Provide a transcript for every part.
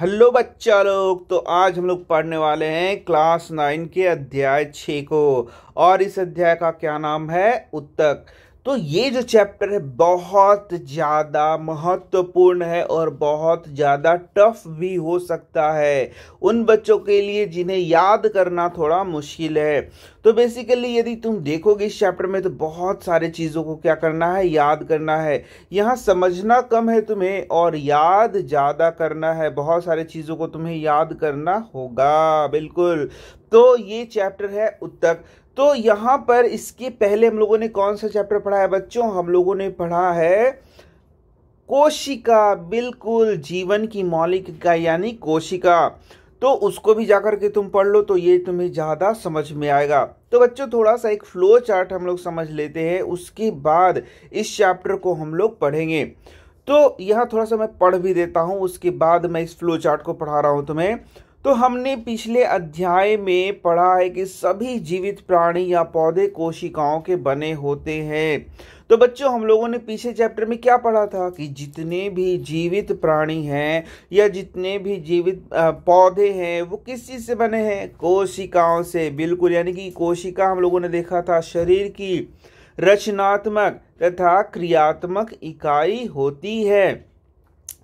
hello बच्चा लोग तो आज हम लोग पढ़ने वाले हैं क्लास नाइन के अध्याय छः को और इस अध्याय का क्या नाम है उत्तक तो ये जो चैप्टर है बहुत ज़्यादा महत्वपूर्ण है और बहुत ज़्यादा टफ भी हो सकता है उन बच्चों के लिए जिन्हें याद करना थोड़ा मुश्किल है तो बेसिकली यदि तुम देखोगे इस चैप्टर में तो बहुत सारे चीज़ों को क्या करना है याद करना है यहाँ समझना कम है तुम्हें और याद ज़्यादा करना है बहुत सारे चीज़ों को तुम्हें याद करना होगा बिल्कुल तो ये चैप्टर है उत्तक तो यहाँ पर इसके पहले हम लोगों ने कौन सा चैप्टर पढ़ा है बच्चों हम लोगों ने पढ़ा है कोशिका बिल्कुल जीवन की मौलिक का यानी कोशिका तो उसको भी जाकर के तुम पढ़ लो तो ये तुम्हें ज़्यादा समझ में आएगा तो बच्चों थोड़ा सा एक फ्लो चार्ट हम लोग समझ लेते हैं उसके बाद इस चैप्टर को हम लोग पढ़ेंगे तो यहाँ थोड़ा सा मैं पढ़ भी देता हूँ उसके बाद मैं इस फ्लो चार्ट को पढ़ा रहा हूँ तुम्हें तो हमने पिछले अध्याय में पढ़ा है कि सभी जीवित प्राणी या पौधे कोशिकाओं के बने होते हैं तो बच्चों हम लोगों ने पिछले चैप्टर में क्या पढ़ा था कि जितने भी जीवित प्राणी हैं या जितने भी जीवित पौधे हैं वो किस चीज़ से बने हैं कोशिकाओं से बिल्कुल यानी कि कोशिका हम लोगों ने देखा था शरीर की रचनात्मक तथा क्रियात्मक इकाई होती है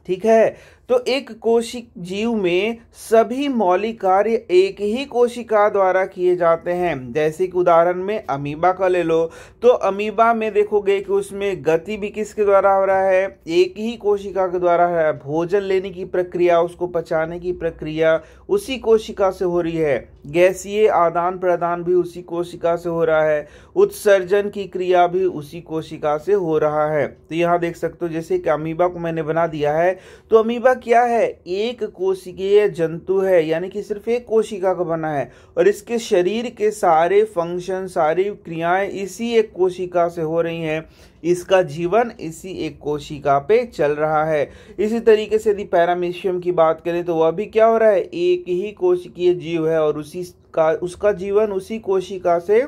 ठीक है तो एक कोशिक जीव में सभी मौलिक कार्य एक ही कोशिका द्वारा किए जाते हैं जैसे कि उदाहरण में अमीबा का ले लो तो अमीबा में देखोगे कि उसमें गति भी किसके द्वारा हो रहा है एक ही कोशिका के द्वारा है भोजन लेने की प्रक्रिया उसको पचाने की प्रक्रिया उसी कोशिका से हो रही है गैसीय आदान प्रदान भी उसी कोशिका से हो रहा है उत्सर्जन की क्रिया भी उसी कोशिका से हो रहा है तो यहाँ देख सकते हो जैसे कि अमीबा को मैंने बना दिया है तो अमीबा क्या है एक कोशिकीय जंतु है यानी कि सिर्फ एक कोशिका का बना है और इसके शरीर के सारे फंक्शन सारी क्रियाएं इसी एक कोशिका से हो रही हैं इसका जीवन इसी एक कोशिका पे चल रहा है इसी तरीके से यदि पैरामीशियम की बात करें तो वह भी क्या हो रहा है एक ही कोशिकीय जीव है और उसी का उसका जीवन उसी कोशिका से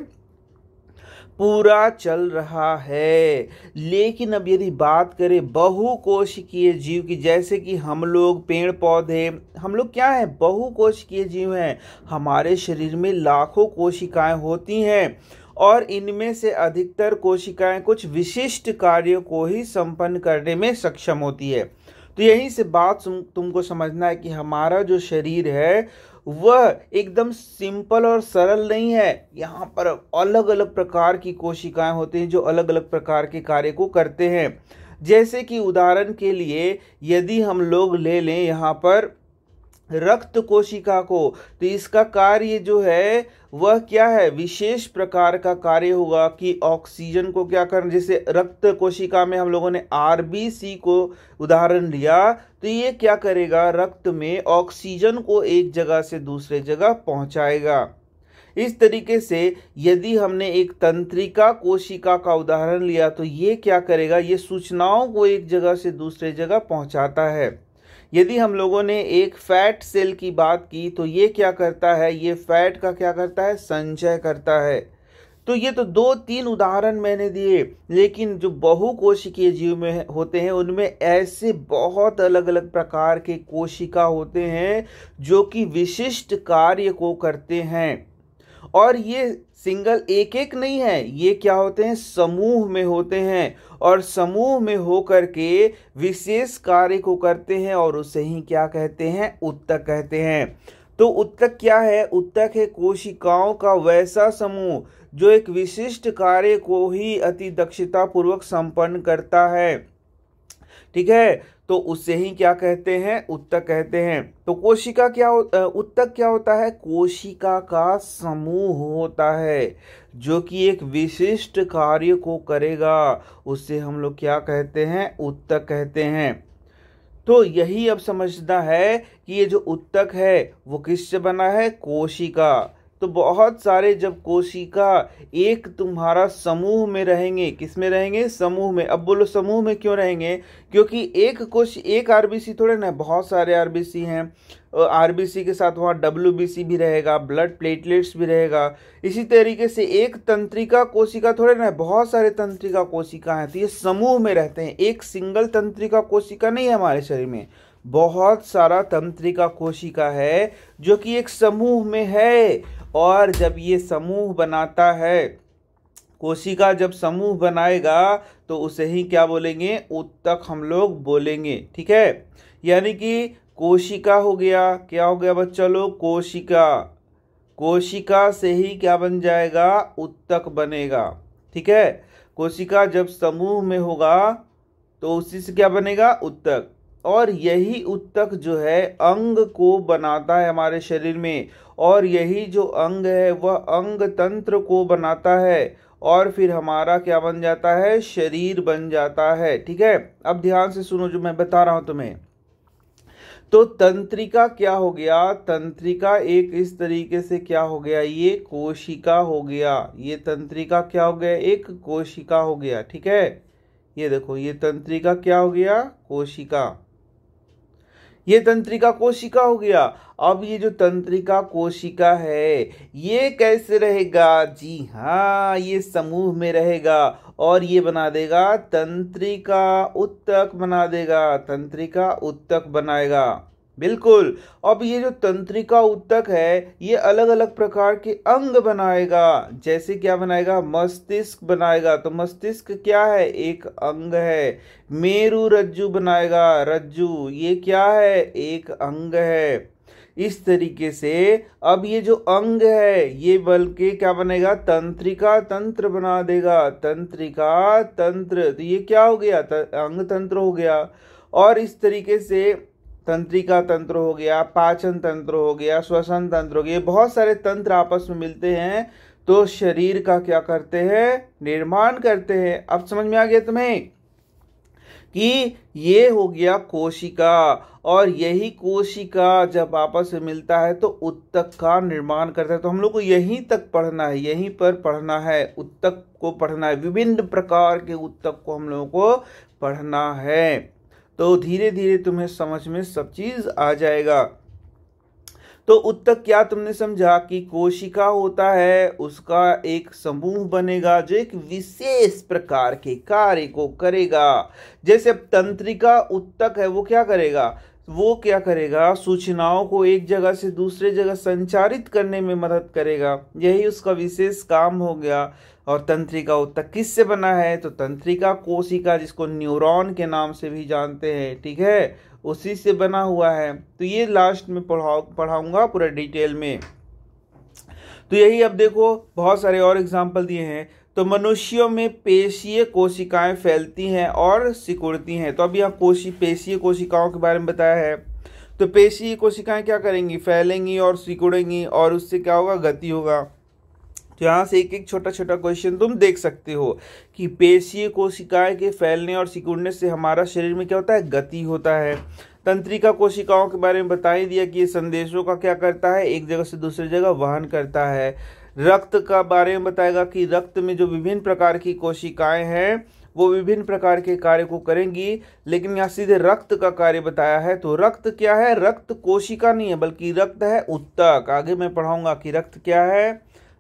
पूरा चल रहा है लेकिन अब यदि बात करें बहुकोशिकीय जीव की जैसे कि हम लोग पेड़ पौधे हम लोग क्या है बहुकोशिकीय जीव हैं हमारे शरीर में लाखों कोशिकाएं होती हैं और इनमें से अधिकतर कोशिकाएं कुछ विशिष्ट कार्यों को ही संपन्न करने में सक्षम होती है तो यहीं से बात तुमको समझना है कि हमारा जो शरीर है वह एकदम सिंपल और सरल नहीं है यहाँ पर अलग अलग प्रकार की कोशिकाएं होती हैं जो अलग अलग प्रकार के कार्य को करते हैं जैसे कि उदाहरण के लिए यदि हम लोग ले लें यहाँ पर रक्त कोशिका को तो इसका कार्य जो है वह क्या है विशेष प्रकार का कार्य होगा कि ऑक्सीजन को क्या करना जैसे रक्त कोशिका में हम लोगों ने आरबीसी को उदाहरण लिया तो ये क्या करेगा रक्त में ऑक्सीजन को एक जगह से दूसरे जगह पहुंचाएगा इस तरीके से यदि हमने एक तंत्रिका कोशिका का उदाहरण लिया तो ये क्या करेगा ये सूचनाओं को एक जगह से दूसरे जगह पहुंचाता है यदि हम लोगों ने एक फैट सेल की बात की तो ये क्या करता है ये फैट का क्या करता है संचय करता है तो ये तो दो तीन उदाहरण मैंने दिए लेकिन जो बहुकोशिकीय जीव में होते हैं उनमें ऐसे बहुत अलग अलग प्रकार के कोशिका होते हैं जो कि विशिष्ट कार्य को करते हैं और ये सिंगल एक एक नहीं है ये क्या होते हैं समूह में होते हैं और समूह में होकर के विशेष कार्य को करते हैं और उसे ही क्या कहते हैं उत्तक कहते हैं तो उत्तक क्या है उत्तक है कोशिकाओं का वैसा समूह जो एक विशिष्ट कार्य को ही अति दक्षता पूर्वक संपन्न करता है ठीक है तो उससे ही क्या कहते हैं उत्तक कहते हैं तो कोशिका क्या उत्तक क्या होता है कोशिका का समूह होता है जो कि एक विशिष्ट कार्य को करेगा उससे हम लोग क्या कहते हैं उत्तक कहते हैं तो यही अब समझना है कि ये जो उत्तक है वो किससे बना है कोशिका तो बहुत सारे जब कोशिका एक तुम्हारा समूह में रहेंगे किस में रहेंगे समूह में अब बोलो समूह में क्यों रहेंगे क्योंकि एक कोश एक आरबीसी थोड़े ना बहुत सारे आरबीसी हैं आरबीसी के साथ वहाँ डब्ल्यू भी रहेगा ब्लड प्लेटलेट्स भी रहेगा इसी तरीके से एक तंत्रिका कोशिका थोड़े ना बहुत सारे तंत्रिका कोशिका हैं तो ये समूह में रहते हैं एक सिंगल तंत्रिका कोशिका नहीं है हमारे शरीर में बहुत सारा तंत्रिका कोशिका है जो कि एक समूह में है और जब ये समूह बनाता है कोशिका जब समूह बनाएगा तो उसे ही क्या बोलेंगे उत्तक हम लोग बोलेंगे ठीक है यानी कि कोशिका हो गया क्या हो गया बच्चा लोग कोशिका कोशिका से ही क्या बन जाएगा उत्तक बनेगा ठीक है कोशिका जब समूह में होगा तो उसी से क्या बनेगा उत्तक और यही उत्तक जो है अंग को बनाता है हमारे शरीर में और यही जो अंग है वह अंग तंत्र को बनाता है और फिर हमारा क्या बन जाता है शरीर बन जाता है ठीक है अब ध्यान से सुनो जो मैं बता रहा हूं तुम्हें तो तंत्रिका क्या हो गया तंत्रिका एक इस तरीके से क्या हो गया ये कोशिका हो गया ये तंत्रिका क्या हो गया एक कोशिका हो गया ठीक है ये देखो ये तंत्रिका क्या हो गया कोशिका ये तंत्रिका कोशिका हो गया अब ये जो तंत्रिका कोशिका है ये कैसे रहेगा जी हाँ ये समूह में रहेगा और ये बना देगा तंत्रिका उत्तक बना देगा तंत्रिका उत्तक बनाएगा बिल्कुल अब ये जो तंत्रिका उत्तक है ये अलग अलग प्रकार के अंग बनाएगा जैसे क्या बनाएगा मस्तिष्क बनाएगा तो मस्तिष्क क्या है एक अंग है मेरु रज्जु बनाएगा रज्जु ये क्या है एक अंग है इस तरीके से अब ये जो अंग है ये बल्कि क्या बनेगा तंत्रिका तंत्र बना देगा तंत्रिका तंत्र तो ये क्या हो गया त अंग तंत्र हो गया और इस तरीके से तंत्रिका तंत्र हो गया पाचन तंत्र हो गया श्वसन तंत्र हो गया बहुत सारे तंत्र आपस में मिलते हैं तो शरीर का क्या करते हैं निर्माण करते हैं अब समझ में आ गया तुम्हें कि ये हो गया कोशिका और यही कोशिका जब आपस में मिलता है तो उत्तक का निर्माण करता है तो हम लोग को यहीं तक पढ़ना है यहीं पर पढ़ना है उत्तक को पढ़ना है विभिन्न प्रकार के उत्तक को हम लोगों को पढ़ना है तो धीरे धीरे तुम्हें समझ में सब चीज़ आ जाएगा तो उत्तक क्या तुमने समझा कि कोशिका होता है उसका एक समूह बनेगा जो एक विशेष प्रकार के कार्य को करेगा जैसे अब तंत्रिका उत्तक है वो क्या करेगा वो क्या करेगा सूचनाओं को एक जगह से दूसरे जगह संचारित करने में मदद करेगा यही उसका विशेष काम हो गया और तंत्रिका उत्तक किससे बना है तो तंत्रिका कोशिका जिसको न्यूरॉन के नाम से भी जानते हैं ठीक है उसी से बना हुआ है तो ये लास्ट में पढ़ाओ पढ़ाऊँगा पूरा डिटेल में तो यही अब देखो बहुत सारे और एग्जाम्पल दिए हैं तो मनुष्यों में पेशीय कोशिकाएं फैलती हैं और सिकुड़ती हैं तो अब यहाँ कोशी पेशीय कोशिकाओं के बारे में बताया है तो पेशीय कोशिकाएं क्या करेंगी फैलेंगी और सिकुड़ेंगी और उससे क्या होगा गति होगा तो यहाँ से एक एक छोटा छोटा क्वेश्चन तुम देख सकते हो कि पेशीय कोशिकाएं के फैलने और सिकुड़ने से हमारा शरीर में क्या होता है गति होता है तंत्रिका कोशिकाओं के बारे में बता ही दिया कि ये संदेशों का क्या करता है एक जगह से दूसरी जगह वहन करता है रक्त का बारे में बताएगा कि रक्त में जो विभिन्न प्रकार की कोशिकाएं हैं वो विभिन्न प्रकार के कार्य को करेंगी लेकिन यहाँ सीधे रक्त का कार्य बताया है तो रक्त क्या है रक्त कोशिका नहीं है बल्कि रक्त है उत्तक आगे मैं पढ़ाऊंगा कि रक्त क्या है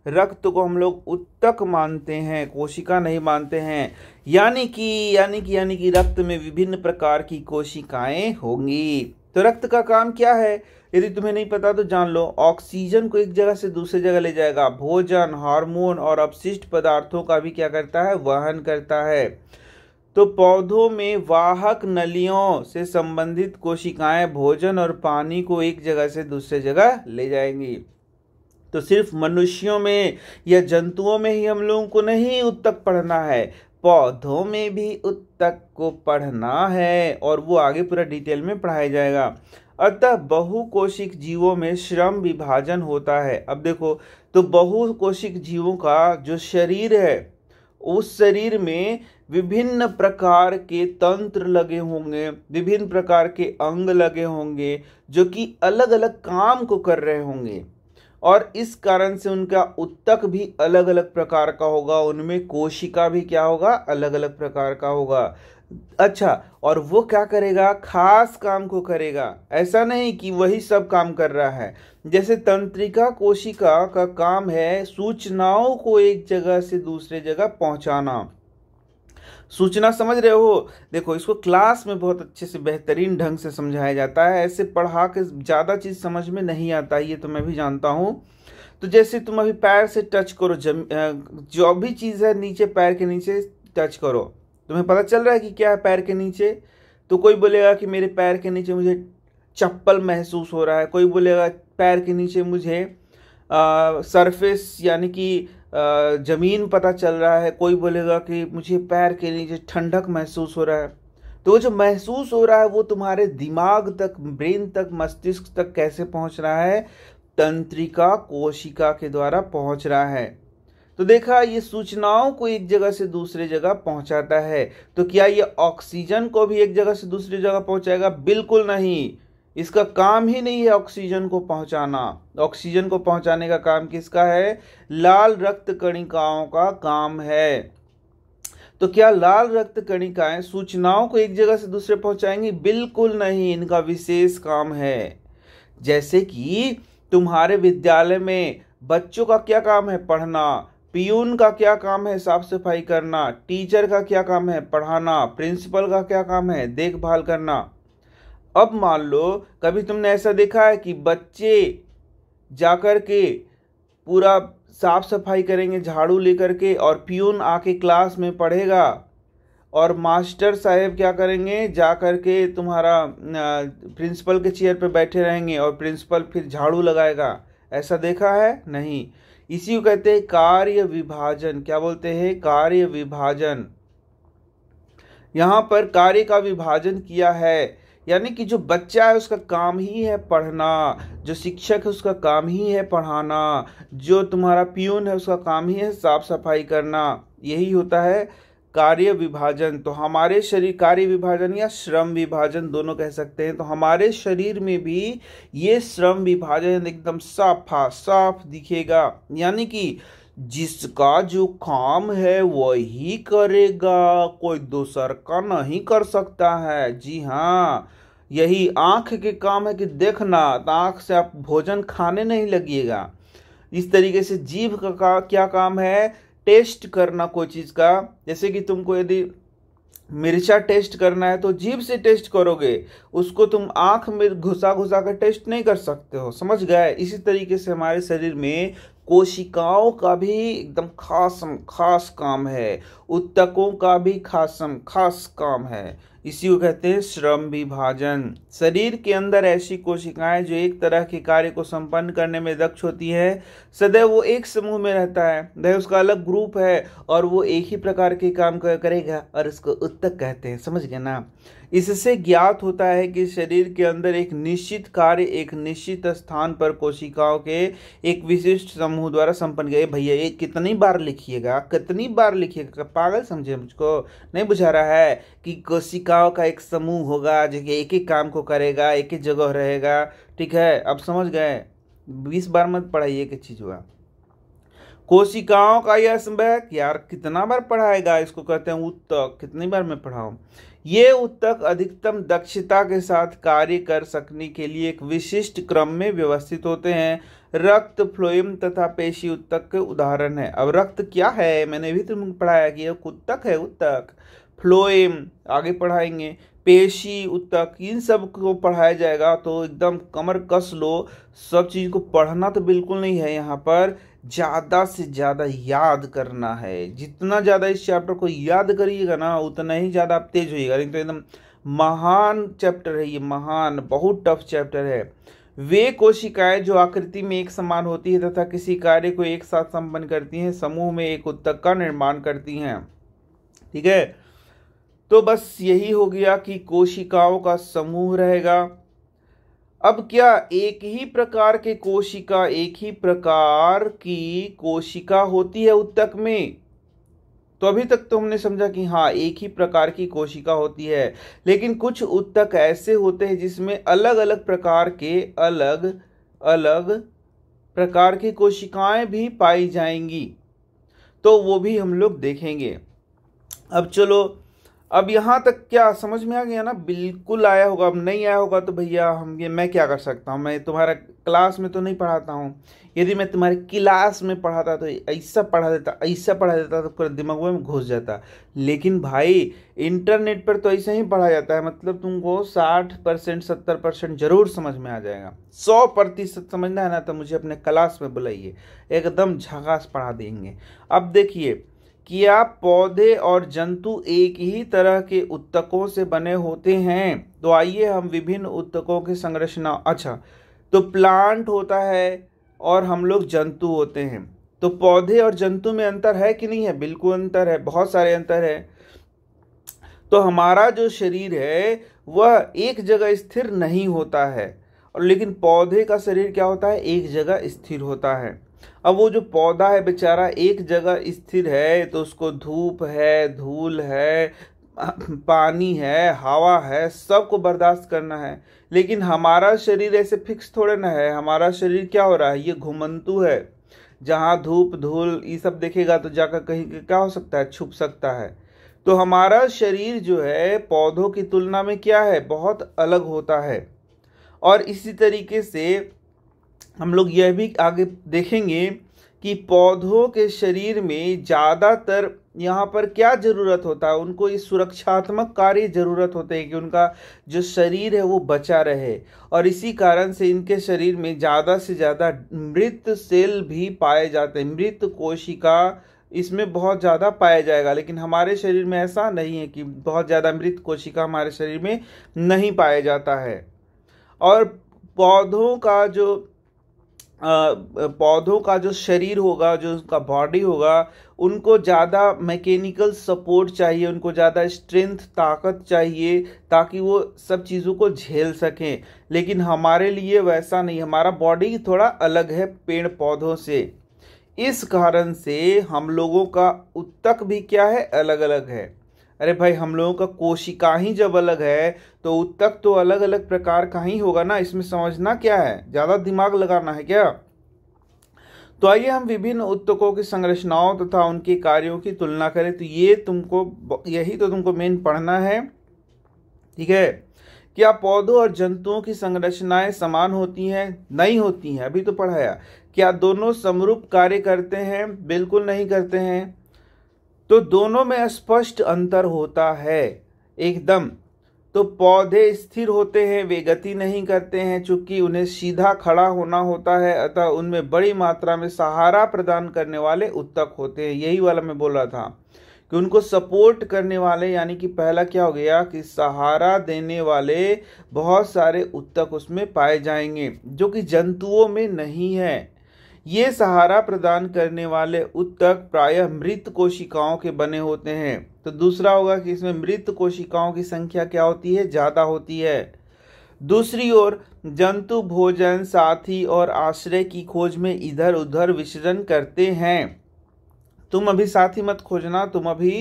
रक्त को हम लोग उत्तक मानते हैं कोशिका नहीं मानते हैं यानी कि यानी कि यानी कि रक्त में विभिन्न प्रकार की कोशिकाएं होंगी तो रक्त का काम क्या है यदि तुम्हें नहीं पता तो जान लो ऑक्सीजन को एक जगह से दूसरी जगह ले जाएगा भोजन हार्मोन और अपशिष्ट पदार्थों का भी क्या करता है वहन करता है तो पौधों में वाहक नलियों से संबंधित कोशिकाएं भोजन और पानी को एक जगह से दूसरे जगह ले जाएंगी तो सिर्फ मनुष्यों में या जंतुओं में ही हम लोगों को नहीं उत्तक पढ़ना है पौधों में भी उत्तक को पढ़ना है और वो आगे पूरा डिटेल में पढ़ाया जाएगा अतः बहुकोशिक जीवों में श्रम विभाजन होता है अब देखो तो बहुकोशिक जीवों का जो शरीर है उस शरीर में विभिन्न प्रकार के तंत्र लगे होंगे विभिन्न प्रकार के अंग लगे होंगे जो कि अलग अलग काम को कर रहे होंगे और इस कारण से उनका उत्तक भी अलग अलग प्रकार का होगा उनमें कोशिका भी क्या होगा अलग अलग प्रकार का होगा अच्छा और वो क्या करेगा खास काम को करेगा ऐसा नहीं कि वही सब काम कर रहा है जैसे तंत्रिका कोशिका का काम है सूचनाओं को एक जगह से दूसरे जगह पहुंचाना सूचना समझ रहे हो देखो इसको क्लास में बहुत अच्छे से बेहतरीन ढंग से समझाया जाता है ऐसे पढ़ा के ज़्यादा चीज़ समझ में नहीं आता ये तो मैं भी जानता हूँ तो जैसे तुम अभी पैर से टच करो जम जो भी चीज़ है नीचे पैर के नीचे टच करो तुम्हें पता चल रहा है कि क्या है पैर के नीचे तो कोई बोलेगा कि मेरे पैर के नीचे मुझे चप्पल महसूस हो रहा है कोई बोलेगा पैर के नीचे मुझे सरफेस यानी कि ज़मीन पता चल रहा है कोई बोलेगा कि मुझे पैर के नीचे ठंडक महसूस हो रहा है तो जो महसूस हो रहा है वो तुम्हारे दिमाग तक ब्रेन तक मस्तिष्क तक कैसे पहुंच रहा है तंत्रिका कोशिका के द्वारा पहुंच रहा है तो देखा ये सूचनाओं को एक जगह से दूसरे जगह पहुंचाता है तो क्या ये ऑक्सीजन को भी एक जगह से दूसरी जगह पहुंचाएगा बिल्कुल नहीं इसका काम ही नहीं है ऑक्सीजन को पहुंचाना ऑक्सीजन को पहुंचाने का काम किसका है लाल रक्त कणिकाओं का काम है तो क्या लाल रक्त कणिकाएं सूचनाओं को एक जगह से दूसरे पहुंचाएंगी बिल्कुल नहीं इनका विशेष काम है जैसे कि तुम्हारे विद्यालय में बच्चों का क्या काम है पढ़ना पीयून का क्या काम है साफ सफाई करना टीचर का क्या काम है पढ़ाना प्रिंसिपल का क्या काम है देखभाल करना अब मान लो कभी तुमने ऐसा देखा है कि बच्चे जाकर के पूरा साफ सफाई करेंगे झाड़ू लेकर के और प्यून आके क्लास में पढ़ेगा और मास्टर साहब क्या करेंगे जा कर के तुम्हारा प्रिंसिपल के चेयर पे बैठे रहेंगे और प्रिंसिपल फिर झाड़ू लगाएगा ऐसा देखा है नहीं इसी को कहते हैं कार्य विभाजन क्या बोलते हैं कार्य विभाजन यहाँ पर कार्य का विभाजन किया है यानी कि जो बच्चा है उसका काम ही है पढ़ना जो शिक्षक है उसका काम ही है पढ़ाना जो तुम्हारा प्यून है उसका काम ही है साफ सफाई करना यही होता है कार्य विभाजन तो हमारे शरीर कार्य विभाजन या श्रम विभाजन दोनों कह सकते हैं तो हमारे शरीर में भी ये श्रम विभाजन एकदम साफा साफ दिखेगा यानी कि जिसका जो काम है वही करेगा कोई दूसर का नहीं कर सकता है जी हाँ यही आँख के काम है कि देखना तो आँख से आप भोजन खाने नहीं लगिएगा इस तरीके से जीभ का, का क्या काम है टेस्ट करना कोई चीज़ का जैसे कि तुमको यदि मिर्चा टेस्ट करना है तो जीभ से टेस्ट करोगे उसको तुम आँख में घुसा घुसा कर टेस्ट नहीं कर सकते हो समझ गए इसी तरीके से हमारे शरीर में कोशिकाओं का भी एकदम खासम खास काम है उत्तकों का भी खासम खास काम है इसी को कहते हैं श्रम विभाजन शरीर के अंदर ऐसी कोशिकाएं जो एक तरह के कार्य को संपन्न करने में दक्ष होती है सदैव वो एक समूह में रहता है वह उसका अलग ग्रुप है और वो एक ही प्रकार के काम करेगा और इसको उत्तक कहते हैं समझ गए ना इससे ज्ञात होता है कि शरीर के अंदर एक निश्चित कार्य एक निश्चित स्थान पर कोशिकाओं के एक विशिष्ट समूह द्वारा संपन्न गए भैया ये कितनी बार लिखिएगा कितनी बार लिखिएगा पागल समझे मुझको नहीं बुझा रहा है कि कोशिकाओं का एक समूह होगा जो कि एक ही काम को करेगा एक ही जगह रहेगा ठीक है अब समझ गए बीस बार मत पढ़ाइए कि चीज़ हुआ कोशिकाओं का यह संवेक यार कितना बार पढ़ाएगा इसको कहते हैं उत्तक कितनी बार मैं पढ़ाऊँ ये उत्तक अधिकतम दक्षता के साथ कार्य कर सकने के लिए एक विशिष्ट क्रम में व्यवस्थित होते हैं रक्त फ्लोएम तथा पेशी उत्तक के उदाहरण है अब रक्त क्या है मैंने भी तुम पढ़ाया कि एक उत्तक है उत्तक फ्लोएम आगे पढ़ाएंगे पेशी उत्तक इन सब को पढ़ाया जाएगा तो एकदम कमर कस लो सब चीज़ को पढ़ना तो बिल्कुल नहीं है यहाँ पर ज़्यादा से ज़्यादा याद करना है जितना ज़्यादा इस चैप्टर को याद करिएगा ना उतना ही ज़्यादा आप तेज होइएगा नहीं तो एकदम महान चैप्टर है ये महान बहुत टफ चैप्टर है वे कोशिकाएं जो आकृति में एक समान होती है तथा किसी कार्य को एक साथ संपन्न करती हैं समूह में एक उत्तक का निर्माण करती हैं ठीक है तो बस यही हो गया कि कोशिकाओं का समूह रहेगा अब क्या एक ही प्रकार के कोशिका एक ही प्रकार की कोशिका होती है उत्तक में तो अभी तक तो हमने समझा कि हाँ एक ही प्रकार की कोशिका होती है लेकिन कुछ उत्तक ऐसे होते हैं जिसमें अलग अलग प्रकार के अलग अलग प्रकार की कोशिकाएं भी पाई जाएंगी तो वो भी हम लोग देखेंगे अब चलो अब यहाँ तक क्या समझ में आ गया ना बिल्कुल आया होगा अब नहीं आया होगा तो भैया हम ये मैं क्या कर सकता हूँ मैं तुम्हारा क्लास में तो नहीं पढ़ाता हूँ यदि मैं तुम्हारे क्लास में पढ़ाता तो ऐसा पढ़ा देता ऐसा पढ़ा देता तो पूरा दिमाग में घुस जाता लेकिन भाई इंटरनेट पर तो ऐसे ही पढ़ा जाता है मतलब तुमको साठ परसेंट सत्तर परसेंट जरूर समझ में आ जाएगा सौ प्रतिशत समझना है ना तो मुझे अपने क्लास में बुलाइए एकदम झकास पढ़ा देंगे अब देखिए क्या पौधे और जंतु एक ही तरह के उत्तकों से बने होते हैं तो आइए हम विभिन्न उत्तकों की संरचना अच्छा तो प्लांट होता है और हम लोग जंतु होते हैं तो पौधे और जंतु में अंतर है कि नहीं है बिल्कुल अंतर है बहुत सारे अंतर है तो हमारा जो शरीर है वह एक जगह स्थिर नहीं होता है और लेकिन पौधे का शरीर क्या होता है एक जगह स्थिर होता है अब वो जो पौधा है बेचारा एक जगह स्थिर है तो उसको धूप है धूल है पानी है हवा है सबको बर्दाश्त करना है लेकिन हमारा शरीर ऐसे फिक्स थोड़े ना है हमारा शरीर क्या हो रहा है ये घुमंतु है जहाँ धूप धूल ये सब देखेगा तो जाकर कहीं क्या हो सकता है छुप सकता है तो हमारा शरीर जो है पौधों की तुलना में क्या है बहुत अलग होता है और इसी तरीके से हम लोग यह भी आगे देखेंगे कि पौधों के शरीर में ज़्यादातर यहाँ पर क्या ज़रूरत होता है उनको इस सुरक्षात्मक कार्य ज़रूरत होते हैं कि उनका जो शरीर है वो बचा रहे और इसी कारण से इनके शरीर में ज़्यादा से ज़्यादा मृत सेल भी पाए जाते हैं मृत कोशिका इसमें बहुत ज़्यादा पाया जाएगा लेकिन हमारे शरीर में ऐसा नहीं है कि बहुत ज़्यादा मृत कोशिका हमारे शरीर में नहीं पाया जाता है और पौधों का जो पौधों का जो शरीर होगा जो उनका बॉडी होगा उनको ज़्यादा मैकेनिकल सपोर्ट चाहिए उनको ज़्यादा स्ट्रेंथ ताकत चाहिए ताकि वो सब चीज़ों को झेल सकें लेकिन हमारे लिए वैसा नहीं हमारा बॉडी थोड़ा अलग है पेड़ पौधों से इस कारण से हम लोगों का उत्तक भी क्या है अलग अलग है अरे भाई हम लोगों का कोशिका ही जब अलग है तो उत्तक तो अलग अलग प्रकार का ही होगा ना इसमें समझना क्या है ज़्यादा दिमाग लगाना है क्या तो आइए हम विभिन्न उत्तकों की संरचनाओं तथा तो उनके कार्यों की तुलना करें तो ये तुमको यही तो तुमको मेन पढ़ना है ठीक है क्या पौधों और जंतुओं की संरचनाएं समान होती हैं नहीं होती हैं अभी तो पढ़ाया क्या दोनों समरूप कार्य करते हैं बिल्कुल नहीं करते हैं तो दोनों में स्पष्ट अंतर होता है एकदम तो पौधे स्थिर होते हैं वे गति नहीं करते हैं चूंकि उन्हें सीधा खड़ा होना होता है अतः उनमें बड़ी मात्रा में सहारा प्रदान करने वाले उत्तक होते हैं यही वाला मैं बोल रहा था कि उनको सपोर्ट करने वाले यानी कि पहला क्या हो गया कि सहारा देने वाले बहुत सारे उत्तक उसमें पाए जाएंगे जो कि जंतुओं में नहीं है ये सहारा प्रदान करने वाले उत्तक प्रायः मृत कोशिकाओं के बने होते हैं तो दूसरा होगा कि इसमें मृत कोशिकाओं की संख्या क्या होती है ज़्यादा होती है दूसरी ओर जंतु भोजन साथी और आश्रय की खोज में इधर उधर विचरण करते हैं तुम अभी साथी मत खोजना तुम अभी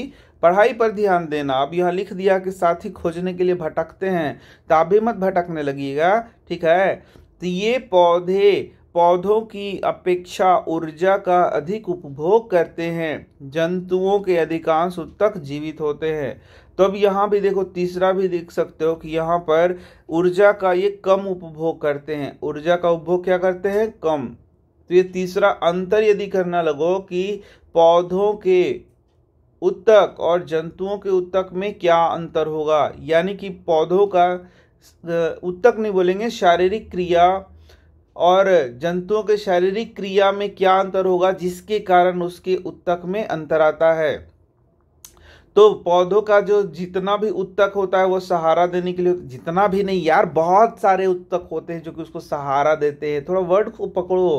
पढ़ाई पर ध्यान देना अब यहाँ लिख दिया कि साथी खोजने के लिए भटकते हैं तो आप भी मत भटकने लगिएगा ठीक है तो ये पौधे पौधों की अपेक्षा ऊर्जा का अधिक उपभोग करते हैं जंतुओं के अधिकांश उत्तक जीवित होते हैं तो अब यहाँ भी देखो तीसरा भी देख सकते हो कि यहाँ पर ऊर्जा का ये कम उपभोग करते हैं ऊर्जा का उपभोग क्या करते हैं कम तो ये तीसरा अंतर यदि करना लगो कि पौधों के उत्तक और जंतुओं के उत्तक में क्या अंतर होगा यानी कि पौधों का उत्तक नहीं बोलेंगे शारीरिक क्रिया और जंतुओं के शारीरिक क्रिया में क्या अंतर होगा जिसके कारण उसके उत्तक में अंतर आता है तो पौधों का जो जितना भी उत्तक होता है वो सहारा देने के लिए जितना भी नहीं यार बहुत सारे उत्तक होते हैं जो कि उसको सहारा देते हैं थोड़ा वर्ड को पकड़ो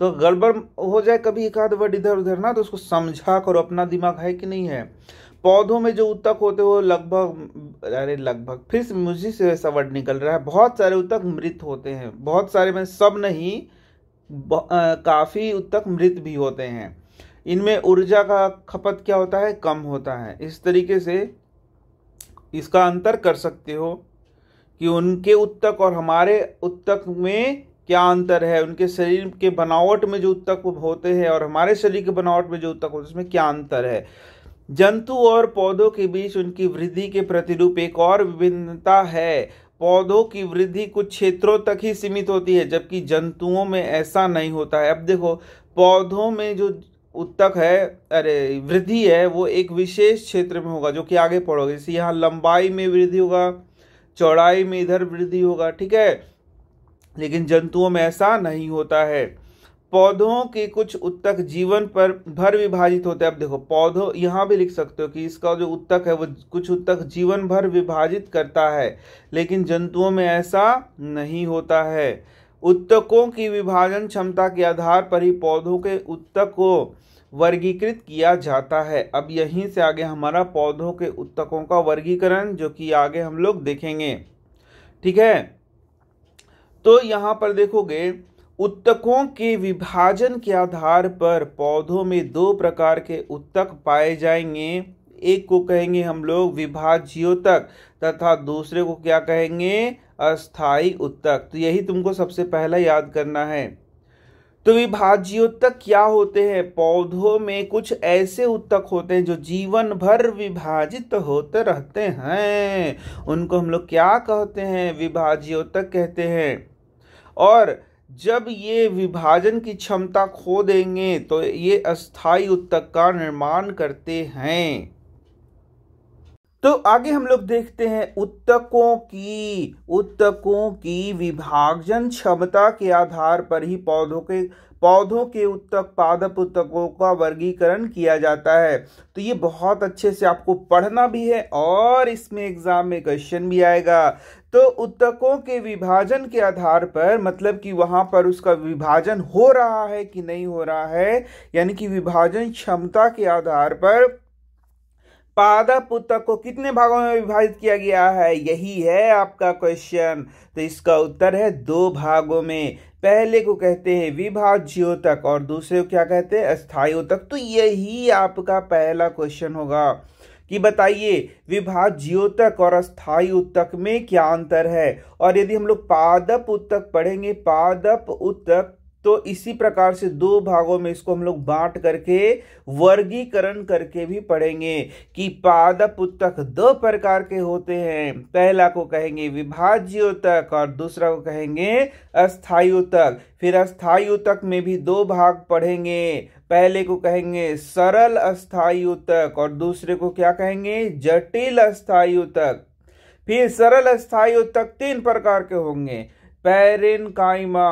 तो गड़बड़ हो जाए कभी एक आध वर्ड इधर उधर ना तो उसको समझा करो अपना दिमाग है कि नहीं है पौधों में जो उत्तक होते हैं वो लगभग अरे लगभग फिर से मुझे से वैसा वर्ड निकल रहा है बहुत सारे उत्तक मृत होते हैं बहुत सारे में सब नहीं काफ़ी उत्तक मृत भी होते हैं इनमें ऊर्जा का खपत क्या होता है कम होता है इस तरीके से इसका अंतर कर सकते हो कि उनके उत्तक और हमारे उत्तक में क्या अंतर है उनके शरीर के बनावट में जो उत्तक होते हैं और हमारे शरीर के बनावट में जो उत्तक होते हैं उसमें क्या अंतर है जंतु और पौधों के बीच उनकी वृद्धि के प्रतिरूप एक और विभिन्नता है पौधों की वृद्धि कुछ क्षेत्रों तक ही सीमित होती है जबकि जंतुओं में ऐसा नहीं होता है अब देखो पौधों में जो उत्तक है अरे वृद्धि है वो एक विशेष क्षेत्र में होगा जो कि आगे पढ़ोगे जैसे यहाँ लंबाई में वृद्धि होगा चौड़ाई में इधर वृद्धि होगा ठीक है लेकिन जंतुओं में ऐसा नहीं होता है पौधों के कुछ उत्तक जीवन पर भर विभाजित होते हैं अब देखो पौधों यहाँ भी लिख सकते हो कि इसका जो उत्तक है वो कुछ उत्तक जीवन भर विभाजित करता है लेकिन जंतुओं में ऐसा नहीं होता है उत्तकों की विभाजन क्षमता के आधार पर ही पौधों के उत्तक को वर्गीकृत किया जाता है अब यहीं से आगे हमारा पौधों के उत्तकों का वर्गीकरण जो कि आगे हम लोग देखेंगे ठीक है तो यहाँ पर देखोगे उत्तकों के विभाजन के आधार पर पौधों में दो प्रकार के उत्तक पाए जाएंगे एक को कहेंगे हम लोग विभाज्योतक तथा दूसरे को क्या कहेंगे अस्थाई उत्तक तो यही तुमको सबसे पहला याद करना है तो विभाज्योत्तक क्या होते हैं पौधों में कुछ ऐसे उत्तक होते हैं जो जीवन भर विभाजित होते रहते हैं उनको हम लोग क्या कहते हैं विभाज्योतक कहते हैं और जब ये विभाजन की क्षमता खो देंगे तो ये अस्थाई उत्तक का निर्माण करते हैं तो आगे हम लोग देखते हैं उत्तकों की उत्तकों की विभाजन क्षमता के आधार पर ही पौधों के पौधों के उत्तक पादप उत्तकों का वर्गीकरण किया जाता है तो ये बहुत अच्छे से आपको पढ़ना भी है और इसमें एग्जाम में क्वेश्चन भी आएगा तो उत्तकों के विभाजन के आधार पर मतलब कि वहाँ पर उसका विभाजन हो रहा है कि नहीं हो रहा है यानी कि विभाजन क्षमता के आधार पर पादप उत्तक को कितने भागों में विभाजित किया गया है यही है आपका क्वेश्चन तो इसका उत्तर है दो भागों में पहले को कहते हैं विभाज्योतक और दूसरे को क्या कहते हैं स्थायी उत्तक तो यही आपका पहला क्वेश्चन होगा कि बताइए विभाज उत्तक और अस्थायी उत्तक में क्या अंतर है और यदि हम लोग पादप उत्तक पढ़ेंगे पादप उत्तक तो इसी प्रकार से दो भागों में इसको हम लोग बांट करके वर्गीकरण करके भी पढ़ेंगे कि पादप उत्तक दो प्रकार के होते हैं पहला को कहेंगे विभाज्योतक और दूसरा को कहेंगे अस्थायी तक फिर अस्थायी उत्तक में भी दो भाग पढ़ेंगे पहले को कहेंगे सरल अस्थायी उतक और दूसरे को क्या कहेंगे जटिल अस्थायी उतक फिर सरल अस्थायी उतक तीन प्रकार के होंगे पैरिन काइमा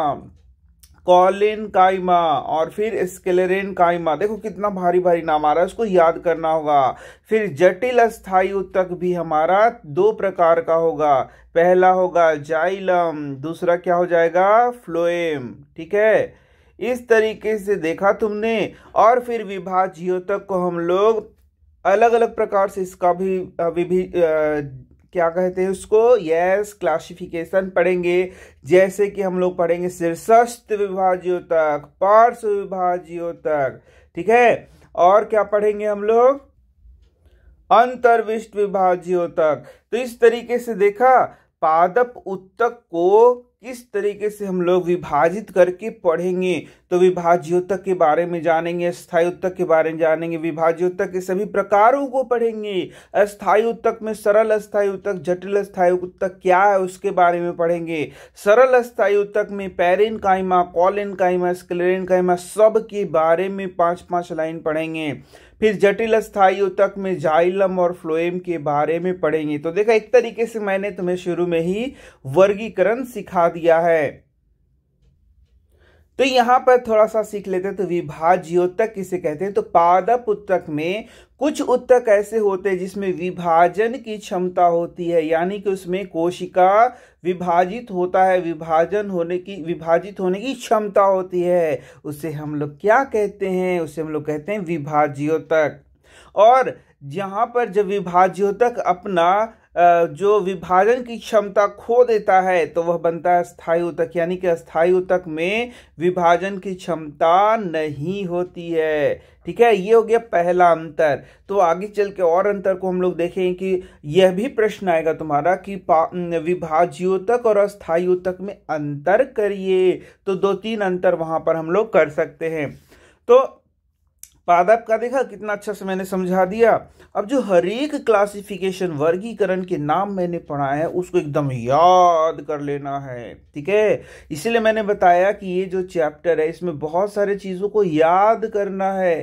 कॉलिन काइमा और फिर स्केलेरिन काइमा देखो कितना भारी भारी नाम आ रहा है उसको याद करना होगा फिर जटिल अस्थायी उतक भी हमारा दो प्रकार का होगा पहला होगा जाइलम दूसरा क्या हो जाएगा फ्लोएम ठीक है इस तरीके से देखा तुमने और फिर विभाजियों तक को हम लोग अलग अलग प्रकार से इसका भी विभि क्या कहते हैं उसको यस क्लासिफिकेशन पढ़ेंगे जैसे कि हम लोग पढ़ेंगे शीर्षस्थ विभाजियों तक पार्श्व विभाजियों तक ठीक है और क्या पढ़ेंगे हम लोग अंतर्विष्ट विभाजियों तक तो इस तरीके से देखा पादप उत्तक को किस तरीके से हम लोग विभाजित करके पढ़ेंगे तो विभाज्योतक के बारे में जानेंगे स्थायी उत्तक के बारे में जानेंगे विभाज्योतक के सभी प्रकारों को पढ़ेंगे उत्तक में सरल उत्तक जटिल उत्तक क्या है उसके बारे में पढ़ेंगे सरल उत्तक में पैरिन कायमा कॉलिन कायमा स्क्लेरन कायमा सब के बारे में पाँच पाँच लाइन पढ़ेंगे फिर जटिल स्थायी उतक में जाइलम और फ्लोएम के बारे में पढ़ेंगे तो देखा एक तरीके से मैंने तुम्हें शुरू में ही वर्गीकरण सिखा दिया है तो यहाँ पर थोड़ा सा सीख लेते हैं तो विभाज्योतक किसे कहते हैं तो पादप उत्तक में कुछ उत्तक ऐसे होते हैं जिसमें विभाजन की क्षमता होती है यानी कि उसमें कोशिका विभाजित होता है विभाजन होने की विभाजित होने की क्षमता होती है उसे हम लोग क्या कहते हैं उसे हम लोग कहते हैं विभाज्योतक और जहां पर जब विभाज्योतक अपना जो विभाजन की क्षमता खो देता है तो वह बनता है स्थायी उतक यानी कि स्थायी उतक में विभाजन की क्षमता नहीं होती है ठीक है ये हो गया पहला अंतर तो आगे चल के और अंतर को हम लोग देखें कि यह भी प्रश्न आएगा तुम्हारा कि विभाज्योतक और उतक में अंतर करिए तो दो तीन अंतर वहां पर हम लोग कर सकते हैं तो पादप का देखा कितना अच्छा से मैंने समझा दिया अब जो हर एक क्लासिफिकेशन वर्गीकरण के नाम मैंने पढ़ा है उसको एकदम याद कर लेना है ठीक है इसीलिए मैंने बताया कि ये जो चैप्टर है इसमें बहुत सारे चीज़ों को याद करना है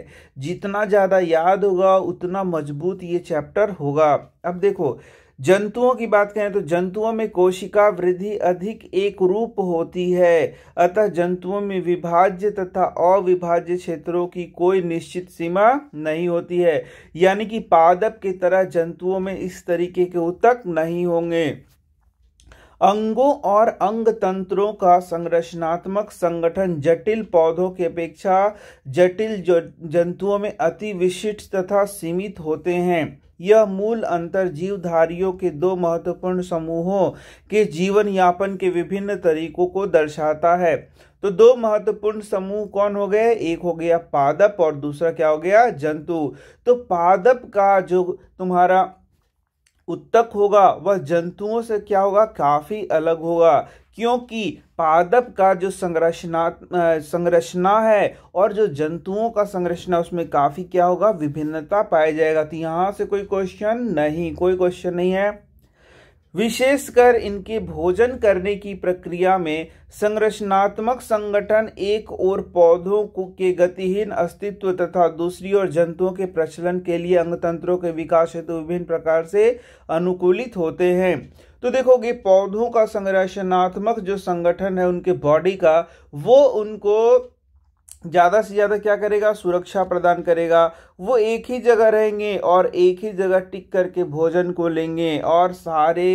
जितना ज़्यादा याद होगा उतना मजबूत ये चैप्टर होगा अब देखो जंतुओं की बात करें तो जंतुओं में कोशिका वृद्धि अधिक एक रूप होती है अतः जंतुओं में विभाज्य तथा अविभाज्य क्षेत्रों की कोई निश्चित सीमा नहीं होती है यानी कि पादप की तरह जंतुओं में इस तरीके के उतक नहीं होंगे अंगों और अंग तंत्रों का संरचनात्मक संगठन जटिल पौधों की अपेक्षा जटिल जंतुओं में अति विशिष्ट तथा सीमित होते हैं यह मूल अंतर जीवधारियों के दो महत्वपूर्ण समूहों के जीवन यापन के विभिन्न तरीकों को दर्शाता है तो दो महत्वपूर्ण समूह कौन हो गए एक हो गया पादप और दूसरा क्या हो गया जंतु तो पादप का जो तुम्हारा उत्तक होगा वह जंतुओं से क्या होगा काफ़ी अलग होगा क्योंकि पादप का जो संरचना संरचना है और जो जंतुओं का संरचना उसमें काफ़ी क्या होगा विभिन्नता पाया जाएगा तो यहाँ से कोई क्वेश्चन नहीं कोई क्वेश्चन नहीं है विशेषकर इनके भोजन करने की प्रक्रिया में संरचनात्मक संगठन एक ओर पौधों को के गतिहीन अस्तित्व तथा दूसरी ओर जंतुओं के प्रचलन के लिए अंगतंत्रों के विकास हेतु विभिन्न प्रकार से अनुकूलित होते हैं तो देखोगे पौधों का संरचनात्मक जो संगठन है उनके बॉडी का वो उनको ज़्यादा से ज़्यादा क्या करेगा सुरक्षा प्रदान करेगा वो एक ही जगह रहेंगे और एक ही जगह टिक करके भोजन को लेंगे और सारे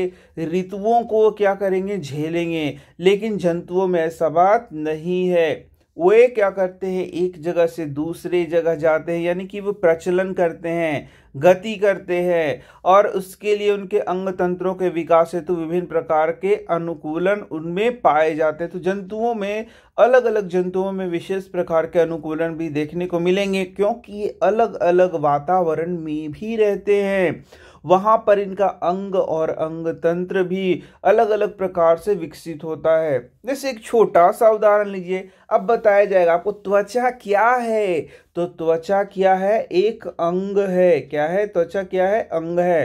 ऋतुओं को क्या करेंगे झेलेंगे लेकिन जंतुओं में ऐसा बात नहीं है वे क्या करते हैं एक जगह से दूसरे जगह जाते हैं यानी कि वो प्रचलन करते हैं गति करते हैं और उसके लिए उनके अंग तंत्रों के विकास हेतु विभिन्न प्रकार के अनुकूलन उनमें पाए जाते हैं तो जंतुओं में अलग अलग जंतुओं में विशेष प्रकार के अनुकूलन भी देखने को मिलेंगे क्योंकि ये अलग अलग वातावरण में भी रहते हैं वहाँ पर इनका अंग और अंग तंत्र भी अलग अलग प्रकार से विकसित होता है जैसे एक छोटा सा उदाहरण लीजिए अब बताया जाएगा आपको त्वचा क्या है तो त्वचा क्या है एक अंग है क्या है त्वचा क्या है अंग है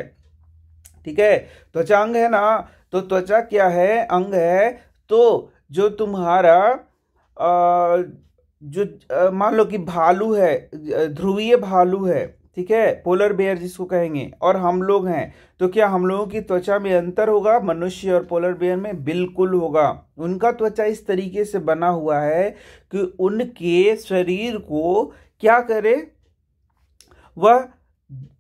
ठीक है त्वचा अंग है ना तो त्वचा क्या है अंग है तो जो तुम्हारा आ, जो मान लो कि भालू है ध्रुवीय भालू है ठीक है पोलर बेयर जिसको कहेंगे और हम लोग हैं तो क्या हम लोगों की त्वचा में अंतर होगा मनुष्य और पोलर बेयर में बिल्कुल होगा उनका त्वचा इस तरीके से बना हुआ है कि उनके शरीर को क्या करे वह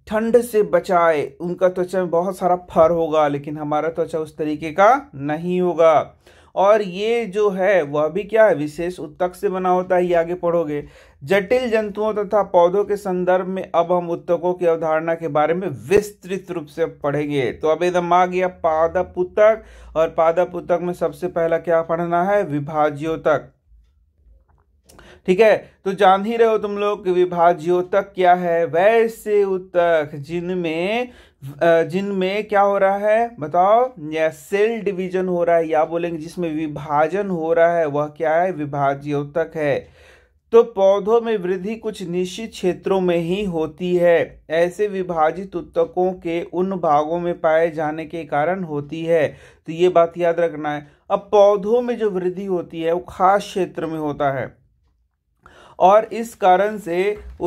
ठंड से बचाए उनका त्वचा में बहुत सारा फर होगा लेकिन हमारा त्वचा उस तरीके का नहीं होगा और ये जो है वह भी क्या है विशेष उत्तक से बना होता है ये आगे पढ़ोगे जटिल जंतुओं तथा पौधों के संदर्भ में अब हम उत्तकों की अवधारणा के बारे में विस्तृत रूप से पढ़ेंगे तो अब एकदम आ गया पादप उत्तक और पादप उत्तक में सबसे पहला क्या पढ़ना है विभाज्योतक ठीक है तो जान ही रहे हो तुम लोग विभाज्योतक क्या है वैसे उत्तक जिनमें जिनमें क्या हो रहा है बताओ या सेल डिवीजन हो रहा है या बोलेंगे जिसमें विभाजन हो रहा है वह क्या है विभाज्योतक है तो पौधों में वृद्धि कुछ निश्चित क्षेत्रों में ही होती है ऐसे विभाजित उत्तकों के उन भागों में पाए जाने के कारण होती है तो ये बात याद रखना है अब पौधों में जो वृद्धि होती है वो खास क्षेत्र में होता है और इस कारण से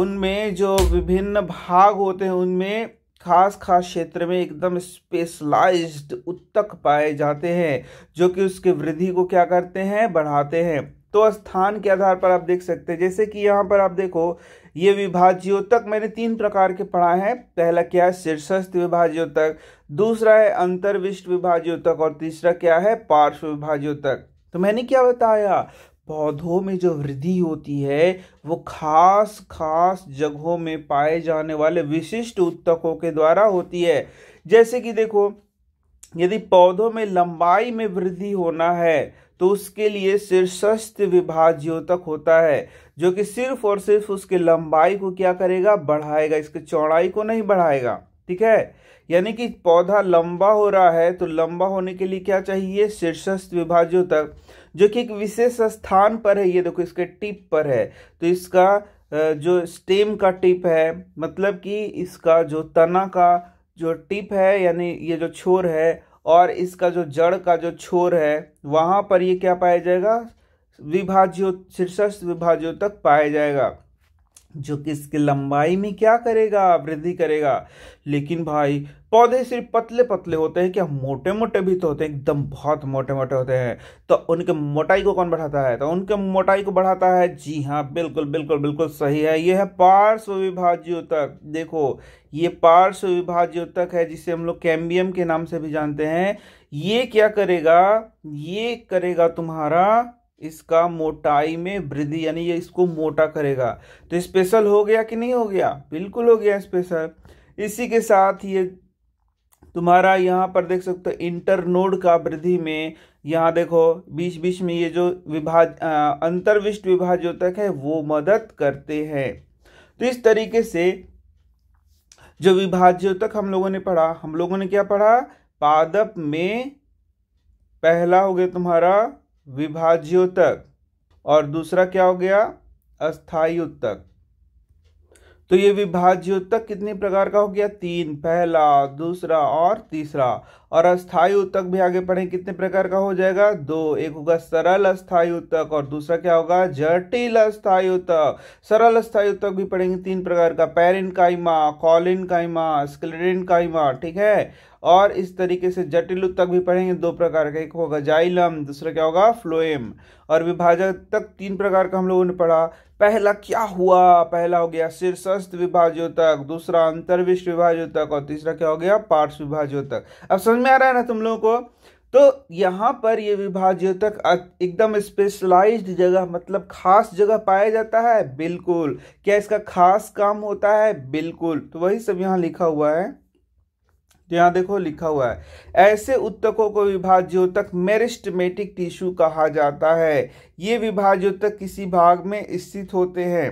उनमें जो विभिन्न भाग होते हैं उनमें खास खास क्षेत्र में एकदम स्पेशलाइज्ड उत्तक पाए जाते हैं जो कि उसके वृद्धि को क्या करते हैं बढ़ाते हैं तो स्थान के आधार पर आप देख सकते हैं जैसे कि यहाँ पर आप देखो ये विभाज्योतक मैंने तीन प्रकार के पढ़ा है पहला क्या है शीर्षस्थ विभाज्योतक दूसरा है अंतर्विष्ट विभाज्योतक और तीसरा क्या है पार्श्व विभाज्योतक तो मैंने क्या बताया पौधों में जो वृद्धि होती है वो खास खास जगहों में पाए जाने वाले विशिष्ट उत्तकों के द्वारा होती है जैसे कि देखो यदि पौधों में लंबाई में वृद्धि होना है तो उसके लिए शीर्षस्थ विभाज्योतक होता है जो कि सिर्फ और सिर्फ उसके लंबाई को क्या करेगा बढ़ाएगा इसके चौड़ाई को नहीं बढ़ाएगा ठीक है यानी कि पौधा लंबा हो रहा है तो लंबा होने के लिए क्या चाहिए शीर्षस्थ विभाज्योतक जो कि एक विशेष स्थान पर है ये देखो इसके टिप पर है तो इसका जो स्टेम का टिप है मतलब कि इसका जो तना का जो टिप है यानी ये जो छोर है और इसका जो जड़ का जो छोर है वहाँ पर ये क्या पाया जाएगा विभाज्यो शीर्षस्थ विभाज्यों तक पाया जाएगा जो कि इसकी लंबाई में क्या करेगा वृद्धि करेगा लेकिन भाई पौधे सिर्फ पतले पतले होते हैं क्या मोटे मोटे भी तो होते हैं एकदम बहुत मोटे मोटे होते हैं तो उनके मोटाई को कौन बढ़ाता है तो उनके मोटाई को बढ़ाता है जी हाँ बिल्कुल बिल्कुल बिल्कुल सही है यह है पार्श्व विभाज्य ऊतक देखो ये पार्श्व विभाज्य ऊतक है जिसे हम लोग कैम्बियम के नाम से भी जानते हैं ये क्या करेगा ये करेगा तुम्हारा इसका मोटाई में वृद्धि यानी ये इसको मोटा करेगा तो स्पेशल हो गया कि नहीं हो गया बिल्कुल हो गया स्पेशल इसी के साथ ये तुम्हारा यहाँ पर देख सकते हो इंटरनोड का वृद्धि में यहाँ देखो बीच बीच में ये जो विभाज अंतर्विष्ट विभाज्योतक है वो मदद करते हैं तो इस तरीके से जो विभाज्योतक हम लोगों ने पढ़ा हम लोगों ने क्या पढ़ा पादप में पहला हो गया तुम्हारा विभाज्योतक और दूसरा क्या हो गया अस्थायी उत्तक तो ये विभाज्योतक कितने प्रकार का हो गया तीन पहला दूसरा और तीसरा और अस्थायी उत्तक भी आगे पढ़े कितने प्रकार का हो जाएगा दो एक होगा सरल अस्थायी उत्तक और दूसरा क्या होगा जटिल अस्थायी उत्तक सरल अस्थायी उत्तक भी पढ़ेंगे तीन प्रकार का पेरिन काइमा कॉलिन काइमा स्क्लेरिन काइमा ठीक है और इस तरीके से जटिल तक भी पढ़ेंगे दो प्रकार का एक होगा जाइलम दूसरा क्या होगा फ्लोएम और विभाजक तक तीन प्रकार का हम लोगों ने पढ़ा पहला क्या हुआ पहला हो गया शीर्षस्थ विभाज्यों तक दूसरा अंतर्विष्ट विभाज्यों तक और तीसरा क्या हो गया पार्श्व विभाज्यों तक अब समझ में आ रहा है ना तुम लोगों को तो यहाँ पर ये विभाज्यों तक एकदम स्पेशलाइज्ड जगह मतलब खास जगह पाया जाता है बिल्कुल क्या इसका खास काम होता है बिल्कुल तो वही सब यहाँ लिखा हुआ है तो यहाँ देखो लिखा हुआ है ऐसे उत्तकों को विभाज्योतक मेरिस्टमेटिक टिश्यू कहा जाता है ये विभाज्योतक किसी भाग में स्थित होते हैं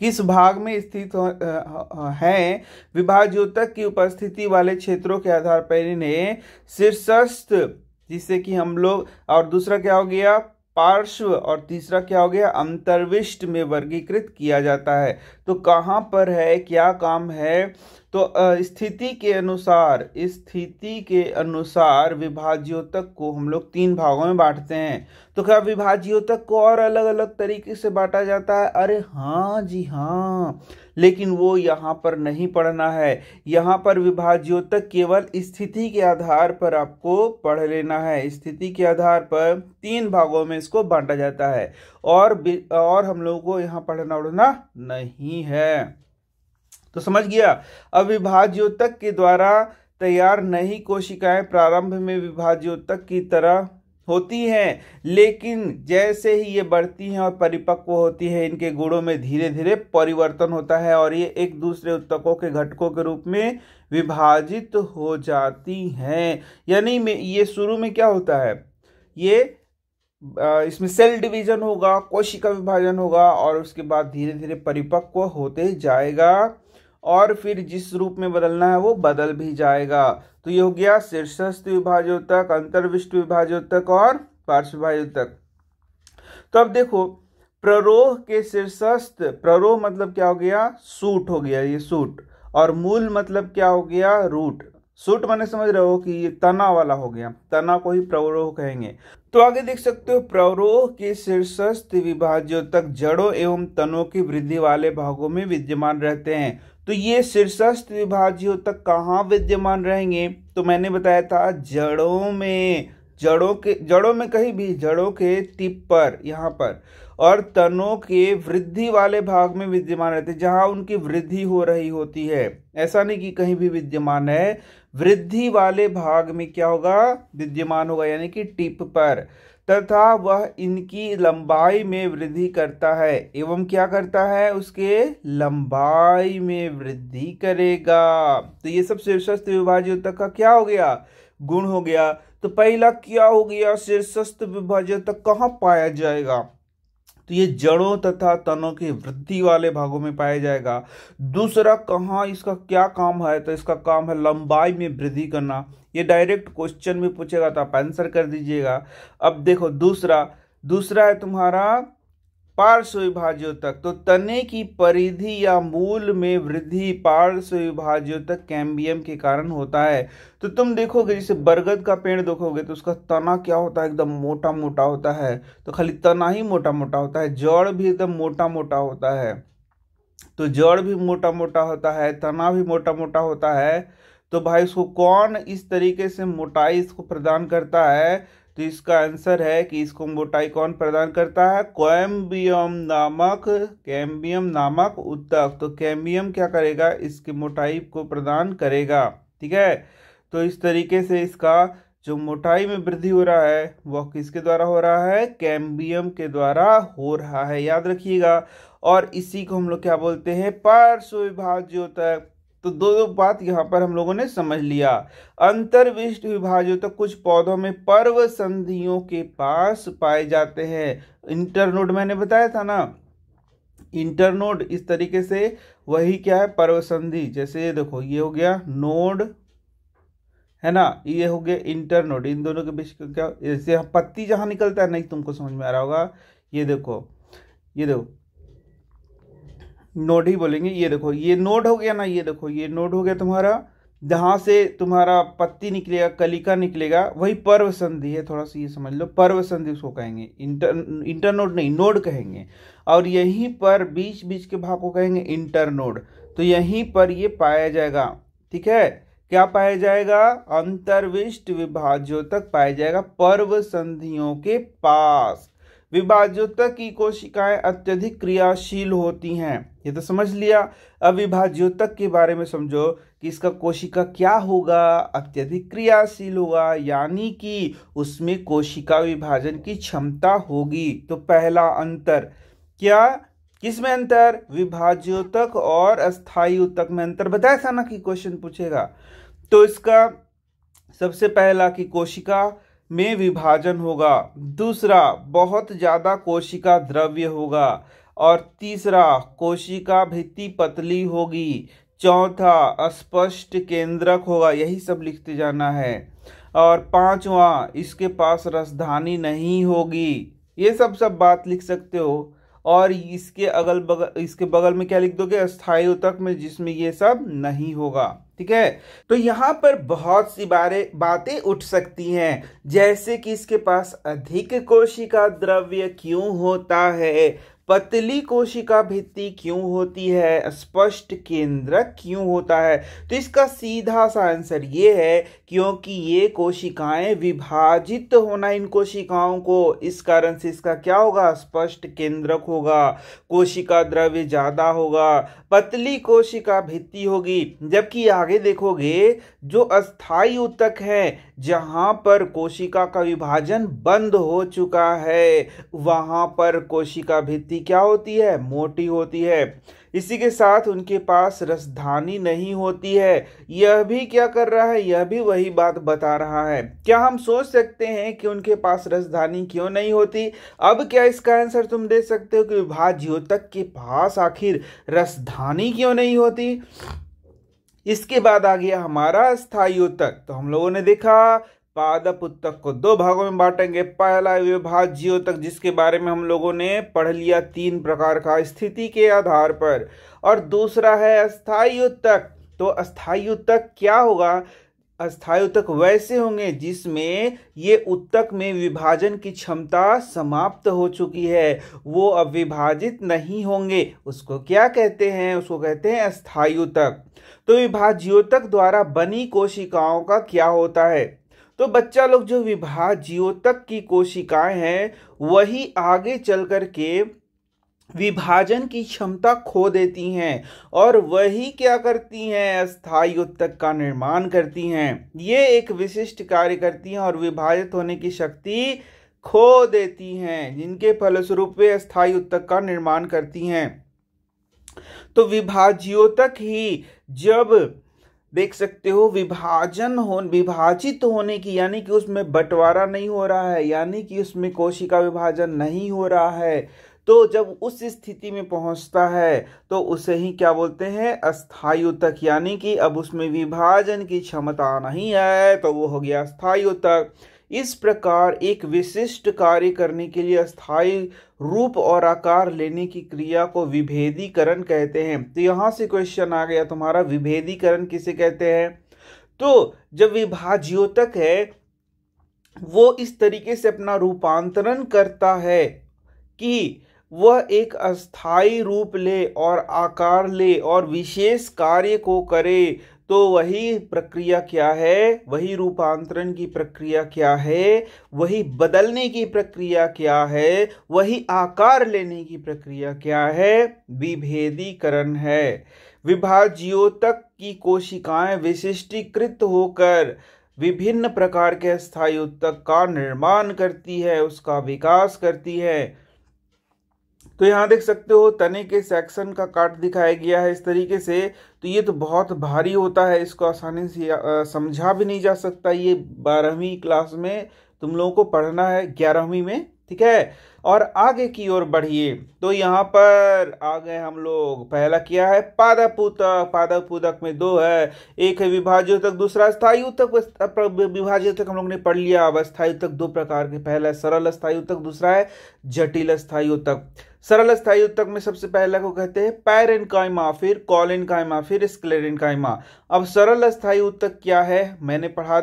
किस भाग में स्थित हैं विभाज्योतक की उपस्थिति वाले क्षेत्रों के आधार पर इन्हें शीर्षस्थ जिससे कि हम लोग और दूसरा क्या हो गया पार्श्व और तीसरा क्या हो गया अंतर्विष्ट में वर्गीकृत किया जाता है तो कहाँ पर है क्या काम है तो स्थिति के अनुसार स्थिति के अनुसार विभाज्योतक को हम लोग तीन भागों में बांटते हैं तो क्या विभाज्योतक को और अलग अलग तरीके से बांटा जाता है अरे हाँ जी हाँ लेकिन वो यहाँ पर नहीं पढ़ना है यहाँ पर विभाज्योतक केवल स्थिति के आधार पर आपको पढ़ लेना है स्थिति के आधार पर तीन भागों में इसको बांटा जाता है और और हम लोगों को यहाँ पढ़ना उढ़ना नहीं है तो समझ गया अब विभाज्योतक के द्वारा तैयार नई कोशिकाएं प्रारंभ में विभाज्योतक की तरह होती हैं लेकिन जैसे ही ये बढ़ती हैं और परिपक्व होती हैं इनके गुणों में धीरे धीरे परिवर्तन होता है और ये एक दूसरे उत्तकों के घटकों के रूप में विभाजित हो जाती हैं यानी ये शुरू में क्या होता है ये इसमें सेल डिवीजन होगा कोशिका विभाजन होगा और उसके बाद धीरे धीरे परिपक्व होते जाएगा और फिर जिस रूप में बदलना है वो बदल भी जाएगा तो ये हो गया शीर्षस्थ विभाजों तक अंतर्विष्ट विभाजों तक और पार्श्व विभाजों तक तो अब देखो प्ररोह के शीर्षस्थ प्ररोह मतलब क्या हो गया सूट हो गया ये सूट और मूल मतलब क्या हो गया रूट सूट मैंने समझ रहे हो कि ये तना वाला हो गया तना को ही प्रवरोह कहेंगे तो आगे देख सकते हो प्ररोह के शीर्षस्थ विभाज्यों तक जड़ों एवं तनों की वृद्धि वाले भागों में विद्यमान रहते हैं तो ये शीर्षस्थ विभाज्यों तक कहाँ विद्यमान रहेंगे तो मैंने बताया था जड़ों में जड़ों के जड़ों में कहीं भी जड़ों के टिप पर यहाँ पर और तनों के वृद्धि वाले भाग में विद्यमान रहते हैं जहाँ उनकी वृद्धि हो रही होती है ऐसा नहीं कि कहीं भी विद्यमान है वृद्धि वाले भाग में क्या होगा विद्यमान होगा यानी कि टिप पर तथा वह इनकी लंबाई में वृद्धि करता है एवं क्या करता है उसके लंबाई में वृद्धि करेगा तो ये सब शीर्षस्थ विभाज्य तक का क्या हो गया गुण हो गया तो पहला क्या हो गया शीर्षस्थ विभाज्य तक कहाँ पाया जाएगा तो ये जड़ों तथा तनों की वृद्धि वाले भागों में पाया जाएगा दूसरा कहाँ इसका क्या काम है तो इसका काम है लंबाई में वृद्धि करना ये डायरेक्ट क्वेश्चन में पूछेगा तो आप आंसर कर दीजिएगा अब देखो दूसरा दूसरा है तुम्हारा पार्श्व विभाज्यों तक तो तने की परिधि या मूल में वृद्धि पार्श्व विभाज्यों तक कैम्बियम के कारण होता है तो तुम देखोगे जैसे बरगद का पेड़ देखोगे तो उसका तना क्या होता है एकदम मोटा मोटा होता है तो खाली तना ही मोटा मोटा होता है जड़ भी एकदम मोटा मोटा होता है तो जड़ भी मोटा मोटा होता है तना भी मोटा मोटा होता है तो भाई उसको कौन इस तरीके से मोटाई इसको प्रदान करता है तो इसका आंसर है कि इसको मोटाई कौन प्रदान करता है कैम्बियम नामक कैम्बियम नामक उत्तक तो कैम्बियम क्या करेगा इसकी मोटाई को प्रदान करेगा ठीक है तो इस तरीके से इसका जो मोटाई में वृद्धि हो रहा है वह किसके द्वारा हो रहा है कैम्बियम के द्वारा हो रहा है याद रखिएगा और इसी को हम लोग क्या बोलते हैं पार्श्व विभाग जो होता है तो दो दो बात यहाँ पर हम लोगों ने समझ लिया अंतर्विष्ट विभाजित तो कुछ पौधों में पर्व संधियों के पास पाए जाते हैं इंटरनोड मैंने बताया था ना इंटरनोड इस तरीके से वही क्या है पर्व संधि जैसे ये देखो ये हो गया नोड है ना ये हो गया इंटरनोड इन दोनों के बीच क्या जैसे पत्ती जहाँ निकलता है नहीं तुमको समझ में आ रहा होगा ये देखो ये देखो नोड ही बोलेंगे ये देखो ये नोड हो गया ना ये देखो ये नोड हो गया तुम्हारा जहाँ से तुम्हारा पत्ती निकलेगा कलिका निकलेगा वही पर्व संधि है थोड़ा सा ये समझ लो पर्व संधि उसको कहेंगे इंटर इंटर नोड नहीं नोड कहेंगे और यहीं पर बीच बीच के भाव को कहेंगे इंटर नोड तो यहीं पर ये पाया जाएगा ठीक है क्या पाया जाएगा अंतर्विष्ट विभाज्यों तक पाया जाएगा पर्व संधियों के पास विभाज्योत्तर की कोशिकाएं अत्यधिक क्रियाशील होती हैं ये तो समझ लिया अब विभाज्योतक के बारे में समझो कि इसका कोशिका क्या होगा अत्यधिक क्रियाशील होगा यानी कि उसमें कोशिका विभाजन की क्षमता होगी तो पहला अंतर क्या किसमें अंतर विभाज्योतक और अस्थायी उत्तक में अंतर बताया था ना कि क्वेश्चन पूछेगा तो इसका सबसे पहला कि कोशिका में विभाजन होगा दूसरा बहुत ज़्यादा कोशिका द्रव्य होगा और तीसरा कोशिका भित्ति पतली होगी चौथा अस्पष्ट केंद्रक होगा यही सब लिखते जाना है और पांचवा इसके पास राजधानी नहीं होगी ये सब सब बात लिख सकते हो और इसके अगल बगल इसके बगल में क्या लिख दोगे अस्थायी उतक में जिसमें ये सब नहीं होगा ठीक है तो यहाँ पर बहुत सी बारे बातें उठ सकती हैं जैसे कि इसके पास अधिक कोशिका द्रव्य क्यों होता है पतली कोशिका भित्ति क्यों होती है स्पष्ट केंद्रक क्यों होता है तो इसका सीधा सा आंसर ये है क्योंकि ये कोशिकाएं विभाजित होना इन कोशिकाओं को इस कारण से इसका क्या होगा स्पष्ट केंद्रक होगा कोशिका द्रव्य ज़्यादा होगा पतली कोशिका भित्ति होगी जबकि आगे देखोगे जो अस्थाई उत्तक है जहाँ पर कोशिका का विभाजन बंद हो चुका है वहाँ पर कोशिका भित्ति क्या होती है मोटी होती है इसी के साथ उनके पास रसधानी नहीं होती है यह भी क्या कर रहा है यह भी वही बात बता रहा है क्या हम सोच सकते हैं कि उनके पास रसधानी क्यों नहीं होती अब क्या इसका आंसर तुम दे सकते हो कि विभाज्योतक के पास आखिर रसधानी क्यों नहीं होती इसके बाद आ गया हमारा स्थायी तक तो हम लोगों ने देखा पादप उत्तक को दो भागों में बांटेंगे पहला विभाज्य उत्तक जिसके बारे में हम लोगों ने पढ़ लिया तीन प्रकार का स्थिति के आधार पर और दूसरा है अस्थायी उत्तक तो अस्थायी उत्तक क्या होगा अस्थायी उत्तक वैसे होंगे जिसमें ये उत्तक में विभाजन की क्षमता समाप्त हो चुकी है वो अब विभाजित नहीं होंगे उसको क्या कहते हैं उसको कहते हैं अस्थायु तक तो विभाज्योतक द्वारा बनी कोशिकाओं का क्या होता है तो बच्चा लोग जो विभाज्यों तक की कोशिकाएं हैं वही आगे चल कर के विभाजन की क्षमता खो देती हैं और वही क्या करती हैं अस्थायी उत्तक का निर्माण करती हैं ये एक विशिष्ट कार्य करती हैं और विभाजित होने की शक्ति खो देती हैं जिनके फलस्वरूप वे अस्थायी उत्तक का निर्माण करती हैं तो विभाज्योतक ही जब देख सकते हो विभाजन हो विभाजित होने की यानी कि उसमें बंटवारा नहीं हो रहा है यानी कि उसमें कोशिका विभाजन नहीं हो रहा है तो जब उस स्थिति में पहुंचता है तो उसे ही क्या बोलते हैं अस्थायु तक यानी कि अब उसमें विभाजन की क्षमता नहीं है तो वो हो गया अस्थायु तक इस प्रकार एक विशिष्ट कार्य करने के लिए अस्थाई रूप और आकार लेने की क्रिया को विभेदीकरण कहते हैं तो यहाँ से क्वेश्चन आ गया तुम्हारा विभेदीकरण किसे कहते हैं तो जब विभाज्योतक है वो इस तरीके से अपना रूपांतरण करता है कि वह एक अस्थाई रूप ले और आकार ले और विशेष कार्य को करे तो वही प्रक्रिया क्या है वही रूपांतरण की प्रक्रिया क्या है वही बदलने की प्रक्रिया क्या है वही आकार लेने की प्रक्रिया क्या है विभेदीकरण है विभाजियों तक की कोशिकाएं विशिष्टीकृत होकर विभिन्न प्रकार के स्थायी उत्तक का निर्माण करती है उसका विकास करती है तो यहाँ देख सकते हो तने के सेक्शन का काट दिखाया गया है इस तरीके से तो ये तो बहुत भारी होता है इसको आसानी से समझा भी नहीं जा सकता ये बारहवीं क्लास में तुम लोगों को पढ़ना है ग्यारहवीं में ठीक है और आगे की ओर बढ़िए तो यहाँ पर आ गए हम लोग पहला किया है पादापूतक पादापूतक में दो है एक है विभाज्य तक दूसरा स्थायु तक विभाज्य तक हम लोग ने पढ़ लिया अब स्थायी तक दो प्रकार के पहला है सरल स्थायु तक दूसरा है जटिल स्थायी तक सरल स्थायी उत्तक में सबसे पहला को कहते हैं पैर पैरेनकाइमा फिर कॉल कॉलिनकाइमा फिर स्क्लेर स्क्लेरिनकाइमा अब सरल स्थायी उत्तक क्या है मैंने पढ़ा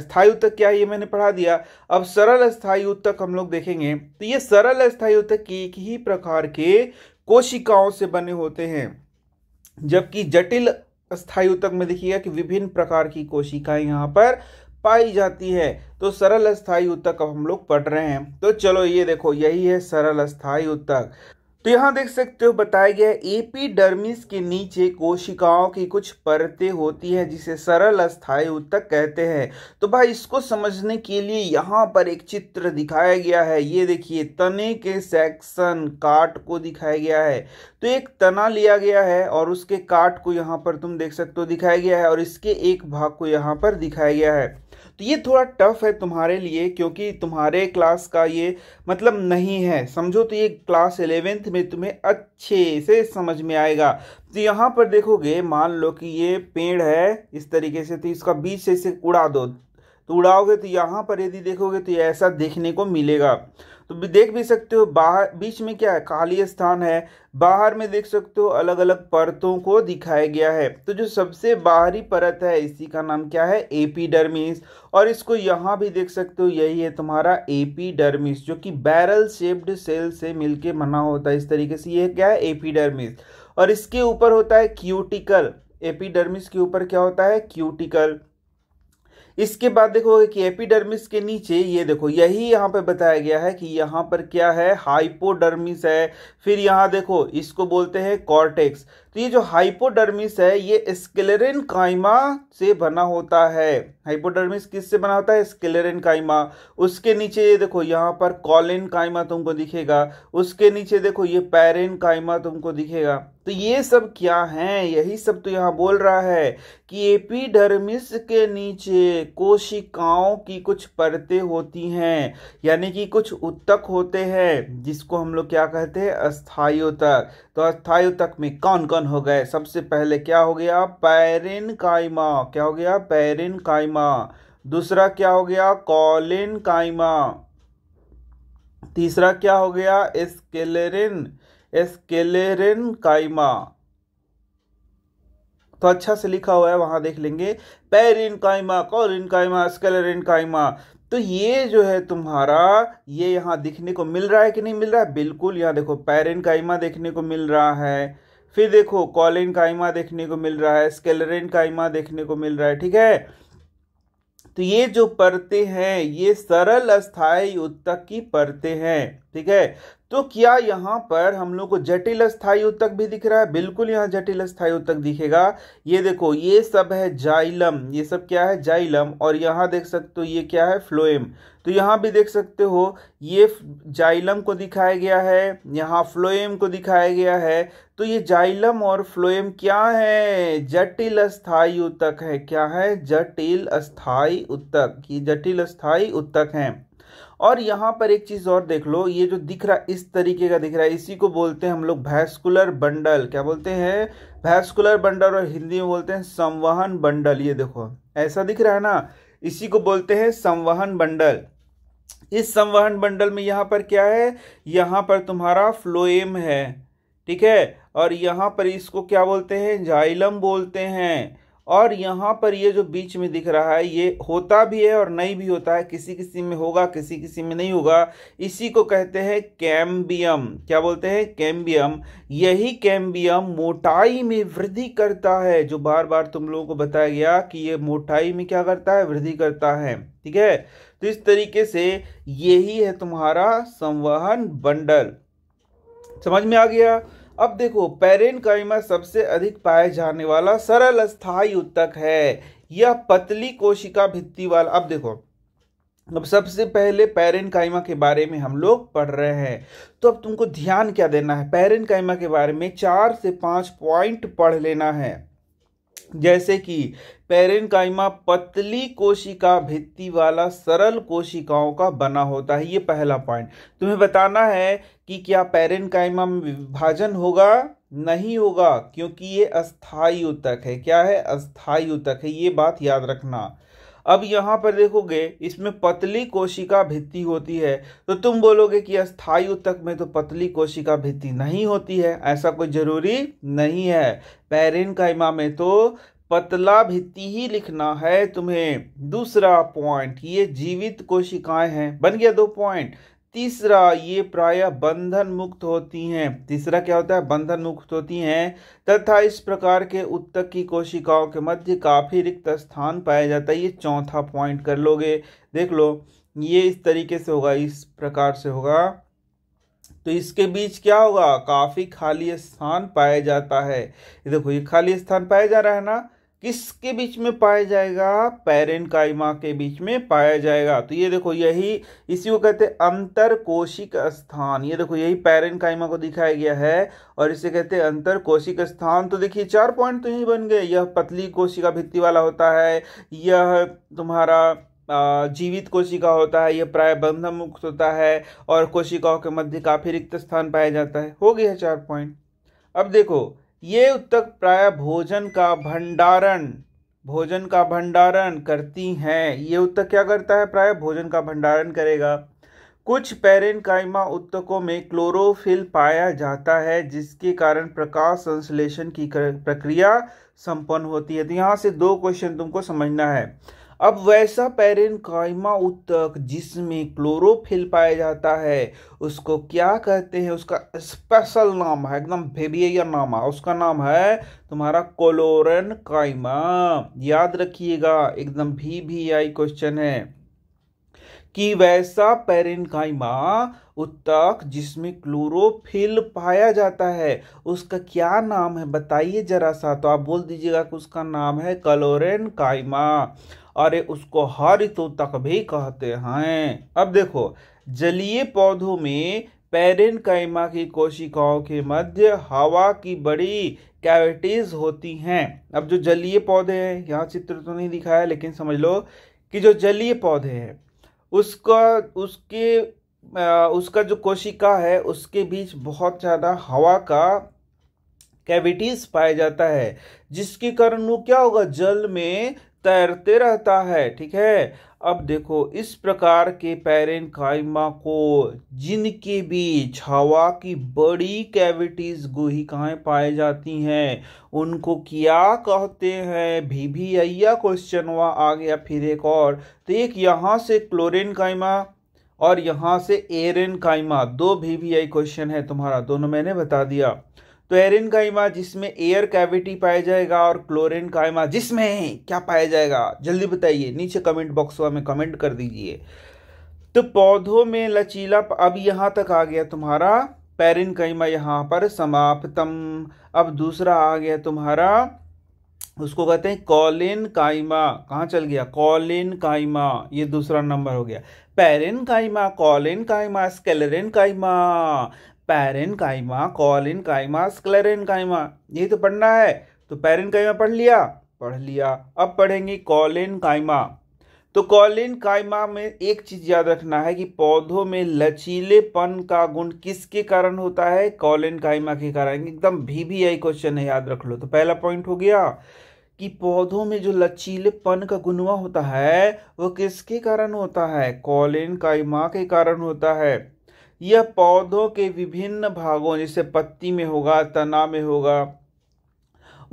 स्थायी उत्तक क्या है ये मैंने पढ़ा दिया अब सरल स्थायी उत्तक हम लोग देखेंगे तो ये सरल स्थायी उत्तक एक ही प्रकार के कोशिकाओं से बने होते हैं जबकि जटिल स्थायी उत्तक में देखिएगा कि विभिन्न प्रकार की कोशिकाएं यहाँ पर पाई जाती है तो सरल अस्थाई उत्तक अब हम लोग पढ़ रहे हैं तो चलो ये देखो यही है सरल अस्थाई उत्तक तो यहाँ देख सकते हो बताया गया है एपीडर्मिस के नीचे कोशिकाओं की कुछ परतें होती हैं जिसे सरल अस्थायी उत्तक कहते हैं तो भाई इसको समझने के लिए यहाँ पर एक चित्र दिखाया गया है ये देखिए तने के सेक्शन काट को दिखाया गया है तो एक तना लिया गया है और उसके काट को यहाँ पर तुम देख सकते हो दिखाया गया है और इसके एक भाग को यहाँ पर दिखाया गया है तो ये थोड़ा टफ है तुम्हारे लिए क्योंकि तुम्हारे क्लास का ये मतलब नहीं है समझो तो ये क्लास एलेवेंथ में तुम्हें अच्छे से समझ में आएगा तो यहाँ पर देखोगे मान लो कि ये पेड़ है इस तरीके से तो इसका बीच से इसे उड़ा दो तो उड़ाओगे तो यहाँ पर यदि देखोगे तो ऐसा देखने को मिलेगा तो देख भी सकते हो बाहर बीच में क्या है खाली स्थान है बाहर में देख सकते हो अलग अलग परतों को दिखाया गया है तो जो सबसे बाहरी परत है इसी का नाम क्या है एपीडर्मिस और इसको यहाँ भी देख सकते हो यही है तुम्हारा एपीडर्मिस जो कि बैरल शेप्ड सेल से मिलके मना होता है इस तरीके से ये क्या है एपीडर्मिस और इसके ऊपर होता है क्यूटिकल एपीडर्मिस के ऊपर क्या होता है क्यूटिकल इसके बाद देखोगे कि एपिडर्मिस के नीचे ये देखो यही यहाँ पे बताया गया है कि यहाँ पर क्या है हाइपोडर्मिस है फिर यहाँ देखो इसको बोलते हैं कॉर्टेक्स तो ये जो हाइपोडर्मिस है ये स्केलेरिन काइमा से बना होता है हाइपोडर्मिस किससे बना होता है स्केलेरिन काइमा उसके नीचे ये देखो यहाँ पर कॉलिन काइमा तुमको दिखेगा उसके नीचे देखो ये पैरिन काइमा तुमको दिखेगा तो ये सब क्या हैं यही सब तो यहाँ बोल रहा है कि एपीडर्मिस के नीचे कोशिकाओं की कुछ परतें होती हैं यानी कि कुछ उत्तक होते हैं जिसको हम लोग क्या कहते हैं अस्थायी उत्तक तो अस्थायु तक में कौन कौन हो गए सबसे पहले क्या हो गया पैरिन कायमा क्या हो गया पैरिन कायमा दूसरा क्या हो गया कॉलिन कायमा तीसरा क्या हो गया एस्केलेरिन एस्केलेरिन कायमा तो अच्छा से लिखा हुआ है वहां देख लेंगे पैरिन कायमा कॉलिन कायमा स्केलेरिन कायमा तो ये जो है तुम्हारा ये यहाँ दिखने को मिल रहा है कि नहीं मिल रहा है बिल्कुल यहाँ देखो का काइमा देखने को मिल रहा है फिर देखो कॉलिन काइमा देखने को मिल रहा है का काइमा देखने को मिल रहा है ठीक है तो ये जो परते हैं ये सरल अस्थाई उत्तक की परते हैं ठीक है तो क्या यहाँ पर हम लोग को जटिल स्थायी उत्तक भी दिख रहा है बिल्कुल यहाँ जटिल स्थायी उत्तक दिखेगा ये देखो ये सब है जाइलम ये सब क्या है जाइलम और यहाँ देख सकते हो ये क्या है फ्लोएम तो यहाँ भी देख सकते हो ये जाइलम को दिखाया गया है यहाँ फ्लोएम को दिखाया गया है तो ये जाइलम और फ्लोएम क्या है जटिल अस्थाई उत्तक है क्या है जटिल अस्थाई उत्तक ये जटिल अस्थाई उत्तक है और यहाँ पर एक चीज़ और देख लो ये जो दिख रहा इस तरीके का दिख रहा है इसी को बोलते हैं हम लोग भैस्कुलर बंडल क्या बोलते हैं भैस्कुलर बंडल और हिंदी में बोलते हैं संवहन बंडल ये देखो ऐसा दिख रहा है ना इसी को बोलते हैं संवहन बंडल इस संवहन बंडल में यहाँ पर क्या है यहाँ पर तुम्हारा फ्लोएम है ठीक है और यहाँ पर इसको क्या बोलते हैं जाइलम बोलते हैं और यहाँ पर ये जो बीच में दिख रहा है ये होता भी है और नहीं भी होता है किसी किसी में होगा किसी किसी में नहीं होगा इसी को कहते हैं कैम्बियम क्या बोलते हैं कैम्बियम यही कैम्बियम मोटाई में वृद्धि करता है जो बार बार तुम लोगों को बताया गया कि ये मोटाई में क्या करता है वृद्धि करता है ठीक है तो इस तरीके से यही है तुम्हारा संवहन बंडल समझ में आ गया अब देखो पेरेनकाइमा सबसे अधिक पाए जाने वाला सरल स्थायी उत्तक है यह पतली कोशिका भित्ति वाला अब देखो अब सबसे पहले पेरेनकाइमा के बारे में हम लोग पढ़ रहे हैं तो अब तुमको ध्यान क्या देना है कायमा के बारे में चार से पाँच पॉइंट पढ़ लेना है जैसे कि कायमा पतली कोशिका भित्ति वाला सरल कोशिकाओं का बना होता है ये पहला पॉइंट तुम्हें बताना है कि क्या काइमा में विभाजन होगा नहीं होगा क्योंकि ये अस्थायी उतक है क्या है अस्थायी उतक है ये बात याद रखना अब यहाँ पर देखोगे इसमें पतली कोशिका भित्ति होती है तो तुम बोलोगे कि अस्थायी उतक में तो पतली कोशिका भित्ति नहीं होती है ऐसा कोई जरूरी नहीं है पैरिन कायमा में तो पतला भित्ति ही लिखना है तुम्हें दूसरा पॉइंट ये जीवित कोशिकाएं हैं बन गया दो पॉइंट तीसरा ये प्राय बंधन मुक्त होती हैं तीसरा क्या होता है बंधन मुक्त होती हैं तथा इस प्रकार के उत्तक की कोशिकाओं के मध्य काफ़ी रिक्त स्थान पाया जाता है ये चौथा पॉइंट कर लोगे देख लो ये इस तरीके से होगा इस प्रकार से होगा तो इसके बीच क्या होगा काफ़ी खाली स्थान पाया जाता है ये देखो ये खाली स्थान पाया जा रहा है ना किसके बीच में पाया जाएगा पैरेन कायमा के बीच में पाया जाएगा तो ये देखो यही इसी को कहते हैं अंतर कोशिक स्थान ये देखो यही पैरेन काइमा को दिखाया गया है और इसे कहते हैं अंतर कोशिक स्थान तो देखिए चार पॉइंट तो यही बन गए यह पतली कोशिका भित्ति वाला होता है यह तुम्हारा जीवित कोशिका होता है यह प्राय बंधन मुक्त होता है और कोशिकाओं के मध्य काफी रिक्त स्थान पाया जाता है हो गया चार पॉइंट अब देखो ये उत्तक प्राय भोजन का भंडारण भोजन का भंडारण करती हैं ये उत्तक क्या करता है प्राय भोजन का भंडारण करेगा कुछ पेरेनकाइमा उत्तकों में क्लोरोफिल पाया जाता है जिसके कारण प्रकाश संश्लेषण की प्रक्रिया संपन्न होती है तो यहाँ से दो क्वेश्चन तुमको समझना है अब वैसा कायमा उत्तक जिसमें क्लोरोफिल पाया जाता है उसको क्या कहते हैं उसका स्पेशल नाम है एकदम फेबिया नाम है उसका नाम है तुम्हारा कोलोरन कायमा याद रखिएगा एकदम भी भी आई क्वेश्चन है कि वैसा कायमा उत्तक जिसमें क्लोरोफिल पाया जाता है उसका क्या नाम है बताइए जरा सा तो आप बोल दीजिएगा कि उसका नाम है कलोरेन काइमा अरे उसको हरित उत्तक भी कहते हैं अब देखो जलीय पौधों में पेरेन काइमा की कोशिकाओं के मध्य हवा की बड़ी कैविटीज होती हैं अब जो जलीय पौधे हैं यहाँ चित्र तो नहीं दिखाया लेकिन समझ लो कि जो जलीय पौधे हैं उसका उसके उसका जो कोशिका है उसके बीच बहुत ज़्यादा हवा का कैविटीज पाया जाता है जिसके कारण वो क्या होगा जल में तैरते रहता है ठीक है अब देखो इस प्रकार के पैरेन कायमा को जिनके बीच हवा की बड़ी कैविटीज गुहिकाएं पाई जाती हैं उनको क्या कहते हैं भी भी क्वेश्चन हुआ आ गया फिर एक और तो एक यहाँ से क्लोरीन कायमा और यहाँ से एरन कायमा दो भी वी आई क्वेश्चन है तुम्हारा दोनों मैंने बता दिया तो एरन काइमा जिसमें एयर कैविटी पाया जाएगा और क्लोरिन कायमा जिसमें क्या पाया जाएगा जल्दी बताइए नीचे कमेंट बॉक्स में कमेंट कर दीजिए तो पौधों में लचीला अब यहाँ तक आ गया तुम्हारा पैरिन कैमा यहाँ पर समाप्तम अब दूसरा आ गया तुम्हारा उसको कहते हैं कॉलिन काइमा कहाँ चल गया कॉलिन काइमा ये दूसरा नंबर हो गया parenchyma collenchyma sclerenchyma parenchyma collenchyma sclerenchyma यही तो पढ़ना है तो पैरेनकाइमा पढ़ लिया पढ़ लिया अब पढ़ेंगे कॉलेनकाइमा तो कॉलिन कायमा में एक चीज याद रखना है कि पौधों में लचीलेपन का गुण किसके कारण होता है कॉलिन कायमा के कारण एकदम भी भी यही क्वेश्चन है याद रख लो तो पहला पॉइंट हो गया कि पौधों में जो लचीलेपन का गुनवा होता है वो किसके कारण होता है कॉलिन काइमा के कारण होता है यह पौधों के विभिन्न भागों जैसे पत्ती में होगा तना में होगा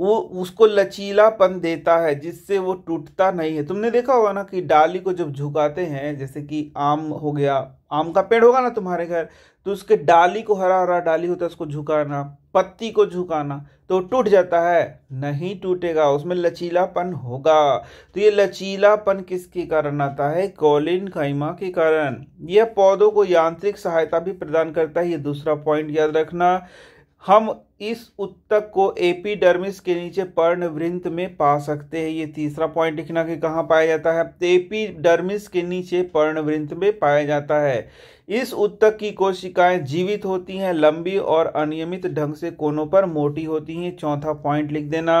वो उसको लचीलापन देता है जिससे वो टूटता नहीं है तुमने देखा होगा ना कि डाली को जब झुकाते हैं जैसे कि आम हो गया आम का पेड़ होगा ना तुम्हारे घर तो उसके डाली को हरा हरा डाली होता है उसको झुकाना पत्ती को झुकाना तो टूट जाता है नहीं टूटेगा उसमें लचीलापन होगा तो ये लचीलापन किसके कारण आता है कॉलिन खैमा के कारण यह पौधों को यांत्रिक सहायता भी प्रदान करता है ये दूसरा पॉइंट याद रखना हम इस उत्तक को एपीडर्मिस के नीचे पर्ण वृंत में पा सकते हैं ये तीसरा पॉइंट लिखना कि कहाँ पाया जाता है एपीडर्मिस के नीचे पर्ण वृंत में पाया जाता है इस उत्तक की कोशिकाएं जीवित होती हैं लंबी और अनियमित ढंग से कोनों पर मोटी होती हैं चौथा पॉइंट लिख देना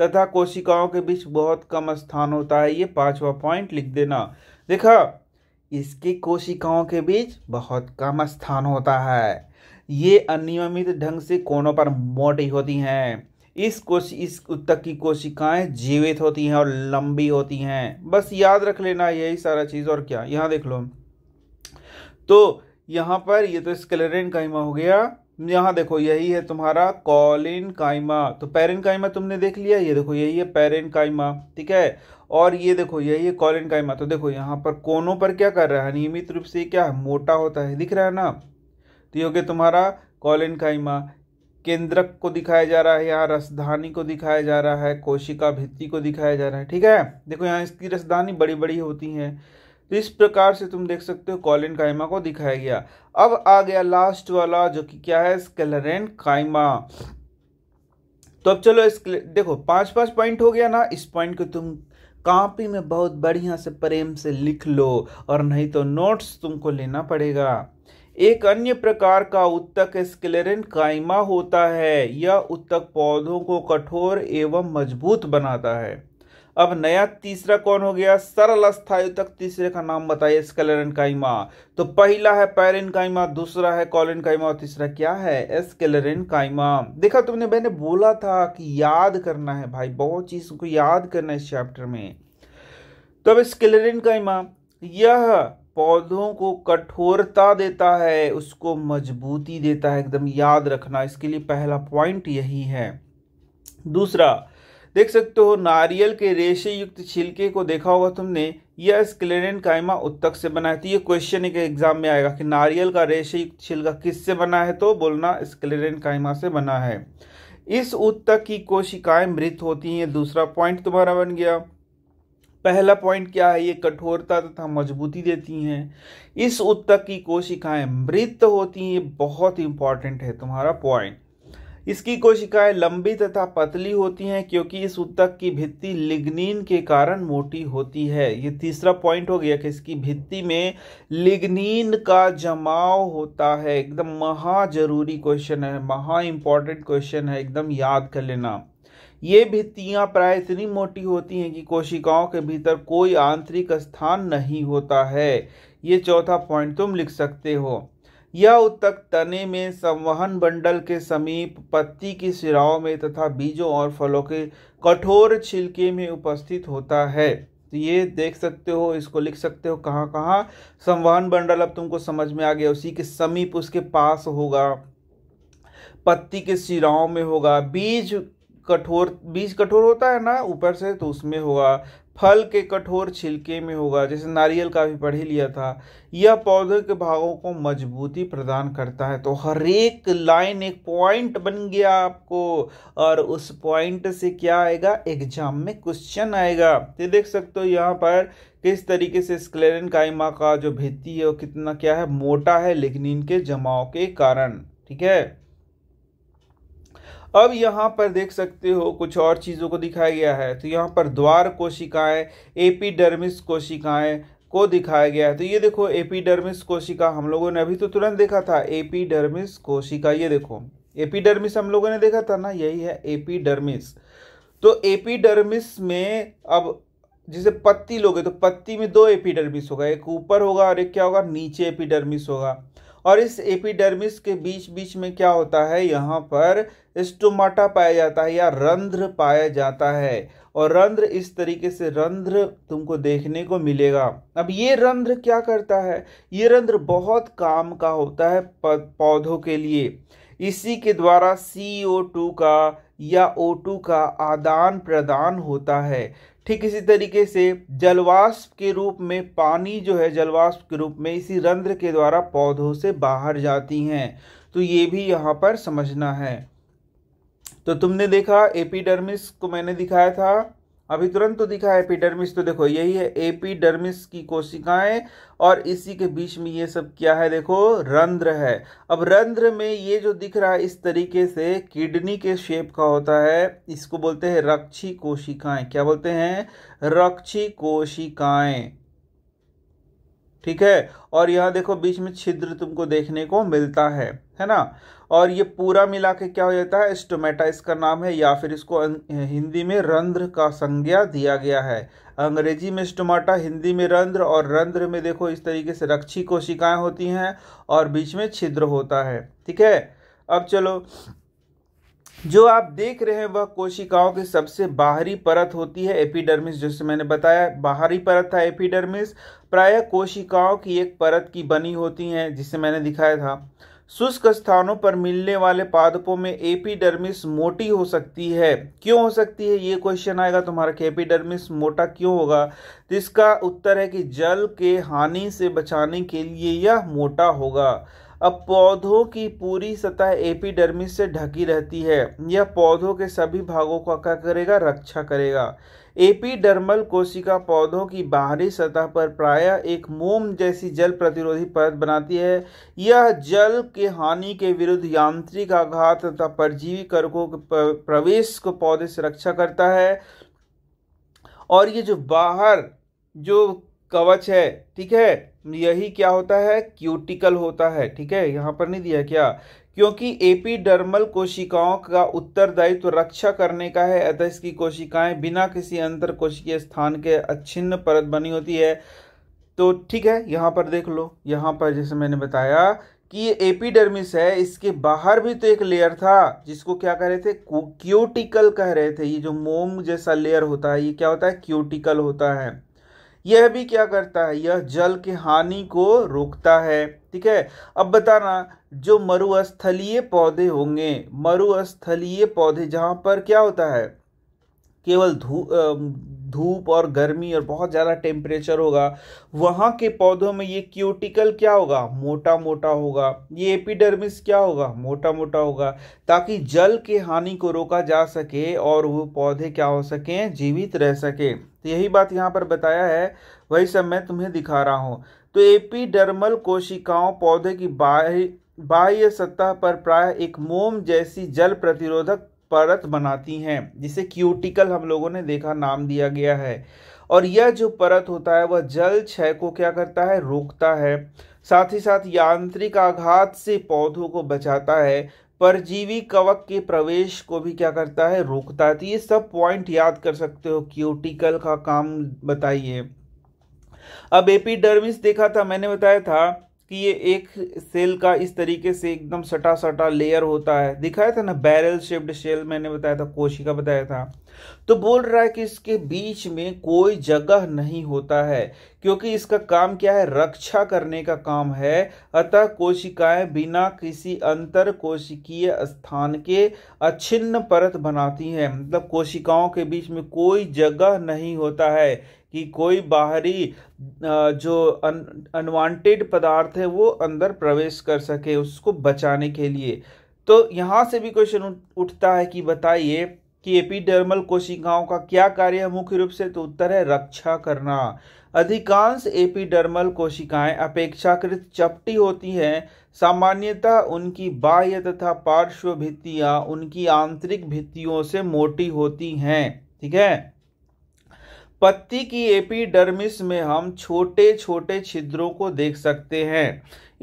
तथा कोशिकाओं के बीच बहुत कम स्थान होता है ये पांचवा पॉइंट लिख देना देखा इसकी कोशिकाओं के बीच बहुत कम स्थान होता है ये अनियमित ढंग से कोनों पर मोटी होती हैं इस कोश इस उत्तक की कोशिकाएं जीवित होती हैं और लंबी होती हैं बस याद रख लेना यही सारा चीज़ और क्या यहाँ देख लो तो यहाँ पर ये तो स्केलेरिन काइमा हो गया यहाँ देखो यही है तुम्हारा कॉलिन काइमा तो पेरिन काइमा तुमने देख लिया ये देखो यही है पेरिन काइमा ठीक है और ये देखो यही है कॉलिन काइमा तो देखो यहाँ पर कोनों पर क्या कर रहा है नियमित रूप से क्या है मोटा होता है दिख रहा है ना तो ये हो गया तुम्हारा कॉलिन काइमा केंद्रक को दिखाया जा रहा है यहाँ रसधानी को दिखाया जा रहा है कोशिका भित्ति को दिखाया जा रहा है ठीक है देखो यहाँ इसकी रसधानी बड़ी बड़ी होती हैं तो इस प्रकार से तुम देख सकते हो कॉलिन काइमा को दिखाया गया अब आ गया लास्ट वाला जो कि क्या है स्केलरेन काइमा तो अब चलो इस देखो पांच पांच पॉइंट हो गया ना इस पॉइंट को तुम कापी में बहुत बढ़िया से प्रेम से लिख लो और नहीं तो नोट्स तुमको लेना पड़ेगा एक अन्य प्रकार का उत्तक स्केलेरन काइमा होता है यह उत्तक पौधों को कठोर एवं मजबूत बनाता है अब नया तीसरा कौन हो गया सरल अस्थायु तक तीसरे का नाम बताइए स्केलेरन तो पहला है पैरिन काइमा दूसरा है कॉलिन काइमा और तीसरा क्या है स्केलेरन काइमा देखा तुमने मैंने बोला था कि याद करना है भाई बहुत चीज को याद करना है इस चैप्टर में तो अब स्केलेरन काइमा यह पौधों को कठोरता देता है उसको मजबूती देता है एकदम याद रखना इसके लिए पहला पॉइंट यही है दूसरा देख सकते हो नारियल के रेशे युक्त छिलके को देखा होगा तुमने यह स्क्लेरन कायमा उत्तक से बना है तो ये क्वेश्चन एक एग्जाम में आएगा कि नारियल का रेशे युक्त छिलका किससे बना है तो बोलना स्क्लेरन कायमा से बना है इस उत्तक की कोशिकाएं मृत होती हैं दूसरा पॉइंट तुम्हारा बन गया पहला पॉइंट क्या है ये कठोरता तथा मजबूती देती हैं इस उत्तक की कोशिकाएं मृत होती हैं बहुत इंपॉर्टेंट है तुम्हारा पॉइंट इसकी कोशिकाएं लंबी तथा पतली होती हैं क्योंकि इस उत्तक की भित्ति लिग्निन के कारण मोटी होती है ये तीसरा पॉइंट हो गया कि इसकी भित्ति में लिग्निन का जमाव होता है एकदम महा जरूरी क्वेश्चन है महा इंपॉर्टेंट क्वेश्चन है एकदम याद कर लेना ये भित्तियाँ प्राय इतनी मोटी होती हैं कि कोशिकाओं के भीतर कोई आंतरिक स्थान नहीं होता है ये चौथा पॉइंट तुम लिख सकते हो यह उत्तक तने में संवहन बंडल के समीप पत्ती की सिराओं में तथा बीजों और फलों के कठोर छिलके में उपस्थित होता है तो ये देख सकते हो इसको लिख सकते हो कहाँ कहाँ संवहन बंडल अब तुमको समझ में आ गया उसी के समीप उसके पास होगा पत्ती के सिराओं में होगा बीज कठोर बीज कठोर होता है ना ऊपर से तो उसमें होगा फल के कठोर छिलके में होगा जैसे नारियल का भी पढ़ ही लिया था यह पौधे के भागों को मजबूती प्रदान करता है तो हर एक लाइन एक पॉइंट बन गया आपको और उस पॉइंट से क्या आएगा एग्जाम में क्वेश्चन आएगा ये देख सकते हो यहाँ पर किस तरीके से स्क्लेरन काइमा का जो भित्ती है वो कितना क्या है मोटा है लेकिन इनके जमाव के कारण ठीक है अब यहाँ पर देख सकते हो कुछ और चीज़ों को दिखाया गया है तो यहाँ पर द्वार कोशिकाएं एपीडर्मिस कोशिकाएं को दिखाया गया है तो ये देखो एपीडर्मिस कोशिका हम लोगों ने अभी तो तुरंत देखा था एपीडर्मिस कोशिका ये देखो एपीडर्मिस हम लोगों ने देखा था ना यही है एपीडर्मिस तो एपीडर्मिस में अब जैसे पत्ती लोगे तो पत्ती में दो एपीडर्मिस होगा एक ऊपर होगा और एक क्या होगा नीचे एपीडर्मिस होगा और इस एपीडर्मिस के बीच बीच में क्या होता है यहाँ पर स्टोमाटा पाया जाता है या रंध्र पाया जाता है और रंध्र इस तरीके से रंध्र तुमको देखने को मिलेगा अब ये रंध्र क्या करता है ये रंध्र बहुत काम का होता है पौधों के लिए इसी के द्वारा सी ओ टू का या ओ टू का आदान प्रदान होता है ठीक इसी तरीके से जलवाष्प के रूप में पानी जो है जलवाष्प के रूप में इसी रंध्र के द्वारा पौधों से बाहर जाती हैं तो ये भी यहाँ पर समझना है तो तुमने देखा एपीडर्मिस को मैंने दिखाया था अभी तुरंत तो दिखा एपीडर्मिस तो देखो यही है एपीडर्मिस की कोशिकाएं और इसी के बीच में ये सब क्या है देखो रंध्र है अब रंध्र में ये जो दिख रहा है इस तरीके से किडनी के शेप का होता है इसको बोलते हैं रक्षी कोशिकाएं क्या बोलते हैं रक्षी कोशिकाएं ठीक है और यहां देखो बीच में छिद्र तुमको देखने को मिलता है है ना और ये पूरा मिला के क्या हो जाता है स्टोमेटा इसका नाम है या फिर इसको अं-, हिंदी में रंध्र का संज्ञा दिया गया है अंग्रेजी में स्टोमाटा हिंदी में रंध्र और रंध्र में देखो इस तरीके से रक्षी कोशिकाएं होती हैं और बीच में छिद्र होता है ठीक है अब चलो जो आप देख रहे हैं वह कोशिकाओं की सबसे बाहरी परत होती है एपिडर्मिस जैसे मैंने बताया बाहरी परत था एपिडर्मिस प्रायः कोशिकाओं की एक परत की बनी होती हैं जिसे मैंने दिखाया था शुष्क स्थानों पर मिलने वाले पादपों में एपीडर्मिस मोटी हो सकती है क्यों हो सकती है ये क्वेश्चन आएगा तुम्हारा कि एपीडर्मिस मोटा क्यों होगा तो इसका उत्तर है कि जल के हानि से बचाने के लिए यह मोटा होगा अब पौधों की पूरी सतह एपीडर्मिस से ढकी रहती है यह पौधों के सभी भागों का क्या करेगा रक्षा करेगा एपीडर्मल कोशिका पौधों की बाहरी सतह पर प्रायः एक मोम जैसी जल प्रतिरोधी परत बनाती है यह जल के हानि के विरुद्ध यांत्रिक आघात तथा परजीवी करकों के प्रवेश को पौधे से रक्षा करता है और ये जो बाहर जो कवच है ठीक है यही क्या होता है क्यूटिकल होता है ठीक है यहाँ पर नहीं दिया क्या क्योंकि एपीडर्मल कोशिकाओं का उत्तरदायित्व तो रक्षा करने का है अतः इसकी कोशिकाएं बिना किसी अंतर कोशिकीय स्थान के अच्छिन्न परत बनी होती है तो ठीक है यहाँ पर देख लो यहाँ पर जैसे मैंने बताया कि ये एपिडर्मिस है इसके बाहर भी तो एक लेयर था जिसको क्या कह रहे थे क्यूटिकल कह रहे थे ये जो मोम जैसा लेयर होता है ये क्या होता है क्यूटिकल होता है यह भी क्या करता है यह जल के हानि को रोकता है ठीक है अब बताना जो मरुस्थलीय पौधे होंगे मरुस्थलीय पौधे जहाँ पर क्या होता है केवल धूप धूप और गर्मी और बहुत ज़्यादा टेम्परेचर होगा वहाँ के पौधों में ये क्यूटिकल क्या होगा मोटा मोटा होगा ये एपिडर्मिस क्या होगा मोटा मोटा होगा ताकि जल के हानि को रोका जा सके और वो पौधे क्या हो सकें जीवित रह सके तो यही बात यहाँ पर बताया है वही सब मैं तुम्हें दिखा रहा हूँ तो एपिडर्मल कोशिकाओं पौधे की बाहरी बाह्य सतह पर प्राय एक मोम जैसी जल प्रतिरोधक परत बनाती हैं जिसे क्यूटिकल हम लोगों ने देखा नाम दिया गया है और यह जो परत होता है वह जल क्षय को क्या करता है रोकता है साथ ही साथ यांत्रिक आघात से पौधों को बचाता है परजीवी कवक के प्रवेश को भी क्या करता है रोकता है तो ये सब पॉइंट याद कर सकते हो क्यूटिकल का काम बताइए अब एपिडर्मिस देखा था मैंने बताया था कि ये एक सेल का इस तरीके से एकदम सटा सटा लेयर होता है दिखाया था ना बैरल शेप्ड सेल मैंने बताया था कोशिका बताया था तो बोल रहा है कि इसके बीच में कोई जगह नहीं होता है क्योंकि इसका काम क्या है रक्षा करने का काम है अतः कोशिकाएं बिना किसी अंतर कोशिकीय स्थान के अच्छिन्न परत बनाती हैं मतलब कोशिकाओं के बीच में कोई जगह नहीं होता है कि कोई बाहरी जो अनवांटेड पदार्थ है वो अंदर प्रवेश कर सके उसको बचाने के लिए तो यहाँ से भी क्वेश्चन उठता है कि बताइए कि एपिडर्मल कोशिकाओं का क्या कार्य है मुख्य रूप से तो उत्तर है रक्षा करना अधिकांश एपिडर्मल कोशिकाएं अपेक्षाकृत चपटी होती हैं सामान्यतः उनकी बाह्य तथा पार्श्व भित्तियां उनकी आंतरिक भित्तियों से मोटी होती हैं ठीक है पत्ती की एपीडर्मिस में हम छोटे छोटे छिद्रों को देख सकते हैं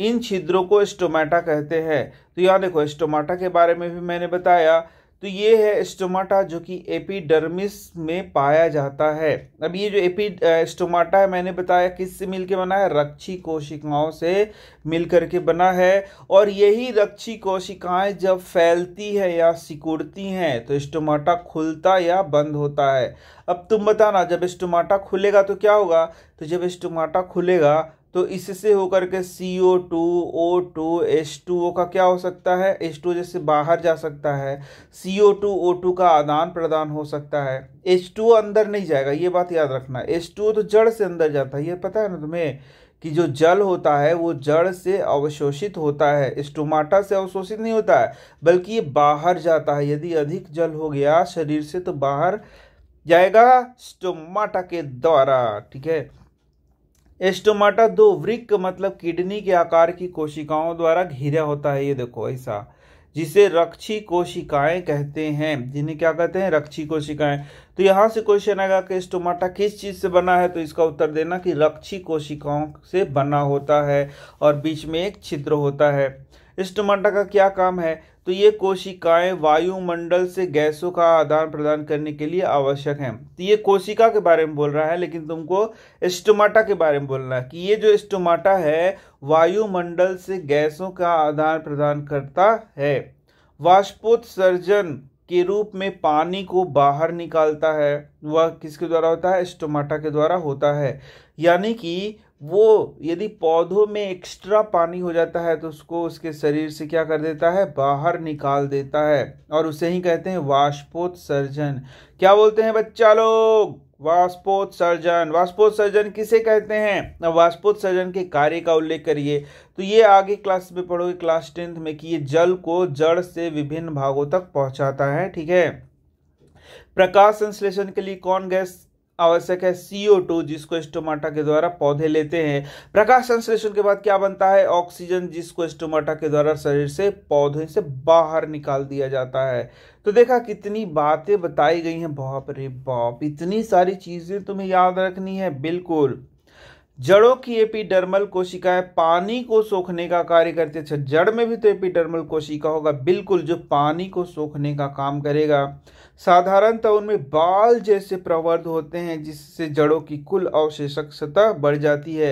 इन छिद्रों को स्टोमेटा कहते हैं तो यहाँ देखो स्टोमेटा के बारे में भी मैंने बताया तो ये है स्टोमाटा जो कि एपिडर्मिस में पाया जाता है अब ये जो एपी स्टोमाटा है मैंने बताया किससे मिलके बना है रक्षी कोशिकाओं से मिलकर के बना है और यही रक्षी कोशिकाएं जब फैलती है या सिकुड़ती हैं तो स्टोमाटा खुलता या बंद होता है अब तुम बताना जब स्टोमाटा खुलेगा तो क्या होगा तो जब स्टोमाटा खुलेगा तो इससे होकर के C O two O two S two O का क्या हो सकता है एस टू जैसे बाहर जा सकता है सी ओ टू ओ टू का आदान प्रदान हो सकता है एस टू अंदर नहीं जाएगा ये बात याद रखना एस टू तो जड़ से अंदर जाता है ये पता है ना तुम्हें कि जो जल होता है वो जड़ से अवशोषित होता है स्टोमाटा से अवशोषित नहीं होता है बल्कि ये बाहर जाता है यदि अधिक जल हो गया शरीर से तो बाहर जाएगा स्टोमाटा के द्वारा ठीक है एस्टोमाटा दो वृक्क मतलब किडनी के आकार की कोशिकाओं द्वारा घिरा होता है ये देखो ऐसा जिसे रक्षी कोशिकाएं कहते हैं जिन्हें क्या कहते हैं रक्षी कोशिकाएं तो यहाँ से क्वेश्चन आएगा कि स्टोमाटा किस चीज़ से बना है तो इसका उत्तर देना कि रक्षी कोशिकाओं से बना होता है और बीच में एक छिद्र होता है स्टोमाटा का क्या काम है तो ये कोशिकाएं वायुमंडल से गैसों का आदान प्रदान करने के लिए आवश्यक हैं तो ये कोशिका के बारे में बोल रहा है लेकिन तुमको स्टोमाटा के बारे में बोलना है कि ये जो स्टोमाटा है वायुमंडल से गैसों का आदान प्रदान करता है वाष्पोत्सर्जन के रूप में पानी को बाहर निकालता है वह किसके द्वारा होता है स्टोमाटा के द्वारा होता है यानी कि वो यदि पौधों में एक्स्ट्रा पानी हो जाता है तो उसको उसके शरीर से क्या कर देता है बाहर निकाल देता है और उसे ही कहते हैं वाष्पोत सर्जन क्या बोलते हैं बच्चा लोग वाष्पोत्सर्जन सर्जन किसे कहते हैं सर्जन के कार्य का उल्लेख करिए तो ये आगे क्लास में पढ़ोगे क्लास टेंथ में कि ये जल को जड़ से विभिन्न भागों तक पहुंचाता है ठीक है प्रकाश संश्लेषण के लिए कौन गैस आवश्यक है सीओ टू जिसको स्टोमाटा के द्वारा पौधे लेते हैं प्रकाश संश्लेषण के बाद क्या बनता है ऑक्सीजन जिसको स्टोमाटा के द्वारा शरीर से पौधे से बाहर निकाल दिया जाता है तो देखा कितनी बातें बताई गई हैं बाप रे बाप इतनी सारी चीज़ें तुम्हें याद रखनी है बिल्कुल जड़ों की एपीडर्मल कोशिकाएं पानी को सोखने का कार्य करते अच्छा जड़ में भी तो एपिडर्मल कोशिका होगा बिल्कुल जो पानी को सोखने का काम करेगा साधारणतः उनमें बाल जैसे प्रवर्ध होते हैं जिससे जड़ों की कुल अवशेषक सतह बढ़ जाती है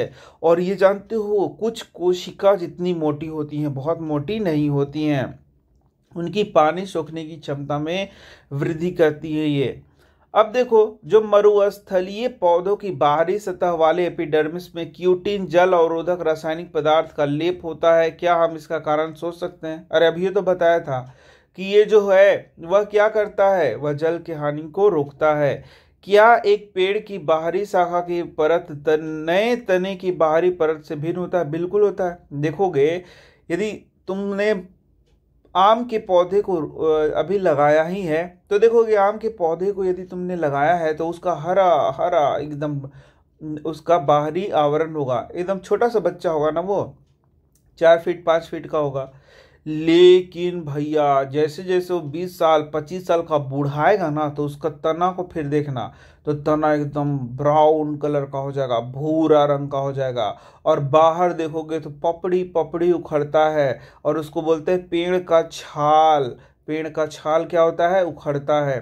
और ये जानते हो कुछ कोशिका जितनी मोटी होती हैं बहुत मोटी नहीं होती हैं उनकी पानी सोखने की क्षमता में वृद्धि करती है ये अब देखो जो मरुस्थलीय पौधों की बाहरी सतह वाले एपिडर्मिस में क्यूटीन जल अवरोधक रासायनिक पदार्थ का लेप होता है क्या हम इसका कारण सोच सकते हैं अरे अभी तो बताया था कि ये जो है वह क्या करता है वह जल की हानि को रोकता है क्या एक पेड़ की बाहरी शाखा की परत तन, नए तने की बाहरी परत से भिन्न होता है बिल्कुल होता है देखोगे यदि तुमने आम के पौधे को अभी लगाया ही है तो देखोगे आम के पौधे को यदि तुमने लगाया है तो उसका हरा हरा एकदम उसका बाहरी आवरण होगा एकदम छोटा सा बच्चा होगा ना वो चार फीट पाँच फीट का होगा लेकिन भैया जैसे जैसे वो बीस साल पच्चीस साल का बूढ़ाएगा ना तो उसका तना को फिर देखना तो तना एकदम ब्राउन कलर का हो जाएगा भूरा रंग का हो जाएगा और बाहर देखोगे तो पपड़ी पपड़ी उखड़ता है और उसको बोलते हैं पेड़ का छाल पेड़ का छाल क्या होता है उखड़ता है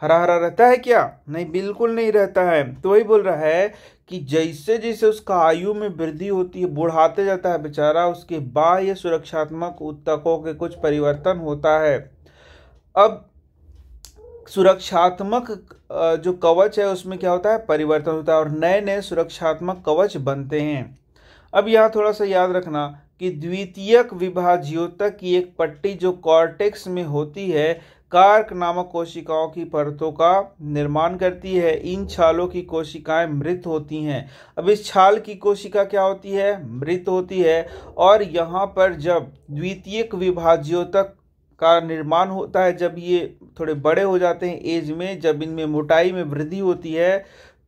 हरा हरा रहता है क्या नहीं बिल्कुल नहीं रहता है तो वही बोल रहा है कि जैसे जैसे उसका आयु में वृद्धि होती है बुढ़ाते जाता है बेचारा उसके बाह्य सुरक्षात्मक उत्तकों के कुछ परिवर्तन होता है अब सुरक्षात्मक जो कवच है उसमें क्या होता है परिवर्तन होता है और नए नए सुरक्षात्मक कवच बनते हैं अब यहाँ थोड़ा सा याद रखना कि द्वितीयक विभाज्योतक की एक पट्टी जो कॉर्टेक्स में होती है कार्क नामक कोशिकाओं की परतों का निर्माण करती है इन छालों की कोशिकाएं मृत होती हैं अब इस छाल की कोशिका क्या होती है मृत होती है और यहाँ पर जब द्वितीयक विभाज्यों तक का निर्माण होता है जब ये थोड़े बड़े हो जाते हैं एज में जब इनमें मोटाई में वृद्धि होती है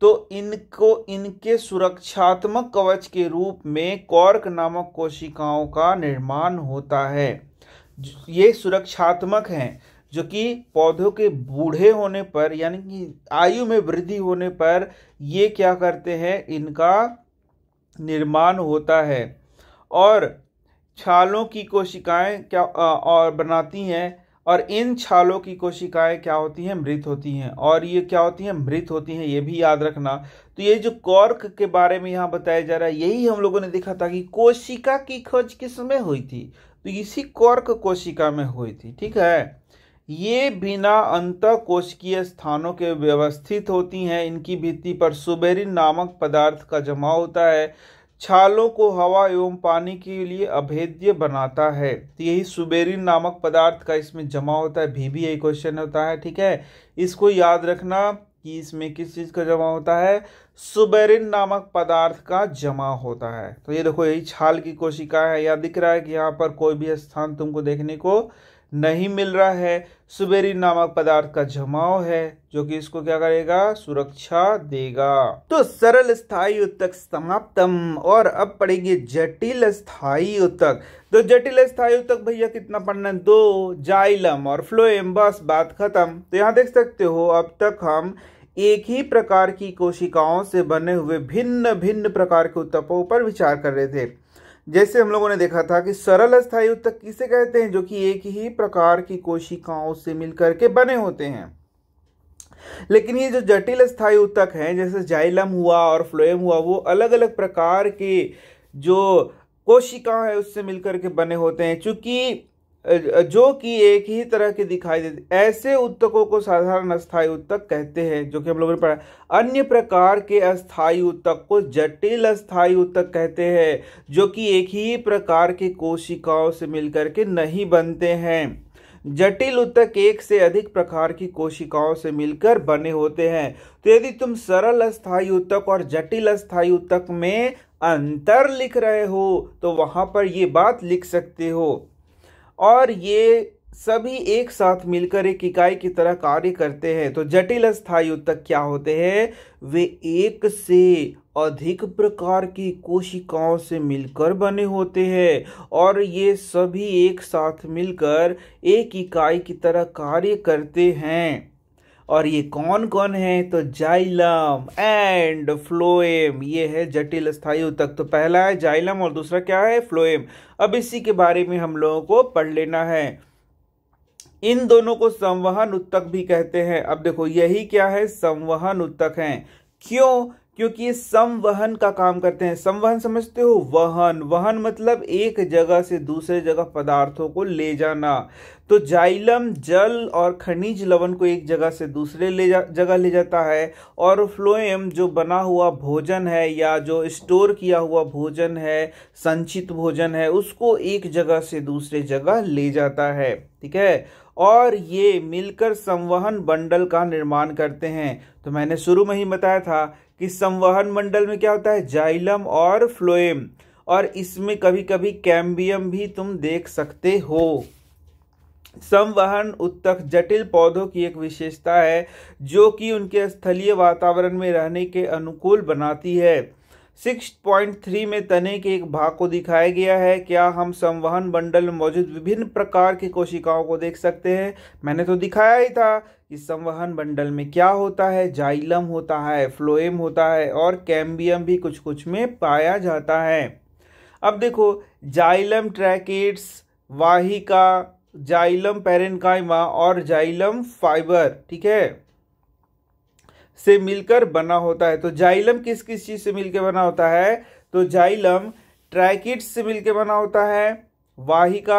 तो इनको इनके सुरक्षात्मक कवच के रूप में कॉर्क नामक कोशिकाओं का निर्माण होता है ये सुरक्षात्मक हैं जो कि पौधों के बूढ़े होने पर यानी कि आयु में वृद्धि होने पर ये क्या करते हैं इनका निर्माण होता है और छालों की कोशिकाएं क्या और बनाती हैं और इन छालों की कोशिकाएं क्या होती हैं मृत होती हैं और ये क्या होती हैं मृत होती हैं ये भी याद रखना तो ये जो कॉर्क के बारे में यहाँ बताया जा रहा है यही हम लोगों ने देखा था कि कोशिका की खोज किस में हुई थी तो इसी कॉर्क कोशिका में हुई थी ठीक है ये बिना अंत कोशिकीय स्थानों के व्यवस्थित होती हैं इनकी भित्ति पर सुबेरिन नामक पदार्थ का जमा होता है छालों को हवा एवं पानी के लिए अभेद्य बनाता है तो यही सुबेरिन नामक पदार्थ का इसमें जमा होता है भी भी यही क्वेश्चन होता है ठीक है इसको याद रखना कि इसमें किस चीज़ का जमा होता है सुबेरिन नामक पदार्थ का जमा होता है तो ये देखो यही छाल की कोशिका है या दिख रहा है कि यहाँ पर कोई भी स्थान तुमको देखने को नहीं मिल रहा है सुबेरी नामक पदार्थ का जमाव है जो कि इसको क्या करेगा सुरक्षा देगा तो सरल स्थायी उत्तक समाप्तम और अब पढ़ेंगे जटिल स्थायी उत्तक तो जटिल स्थायी उत्तक भैया कितना पढ़ना है दो जाइलम और फ्लोएम बस बात खत्म तो यहाँ देख सकते हो अब तक हम एक ही प्रकार की कोशिकाओं से बने हुए भिन्न भिन्न प्रकार के उत्तपों पर विचार कर रहे थे जैसे हम लोगों ने देखा था कि सरल अस्थायी उत्तक किसे कहते हैं जो कि एक ही प्रकार की कोशिकाओं से मिलकर के बने होते हैं लेकिन ये जो जटिल स्थायी उत्तक हैं जैसे जाइलम हुआ और फ्लोएम हुआ वो अलग अलग प्रकार के जो कोशिका है उससे मिलकर के बने होते हैं चूंकि जो कि एक ही तरह के दिखाई देते ऐसे उत्तकों को साधारण अस्थायी उत्तक कहते हैं जो कि हम लोगों ने पढ़ा अन्य प्रकार के अस्थायी उत्तक को जटिल अस्थायी उत्तक कहते हैं जो कि एक ही प्रकार के कोशिकाओं से मिलकर के नहीं बनते हैं जटिल उत्तक एक से अधिक प्रकार की कोशिकाओं से मिलकर बने होते हैं तो यदि तुम सरल अस्थायी उत्तक और जटिल अस्थायी उत्तक में अंतर लिख रहे हो तो वहां पर ये बात लिख सकते हो और ये सभी एक साथ मिलकर एक इकाई की तरह कार्य करते हैं तो जटिल स्थायी उत्तक क्या होते हैं वे एक से अधिक प्रकार की कोशिकाओं से मिलकर बने होते हैं और ये सभी एक साथ मिलकर एक इकाई की तरह कार्य करते हैं और ये कौन कौन है तो जाइलम एंड फ्लोएम ये है जटिल स्थायी तक तो पहला है जाइलम और दूसरा क्या है फ्लोएम अब इसी के बारे में हम लोगों को पढ़ लेना है इन दोनों को संवहन उत्तक भी कहते हैं अब देखो यही क्या है संवहन उत्तक हैं क्यों क्योंकि ये संवहन का काम करते हैं संवहन समझते हो वहन वहन मतलब एक जगह से दूसरे जगह पदार्थों को ले जाना तो जाइलम जल और खनिज लवण को एक जगह से दूसरे ले जा, जगह ले जाता है और फ्लोएम जो बना हुआ भोजन है या जो स्टोर किया हुआ भोजन है संचित भोजन है उसको एक जगह से दूसरे जगह ले जाता है ठीक है और ये मिलकर संवहन बंडल का निर्माण करते हैं तो मैंने शुरू में ही बताया था कि संवहन मंडल में क्या होता है जाइलम और फ्लोएम और इसमें कभी कभी कैम्बियम भी तुम देख सकते हो संवहन उत्तक जटिल पौधों की एक विशेषता है जो कि उनके स्थलीय वातावरण में रहने के अनुकूल बनाती है 6.3 में तने के एक भाग को दिखाया गया है क्या हम संवहन बंडल में मौजूद विभिन्न प्रकार की कोशिकाओं को देख सकते हैं मैंने तो दिखाया ही था इस संवहन बंडल में क्या होता है जाइलम होता है फ्लोएम होता है और कैम्बियम भी कुछ कुछ में पाया जाता है अब देखो जाइलम ट्रैकेट्स वाहिका जाइलम पेरेनकाइमा और जाइलम फाइबर ठीक है से मिलकर बना होता है तो जाइलम किस किस चीज से मिलकर बना होता है तो जाइलम ट्रैकिट्स से मिलकर बना होता है वाहिका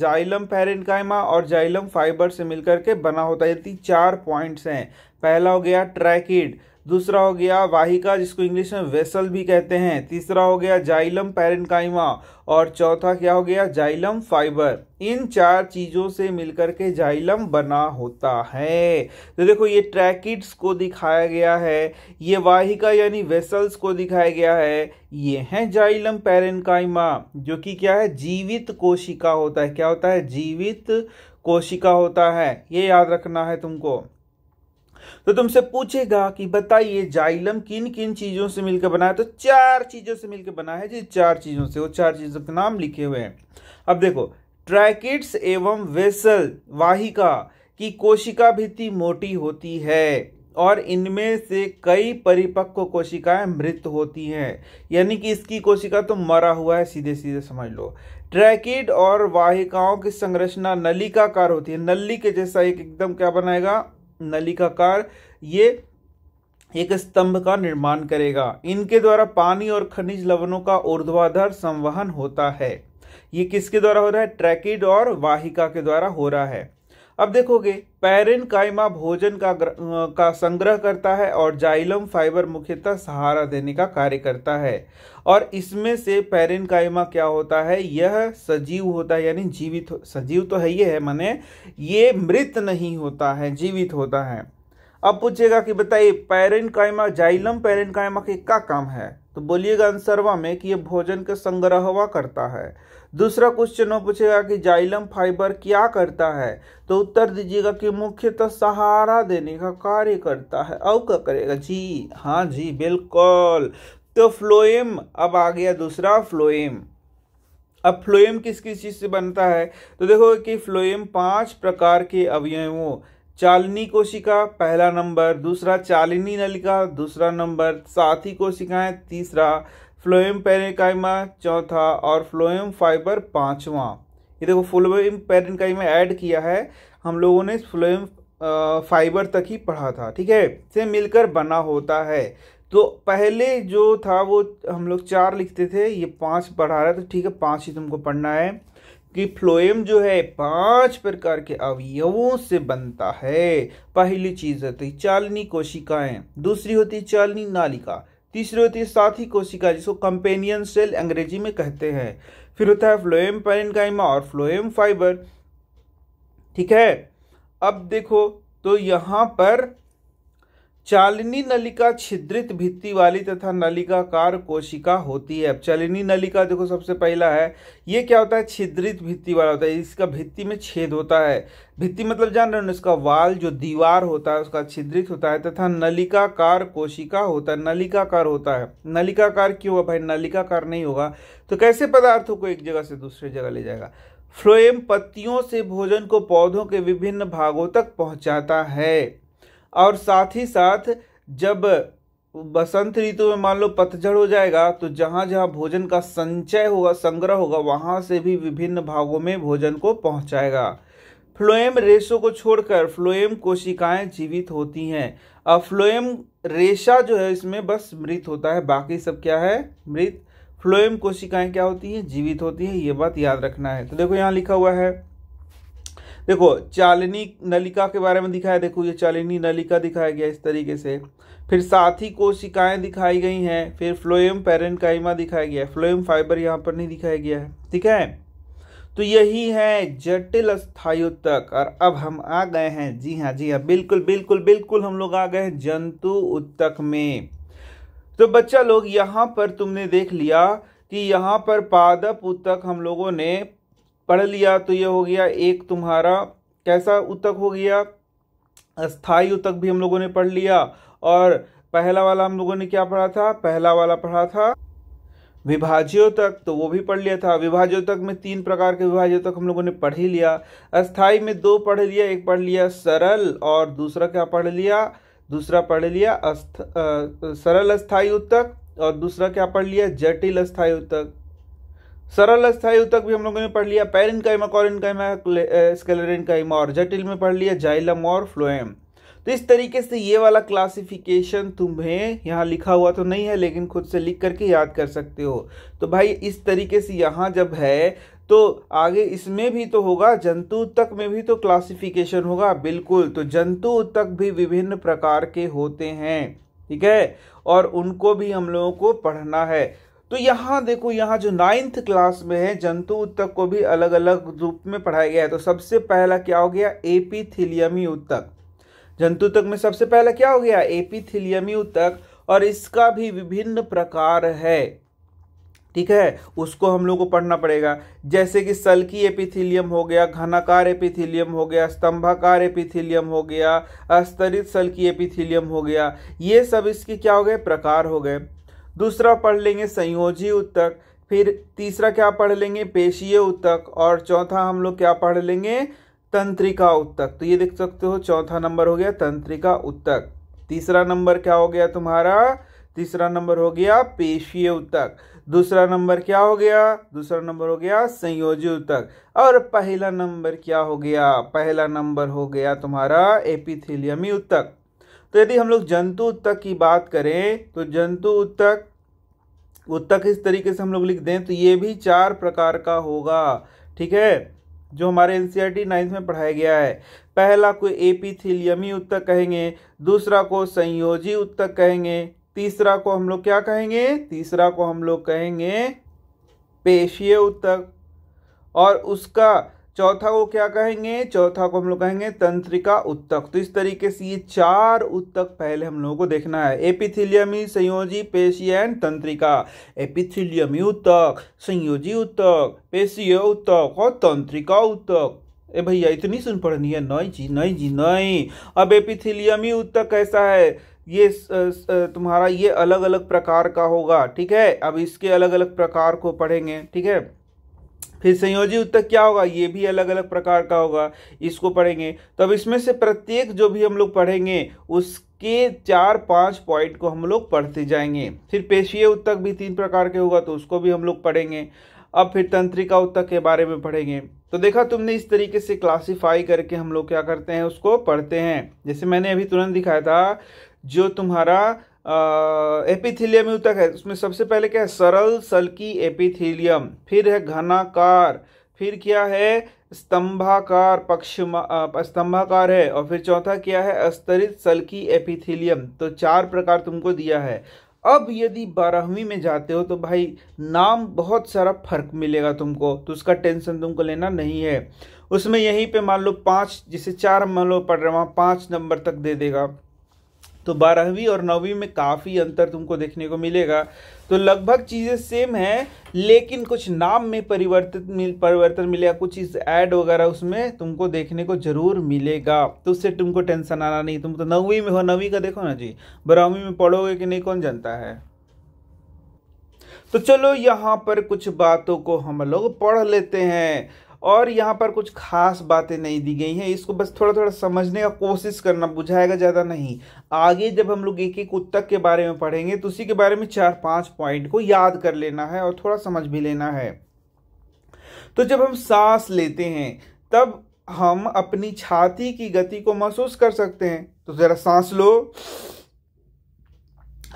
जाइलम पेरेन्काइमा और जाइलम फाइबर से मिलकर के बना होता है यदि चार पॉइंट्स हैं पहला हो गया ट्रैकिड दूसरा हो गया वाहिका जिसको इंग्लिश में वेसल भी कहते हैं तीसरा हो गया जाइलम पैरनकाइमा और चौथा क्या हो गया जाइलम फाइबर इन चार चीज़ों से मिलकर के जाइलम बना होता है तो देखो ये ट्रैकिड्स को दिखाया गया है ये वाहिका यानी वेसल्स को दिखाया गया है ये हैं जाइलम पेरेंकाइमा जो कि क्या है जीवित कोशिका होता है क्या होता है जीवित कोशिका होता है ये याद रखना है तुमको तो तुमसे पूछेगा कि बताइए जाइलम किन किन चीज़ों से मिलकर बना है तो चार चीज़ों से मिलकर बना है जी चार चीज़ों से वो चार चीज़ों के नाम लिखे हुए हैं अब देखो ट्रैकिट्स एवं वेसल वाहिका की कोशिका भित्ति मोटी होती है और इनमें से कई परिपक्व कोशिकाएं मृत होती हैं यानी कि इसकी कोशिका तो मरा हुआ है सीधे सीधे समझ लो ट्रैकिड और वाहिकाओं की संरचना नली का कार होती है नली के जैसा एक एकदम क्या बनाएगा नलिकाकार ये एक स्तंभ का निर्माण करेगा इनके द्वारा पानी और खनिज लवणों का ऊर्ध्वाधर संवहन होता है ये किसके द्वारा हो रहा है ट्रैकिड और वाहिका के द्वारा हो रहा है अब देखोगे पैरिन कायमा भोजन का का संग्रह करता है और जाइलम फाइबर मुख्यतः सहारा देने का कार्य करता है और इसमें से कायमा क्या होता है यह सजीव होता है यानी जीवित सजीव तो है ये है मैंने ये मृत नहीं होता है जीवित होता है अब पूछेगा कि बताइए कायमा जाइलम कायमा के क्या काम है तो बोलिएगा अंसरवा में कि यह भोजन का संग्रहवा करता है दूसरा क्वेश्चन वो पूछेगा कि जाइलम फाइबर क्या करता है तो उत्तर दीजिएगा कि मुख्यतः सहारा देने का कार्य करता है अब क्या करेगा जी हाँ जी बिल्कुल तो फ्लोएम अब आ गया दूसरा फ्लोएम अब फ्लोएम किस किस चीज़ से बनता है तो देखो कि फ्लोएम पांच प्रकार के अवयवों चालनी कोशिका पहला नंबर दूसरा चालिनी नलिका दूसरा नंबर साथी कोशिकाएं तीसरा फ्लोएम पेरेकाइमा चौथा और फ्लोएम फाइबर पांचवा ये देखो फ्लोएम पेरेकाइमा ऐड किया है हम लोगों ने फ्लोएम फाइबर तक ही पढ़ा था ठीक है से मिलकर बना होता है तो पहले जो था वो हम लोग चार लिखते थे ये पाँच पढ़ा रहा है तो ठीक है पाँच ही तुमको पढ़ना है कि फ्लोएम जो है पांच प्रकार के अवयवों से बनता है पहली चीज होती है चालनी कोशिकाएं दूसरी होती है चालनी नालिका तीसरी होती है साथी कोशिका जिसको कंपेनियन सेल अंग्रेजी में कहते हैं फिर होता है फ्लोएम पेरेंकाइमा और फ्लोएम फाइबर ठीक है अब देखो तो यहाँ पर चालिनी नलिका छिद्रित भित्ति वाली तथा नलिकाकार कोशिका होती है अब चालिनी नलिका देखो सबसे पहला है ये क्या होता है छिद्रित भित्ति वाला होता है इसका भित्ति में छेद होता है भित्ति मतलब जान रहे हो इसका वाल जो दीवार होता है उसका छिद्रित होता है तथा नलिकाकार कोशिका होता है नलिकाकार होता है नलिकाकार क्यों हुआ भाई नलिकाकार नहीं होगा तो कैसे पदार्थों को एक जगह से दूसरे जगह ले जाएगा फ्लोएम पत्तियों से भोजन को पौधों के विभिन्न भागों तक पहुंचाता है और साथ ही साथ जब बसंत ऋतु में मान लो पतझड़ हो जाएगा तो जहाँ जहाँ भोजन का संचय होगा संग्रह होगा वहाँ से भी विभिन्न भागों में भोजन को पहुँचाएगा फ्लोएम रेशों को छोड़कर फ्लोएम कोशिकाएं जीवित होती हैं और फ्लोएम रेशा जो है इसमें बस मृत होता है बाकी सब क्या है मृत फ्लोएम कोशिकाएं क्या होती हैं जीवित होती हैं ये बात याद रखना है तो देखो यहाँ लिखा हुआ है देखो चालनी नलिका के बारे में दिखाया देखो ये चालनी नलिका दिखाया गया इस तरीके से फिर साथी कोशिकाएं दिखाई गई हैं फिर फ्लोएम पेरेंटाइमा दिखाया गया है फ्लोएम फाइबर यहाँ पर नहीं दिखाया गया है ठीक है तो यही है जटिल तक और अब हम आ गए हैं जी हाँ जी हाँ बिल्कुल बिल्कुल बिल्कुल हम लोग आ गए हैं जंतु उत्तक में तो बच्चा लोग यहाँ पर तुमने देख लिया कि यहाँ पर पादप उत्तक हम लोगों ने पढ़ लिया तो ये हो गया एक तुम्हारा कैसा उत्तक हो गया स्थायी उत्तक भी हम लोगों ने पढ़ लिया और पहला वाला हम लोगों ने क्या पढ़ा था पहला वाला पढ़ा था विभाज्यों तक तो वो भी पढ़ लिया था विभाज्यों तक में तीन प्रकार के विभाज्यों तक हम लोगों ने पढ़ ही लिया अस्थाई में दो पढ़ लिया एक पढ़ लिया सरल और दूसरा क्या पढ़ लिया दूसरा पढ़ लिया अस्थ, सरल अस्थाई उत्तक और दूसरा क्या पढ़ लिया जटिल अस्थाई उत्तक सरल स्थायी तक भी हम लोगों ने पढ़ लिया पैरिन काइमा कॉरिन काइमा स्केलरिन काइमा और जटिल में पढ़ लिया जाइलम और फ्लोएम तो इस तरीके से ये वाला क्लासिफिकेशन तुम्हें यहाँ लिखा हुआ तो नहीं है लेकिन खुद से लिख करके याद कर सकते हो तो भाई इस तरीके से यहाँ जब है तो आगे इसमें भी तो होगा जंतु तक में भी तो क्लासिफिकेशन होगा बिल्कुल तो जंतु तक भी विभिन्न प्रकार के होते हैं ठीक है और उनको भी हम लोगों को पढ़ना है तो यहाँ देखो यहाँ जो नाइन्थ क्लास में है जंतु उत्तक को भी अलग अलग रूप में पढ़ाया गया है तो सबसे पहला क्या हो गया एपीथिलियमी उत्तक जंतु तक में सबसे पहला क्या हो गया एपीथिलियमी उत्तक और इसका भी विभिन्न प्रकार है ठीक है उसको हम लोग को पढ़ना पड़ेगा जैसे कि सल्की एपिथिलियम हो गया घनाकार एपिथिलियम हो गया स्तंभाकार एपिथिलियम हो गया अस्तरित सल्की एपिथिलियम हो गया ये सब इसके क्या हो गए प्रकार हो गए दूसरा पढ़ लेंगे संयोजी उत्तक फिर तीसरा क्या पढ़ लेंगे पेशीय उत्तक और चौथा हम लोग क्या पढ़ लेंगे तंत्रिका उत्तक तो ये देख सकते हो चौथा नंबर हो गया तंत्रिका उत्तक तीसरा नंबर क्या हो गया तुम्हारा तीसरा नंबर हो गया पेशीय उत्तक दूसरा नंबर क्या हो गया दूसरा नंबर हो गया संयोजी उत्तक और पहला नंबर क्या हो गया पहला नंबर हो गया तुम्हारा एपिथेलियमी उत्तक तो यदि हम लोग जंतु उत्तक की बात करें तो जंतु उत्तक उत्तक इस तरीके से हम लोग लिख दें तो ये भी चार प्रकार का होगा ठीक है जो हमारे N C R T ninth में पढ़ाया गया है पहला को एपीथिलियमी उत्तक कहेंगे दूसरा को संयोजी उत्तक कहेंगे तीसरा को हम लोग क्या कहेंगे तीसरा को हम लोग कहेंगे पेशीय उत्तक और उसका चौथा को क्या कहेंगे चौथा को हम लोग कहेंगे तंत्रिका उत्तक तो इस तरीके से ये चार उत्तक पहले हम लोगों को देखना है एपिथिलियमी संयोजी पेशी एंड तंत्रिका एपिथिलियमी उत्तक संयोजी उत्तक पेशीय उत्तक और तंत्रिका उत्तक ए भैया इतनी सुन पढ़नी है नहीं जी नहीं जी नहीं अब एपिथिलियमी उत्तक कैसा है ये तुम्हारा ये अलग अलग प्रकार का होगा ठीक है अब इसके अलग अलग प्रकार को पढ़ेंगे ठीक है फिर संयोजी उत्तक क्या होगा ये भी अलग अलग प्रकार का होगा इसको पढ़ेंगे तो अब इसमें से प्रत्येक जो भी हम लोग पढ़ेंगे उसके चार पांच पॉइंट को हम लोग पढ़ते जाएंगे फिर पेशीय उत्तक भी तीन प्रकार के होगा तो उसको भी हम लोग पढ़ेंगे अब फिर तंत्रिका उत्तक के बारे में पढ़ेंगे तो देखा तुमने इस तरीके से क्लासीफाई करके हम लोग क्या करते हैं उसको पढ़ते हैं जैसे मैंने अभी तुरंत दिखाया था जो तुम्हारा एपिथिलियम युतक है उसमें सबसे पहले क्या है सरल सल्की एपिथिलियम फिर है घनाकार फिर क्या है स्तंभाकार पक्ष स्तंभाकार है और फिर चौथा क्या है अस्तरित सल्की एपिथीलियम तो चार प्रकार तुमको दिया है अब यदि बारहवीं में जाते हो तो भाई नाम बहुत सारा फर्क मिलेगा तुमको तो उसका टेंशन तुमको लेना नहीं है उसमें यहीं पे मान लो पाँच जिसे चार मान लो पढ़ रहे वहाँ पाँच नंबर तक दे देगा तो बारहवीं और नौवीं में काफ़ी अंतर तुमको देखने को मिलेगा तो लगभग चीज़ें सेम है लेकिन कुछ नाम में परिवर्तित मिल परिवर्तन मिलेगा कुछ चीज़ ऐड वगैरह उसमें तुमको देखने को ज़रूर मिलेगा तो उससे तुमको टेंशन आना नहीं तुम तो नौवीं में हो नौवीं का देखो ना जी बारहवीं में पढ़ोगे कि नहीं कौन जानता है तो चलो यहाँ पर कुछ बातों को हम लोग पढ़ लेते हैं और यहाँ पर कुछ खास बातें नहीं दी गई हैं इसको बस थोड़ा थोड़ा समझने का कोशिश करना बुझाएगा ज़्यादा नहीं आगे जब हम लोग एक एक उत्तक के बारे में पढ़ेंगे तो उसी के बारे में चार पाँच पॉइंट को याद कर लेना है और थोड़ा समझ भी लेना है तो जब हम सांस लेते हैं तब हम अपनी छाती की गति को महसूस कर सकते हैं तो ज़रा सांस लो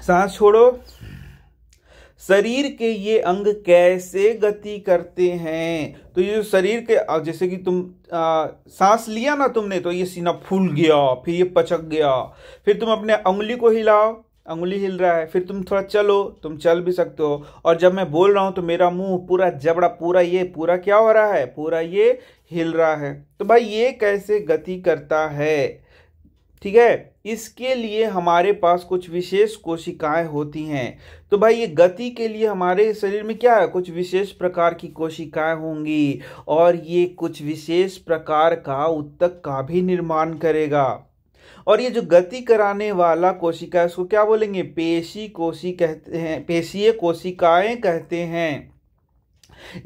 सांस छोड़ो शरीर के ये अंग कैसे गति करते हैं तो ये शरीर के जैसे कि तुम आ, सांस लिया ना तुमने तो ये सीना फूल गया फिर ये पचक गया फिर तुम अपने उंगली को हिलाओ उंगली हिल रहा है फिर तुम थोड़ा चलो तुम चल भी सकते हो और जब मैं बोल रहा हूँ तो मेरा मुंह पूरा जबड़ा पूरा ये पूरा क्या हो रहा है पूरा ये हिल रहा है तो भाई ये कैसे गति करता है ठीक है इसके लिए हमारे पास कुछ विशेष कोशिकाएं होती हैं तो भाई ये गति के लिए हमारे शरीर में क्या है कुछ विशेष प्रकार की कोशिकाएं होंगी और ये कुछ विशेष प्रकार का उत्तक का भी निर्माण करेगा और ये जो गति कराने वाला कोशिका है उसको क्या बोलेंगे पेशी कोशी कहते हैं पेशीय कोशिकाएं कहते हैं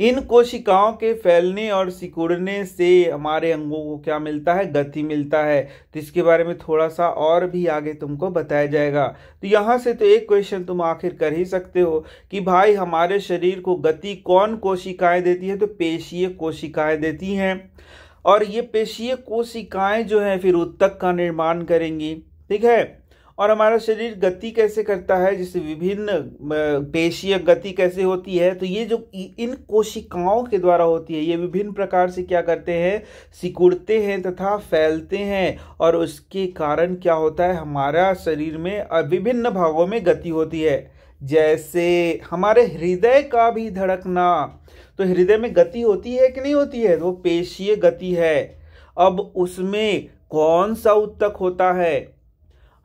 इन कोशिकाओं के फैलने और सिकुड़ने से हमारे अंगों को क्या मिलता है गति मिलता है तो इसके बारे में थोड़ा सा और भी आगे तुमको बताया जाएगा तो यहाँ से तो एक क्वेश्चन तुम आखिर कर ही सकते हो कि भाई हमारे शरीर को गति कौन कोशिकाएं देती है तो पेशीय कोशिकाएं देती हैं और ये पेशीय कोशिकाएं जो है फिर उत्तक का निर्माण करेंगी ठीक है और हमारा शरीर गति कैसे करता है जैसे विभिन्न पेशीय गति कैसे होती है तो ये जो इन कोशिकाओं के द्वारा होती है ये विभिन्न प्रकार से क्या करते हैं सिकुड़ते हैं तथा फैलते हैं और उसके कारण क्या होता है हमारा शरीर में विभिन्न भागों में गति होती है जैसे हमारे हृदय का भी धड़कना तो हृदय में गति होती है कि नहीं होती है वो पेशीय गति है अब उसमें कौन सा उत्तक होता है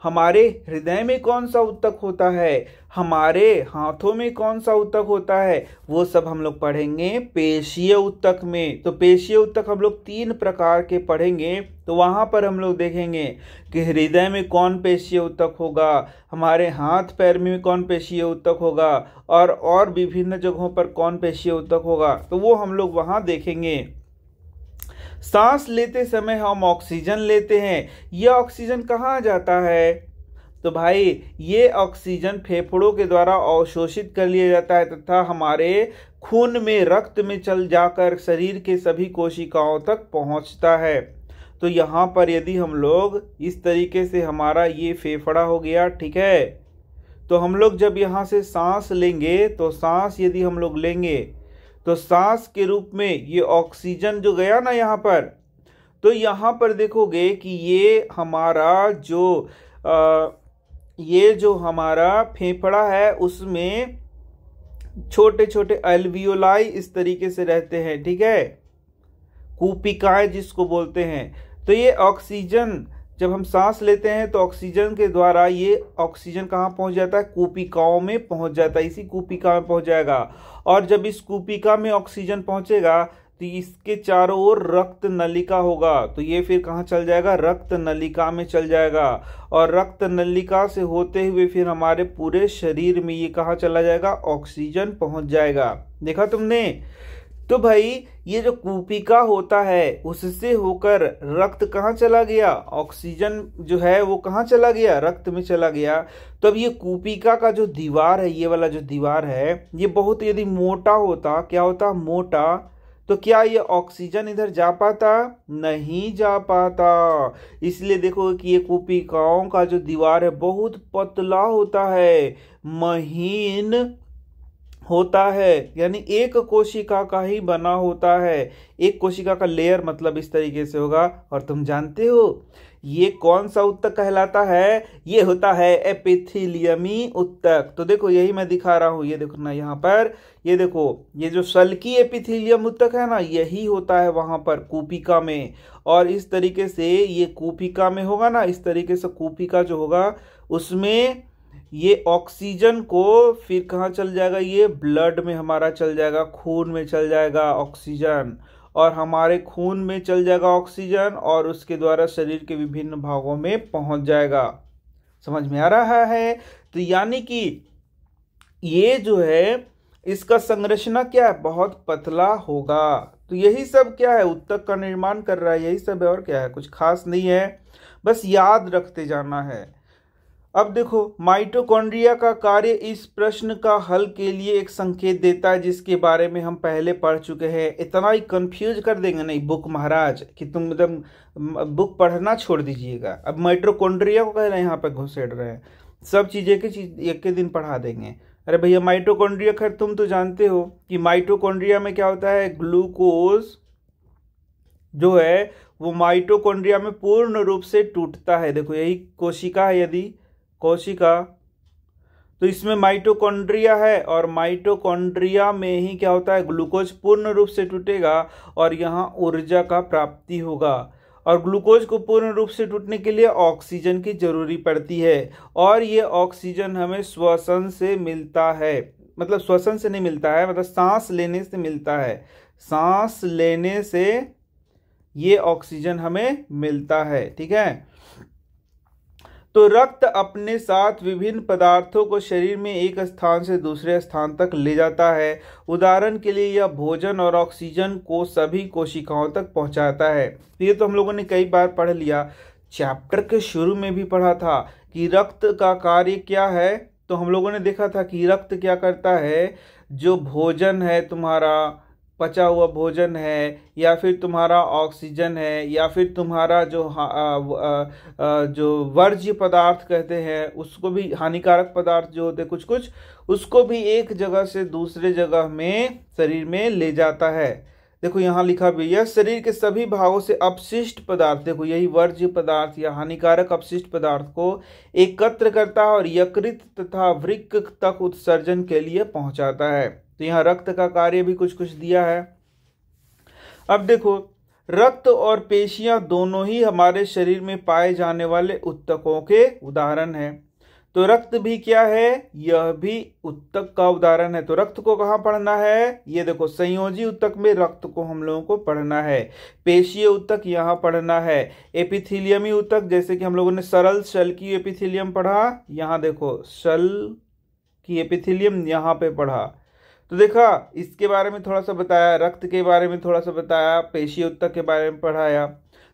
हमारे हृदय में कौन सा उत्तक होता है हमारे हाथों में कौन सा उत्तक होता है वो सब हम लोग पढ़ेंगे पेशीय उत्तक में तो पेशीय उत्तक हम लोग तीन प्रकार के पढ़ेंगे तो वहाँ पर हम लोग देखेंगे कि हृदय में कौन पेशीय उत्तक होगा हमारे हाथ पैर में कौन पेशीय उत्तक होगा और और विभिन्न जगहों पर कौन पेशीय उत्तक होगा तो वो हम लोग वहाँ देखेंगे सांस लेते समय हम ऑक्सीजन लेते हैं ये ऑक्सीजन कहाँ जाता है तो भाई ये ऑक्सीजन फेफड़ों के द्वारा अवशोषित कर लिया जाता है तथा हमारे खून में रक्त में चल जाकर शरीर के सभी कोशिकाओं तक पहुंचता है तो यहाँ पर यदि हम लोग इस तरीके से हमारा ये फेफड़ा हो गया ठीक है तो हम लोग जब यहाँ से सांस लेंगे तो सांस यदि हम लोग लेंगे तो सांस के रूप में ये ऑक्सीजन जो गया ना यहाँ पर तो यहाँ पर देखोगे कि ये हमारा जो आ, ये जो हमारा फेफड़ा है उसमें छोटे छोटे अल्वियोलाई इस तरीके से रहते हैं ठीक है कूपिकाएं जिसको बोलते हैं तो ये ऑक्सीजन जब हम सांस लेते हैं तो ऑक्सीजन के द्वारा ये ऑक्सीजन कहाँ पहुंच जाता है कूपिकाओं में पहुंच जाता है इसी कूपिका में पहुंच जाएगा और जब इस कूपिका में ऑक्सीजन पहुंचेगा तो इसके चारों ओर रक्त नलिका होगा तो ये फिर कहाँ चल जाएगा रक्त नलिका में चल जाएगा और रक्त नलिका से होते हुए फिर हमारे पूरे शरीर में ये कहाँ चला जाएगा ऑक्सीजन पहुंच जाएगा देखा तुमने तो भाई ये जो कूपिका होता है उससे होकर रक्त कहाँ चला गया ऑक्सीजन जो है वो कहाँ चला गया रक्त में चला गया तो अब ये कूपिका का जो दीवार है ये वाला जो दीवार है ये बहुत यदि मोटा होता क्या होता मोटा तो क्या ये ऑक्सीजन इधर जा पाता नहीं जा पाता इसलिए देखो कि ये कूपिकाओं का जो दीवार है बहुत पतला होता है महीन होता है यानी एक कोशिका का ही बना होता है एक कोशिका का लेयर मतलब इस तरीके से होगा और तुम जानते हो ये कौन सा उत्तक कहलाता है ये होता है एपिथिलियमी उत्तक तो देखो यही मैं दिखा रहा हूं ये देखो ना यहाँ पर ये देखो ये जो सल्की एपिथिलियम उत्तक है ना यही होता है वहां पर कूपिका में और इस तरीके से ये कूपिका में होगा ना इस तरीके से कूपिका जो होगा उसमें ये ऑक्सीजन को फिर कहाँ चल जाएगा ये ब्लड में हमारा चल जाएगा खून में चल जाएगा ऑक्सीजन और हमारे खून में चल जाएगा ऑक्सीजन और उसके द्वारा शरीर के विभिन्न भागों में पहुंच जाएगा समझ में आ रहा है तो यानी कि ये जो है इसका संरचना क्या है बहुत पतला होगा तो यही सब क्या है उत्तक का निर्माण कर रहा है यही सब है और क्या है कुछ खास नहीं है बस याद रखते जाना है अब देखो माइटोकॉन्ड्रिया का कार्य इस प्रश्न का हल के लिए एक संकेत देता है जिसके बारे में हम पहले पढ़ चुके हैं इतना ही कंफ्यूज कर देंगे नहीं बुक महाराज कि तुम मतलब बुक पढ़ना छोड़ दीजिएगा अब माइटोकॉन्ड्रिया को कह रहे हैं यहाँ पर घुसेड़ रहे हैं सब चीज़ें के चीज एक के दिन पढ़ा देंगे अरे भैया माइटोकॉन्ड्रिया खैर तुम तो जानते हो कि माइटोकॉन्ड्रिया में क्या होता है ग्लूकोज जो है वो माइटोकॉन्ड्रिया में पूर्ण रूप से टूटता है देखो यही कोशिका है यदि कोशिका तो इसमें माइटोकॉन्ड्रिया है और माइटोकॉन्ड्रिया में ही क्या होता है ग्लूकोज पूर्ण रूप से टूटेगा और यहाँ ऊर्जा का प्राप्ति होगा और ग्लूकोज को पूर्ण रूप से टूटने के लिए ऑक्सीजन की जरूरी पड़ती है और ये ऑक्सीजन हमें श्वसन से मिलता है मतलब श्वसन से नहीं मिलता है मतलब सांस लेने से मिलता है सांस लेने से ये ऑक्सीजन हमें मिलता है ठीक है तो रक्त अपने साथ विभिन्न पदार्थों को शरीर में एक स्थान से दूसरे स्थान तक ले जाता है उदाहरण के लिए यह भोजन और ऑक्सीजन को सभी कोशिकाओं तक पहुंचाता है तो ये तो हम लोगों ने कई बार पढ़ लिया चैप्टर के शुरू में भी पढ़ा था कि रक्त का कार्य क्या है तो हम लोगों ने देखा था कि रक्त क्या करता है जो भोजन है तुम्हारा पचा हुआ भोजन है या फिर तुम्हारा ऑक्सीजन है या फिर तुम्हारा जो आ, आ, जो वर्ज्य पदार्थ कहते हैं उसको भी हानिकारक पदार्थ जो होते कुछ कुछ उसको भी एक जगह से दूसरे जगह में शरीर में ले जाता है देखो यहाँ लिखा भी यह शरीर के सभी भागों से अपशिष्ट पदार्थ देखो यही वर्ज्य पदार्थ या हानिकारक अपशिष्ट पदार्थ को एकत्र करता है और यकृत तथा वृक्क तक उत्सर्जन के लिए पहुँचाता है तो यहाँ रक्त का कार्य भी कुछ कुछ दिया है अब देखो रक्त और पेशियां दोनों ही हमारे शरीर में पाए जाने वाले उत्तकों के उदाहरण हैं तो रक्त भी क्या है यह भी उत्तक का उदाहरण है तो रक्त को कहाँ पढ़ना है ये देखो संयोजी उत्तक में रक्त को हम लोगों को पढ़ना है पेशीय उत्तक यहाँ पढ़ना है एपिथिलियमी उत्तक जैसे कि हम लोगों ने सरल शल की एपिथिलियम पढ़ा यहाँ देखो शल की एपिथिलियम यहाँ पे पढ़ा तो देखा इसके बारे में थोड़ा सा बताया रक्त के बारे में थोड़ा सा बताया पेशी उत्तक के बारे में पढ़ाया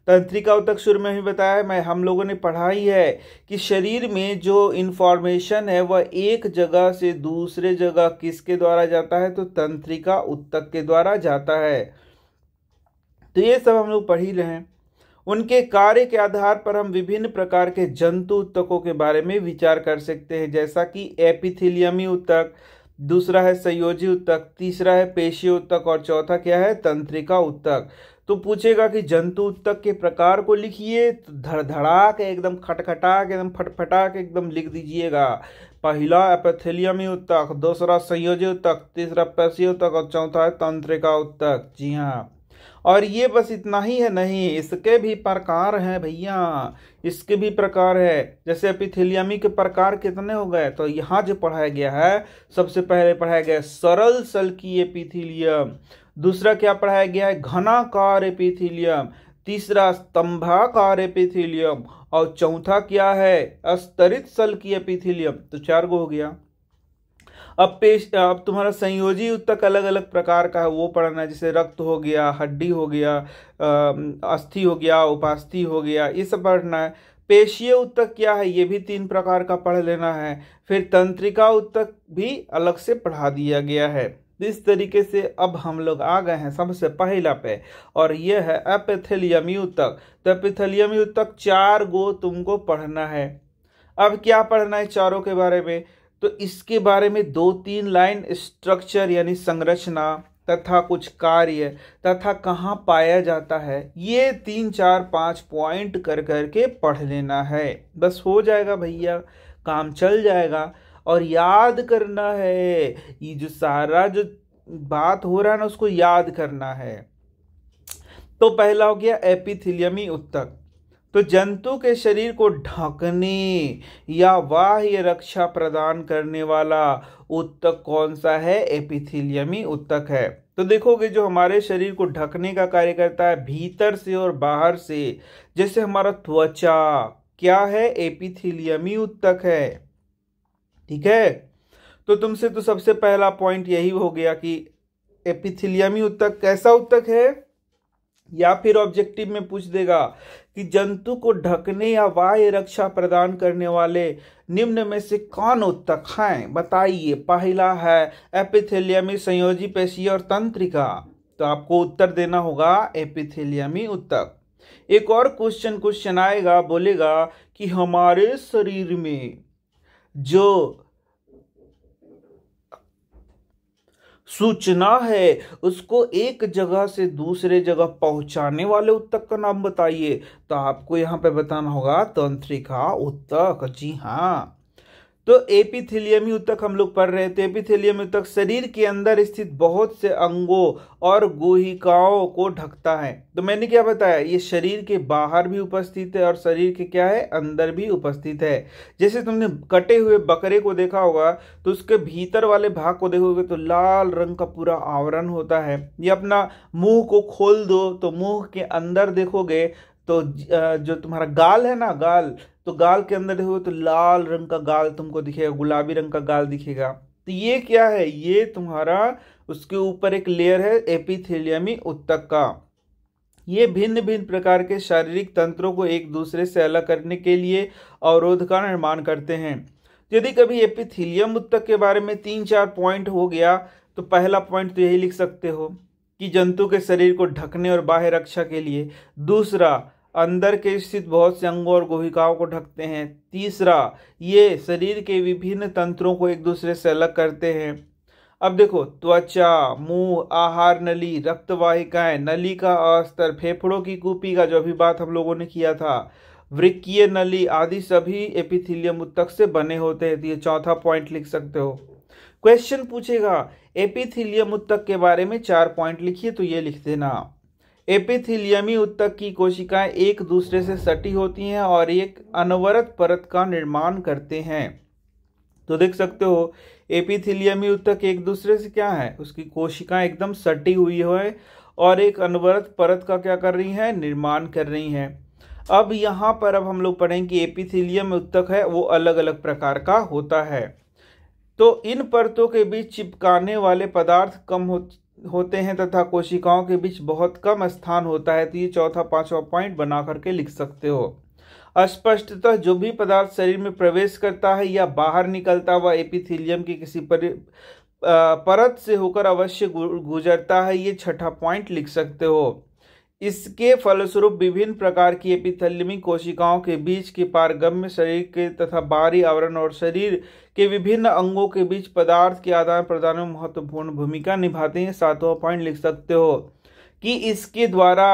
तंत्रिका उत्तक शुरू में भी बताया मैं हम लोगों ने पढ़ा ही है कि शरीर में जो इन्फॉर्मेशन है वह एक जगह से दूसरे जगह किसके द्वारा जाता है तो तंत्रिका उत्तक के द्वारा जाता है तो ये सब हम लोग पढ़ ही रहे हैं उनके कार्य के आधार पर हम विभिन्न प्रकार के जंतु उत्तकों के बारे में विचार कर सकते हैं जैसा कि एपिथिलियमी उत्तक दूसरा है संयोजी उत्तक तीसरा है पेशी उत्तक और चौथा क्या है तंत्रिका उत्तक तो पूछेगा कि जंतु उत्तक के प्रकार को लिखिए तो धड़धड़ा के एकदम खटखटा के एकदम फटफटा के एकदम लिख दीजिएगा पहला एपेथेलियमी उत्तक दूसरा संयोजी उत्तक तीसरा पेशी उत्तक और चौथा है तंत्रिका उत्तक जी हाँ और ये बस इतना ही है नहीं इसके भी प्रकार हैं भैया इसके भी प्रकार है जैसे एपिथेलियमी के प्रकार कितने हो गए तो यहाँ जो पढ़ाया गया है सबसे पहले पढ़ाया गया सरल सल्की एपिथिलियम दूसरा क्या पढ़ाया गया है घनाकार एपिथिलियम तीसरा स्तंभाकार एपिथिलियम और चौथा क्या है अस्तरित सल्की एपिथिलियम तो चार गो हो गया अब पेश अब तुम्हारा संयोजी उत्तक अलग अलग प्रकार का है वो पढ़ना है जैसे रक्त हो गया हड्डी हो गया अस्थि हो गया उपास्थि हो गया ये सब पढ़ना है पेशीय उत्तक क्या है ये भी तीन प्रकार का पढ़ लेना है फिर तंत्रिका उत्तक भी अलग से पढ़ा दिया गया है इस तरीके से अब हम लोग आ गए हैं सबसे पहला पे और यह है एपिथेलियमी उत्तक तो एपिथेलियमी उत्तक चार गो तुमको पढ़ना है अब क्या पढ़ना है चारों के बारे में तो इसके बारे में दो तीन लाइन स्ट्रक्चर यानी संरचना तथा कुछ कार्य तथा कहाँ पाया जाता है ये तीन चार पाँच पॉइंट कर कर के पढ़ लेना है बस हो जाएगा भैया काम चल जाएगा और याद करना है ये जो सारा जो बात हो रहा है ना उसको याद करना है तो पहला हो गया एपिथिलियमी उत्तक तो जंतु के शरीर को ढकने या बाह्य रक्षा प्रदान करने वाला उत्तक कौन सा है एपिथिलियमी उत्तक है तो देखोगे जो हमारे शरीर को ढकने का कार्य करता है भीतर से और बाहर से जैसे हमारा त्वचा क्या है एपिथिलियमी उत्तक है ठीक है तो तुमसे तो सबसे पहला पॉइंट यही हो गया कि एपिथिलियमी उत्तक कैसा उत्तक है या फिर ऑब्जेक्टिव में पूछ देगा कि जंतु को ढकने या वाय रक्षा प्रदान करने वाले निम्न में से कौन उत्तक हैं बताइए पहला है एपिथेलियमी संयोजी पेशी और तंत्रिका तो आपको उत्तर देना होगा एपिथेलियमी उत्तक एक और क्वेश्चन क्वेश्चन आएगा बोलेगा कि हमारे शरीर में जो सूचना है उसको एक जगह से दूसरे जगह पहुंचाने वाले उत्तक का नाम बताइए तो आपको यहाँ पे बताना होगा तंत्रिका उत्तक जी हाँ तो एपिथेलियम उत्तक हम लोग पढ़ रहे थे एपिथेलियम उत्तक शरीर के अंदर स्थित बहुत से अंगों और गोहिकाओं को ढकता है तो मैंने क्या बताया ये शरीर के बाहर भी उपस्थित है और शरीर के क्या है अंदर भी उपस्थित है जैसे तुमने कटे हुए बकरे को देखा होगा तो उसके भीतर वाले भाग को देखोगे तो लाल रंग का पूरा आवरण होता है या अपना मुंह को खोल दो तो मुंह के अंदर देखोगे तो जो तुम्हारा गाल है ना गाल तो गाल के अंदर देखोगे तो लाल रंग का गाल तुमको दिखेगा गुलाबी रंग का गाल दिखेगा तो ये क्या है ये तुम्हारा उसके ऊपर एक लेयर है एपिथेलियमी उत्तक का ये भिन्न भिन्न प्रकार के शारीरिक तंत्रों को एक दूसरे से अलग करने के लिए अवरोध का निर्माण करते हैं यदि कभी एपिथीलियम उत्तक के बारे में तीन चार पॉइंट हो गया तो पहला पॉइंट तो यही लिख सकते हो कि जंतु के शरीर को ढकने और बाह्य रक्षा के लिए दूसरा अंदर के स्थित बहुत से अंगों और गोहिकाओं को ढकते हैं तीसरा ये शरीर के विभिन्न तंत्रों को एक दूसरे से अलग करते हैं अब देखो त्वचा मुंह आहार नली रक्तवाहिकाएं नली का अस्तर फेफड़ों की कूपी का जो अभी बात हम लोगों ने किया था वृक्कीय नली आदि सभी एपिथिलियम उत्तक से बने होते हैं तो ये चौथा पॉइंट लिख सकते हो क्वेश्चन पूछेगा एपिथिलियम उत्तक के बारे में चार पॉइंट लिखिए तो ये लिख देना एपिथिलियमी उत्तक की कोशिकाएं एक दूसरे से सटी होती हैं और एक अनवरत परत का निर्माण करते हैं तो देख सकते हो एपिथिलियमी उत्तक एक दूसरे से क्या है उसकी कोशिकाएं एकदम सटी हुई है और एक अनवरत परत का क्या कर रही हैं निर्माण कर रही हैं अब यहाँ पर अब हम लोग पढ़ें कि एपिथिलियम उत्तक है वो अलग अलग प्रकार का होता है तो इन परतों के बीच चिपकाने वाले पदार्थ कम हो होते हैं तथा कोशिकाओं के बीच बहुत कम स्थान होता है तो ये चौथा पांचवा पॉइंट बना करके लिख सकते हो अस्पष्टतः जो भी पदार्थ शरीर में प्रवेश करता है या बाहर निकलता हुआ एपिथिलियम की किसी पर परत से होकर अवश्य गुजरता है ये छठा पॉइंट लिख सकते हो इसके फलस्वरूप विभिन्न प्रकार की एपिथेलियमी कोशिकाओं के बीच के पारगम्य शरीर के तथा बाहरी आवरण और शरीर के विभिन्न अंगों के बीच पदार्थ के आदान प्रदान में महत्वपूर्ण भूमिका निभाते हैं सातवां पॉइंट लिख सकते हो कि इसके द्वारा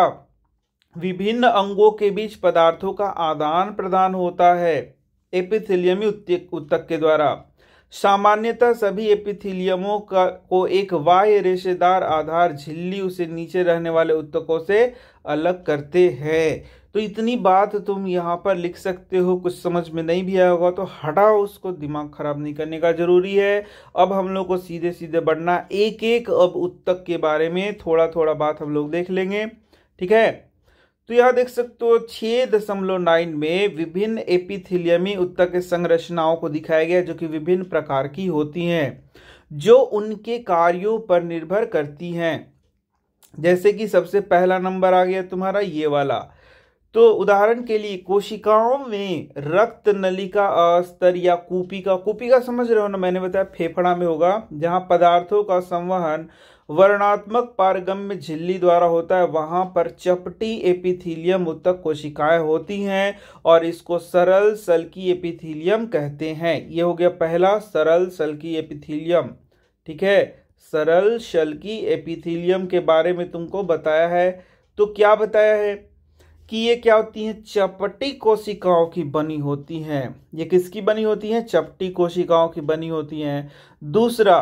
विभिन्न अंगों के बीच पदार्थों का आदान प्रदान होता है एपिथिलियमी उत्तक के द्वारा सामान्यतः सभी एपिथिलियमों का को एक बाह्य रेशेदार आधार झिल्ली उसे नीचे रहने वाले उत्तकों से अलग करते हैं तो इतनी बात तुम यहाँ पर लिख सकते हो कुछ समझ में नहीं भी आया होगा तो हटाओ उसको दिमाग खराब नहीं करने का जरूरी है अब हम लोग को सीधे सीधे बढ़ना एक एक अब उत्तक के बारे में थोड़ा थोड़ा बात हम लोग देख लेंगे ठीक है तो यह देख सकते हो छः दशमलव नाइन में विभिन्न एपिथिलियमी के संरचनाओं को दिखाया गया जो कि विभिन्न प्रकार की होती हैं जो उनके कार्यों पर निर्भर करती हैं जैसे कि सबसे पहला नंबर आ गया तुम्हारा ये वाला तो उदाहरण के लिए कोशिकाओं में रक्त नलिका अस्तर या कूपिका कूपिका समझ रहे हो ना मैंने बताया फेफड़ा में होगा जहां पदार्थों का संवहन वर्णात्मक पारगम्य झिल्ली द्वारा होता है वहां पर चपटी एपिथीलियम उत्तक कोशिकाएं होती हैं और इसको सरल सल्की एपिथीलियम कहते हैं ये हो गया पहला सरल सल्की एपिथीलियम ठीक है सरल सल्की एपिथीलियम के बारे में तुमको बताया है तो क्या बताया है कि ये क्या होती हैं चपटी कोशिकाओं की बनी होती हैं ये किसकी बनी होती हैं चपटी कोशिकाओं की बनी होती हैं दूसरा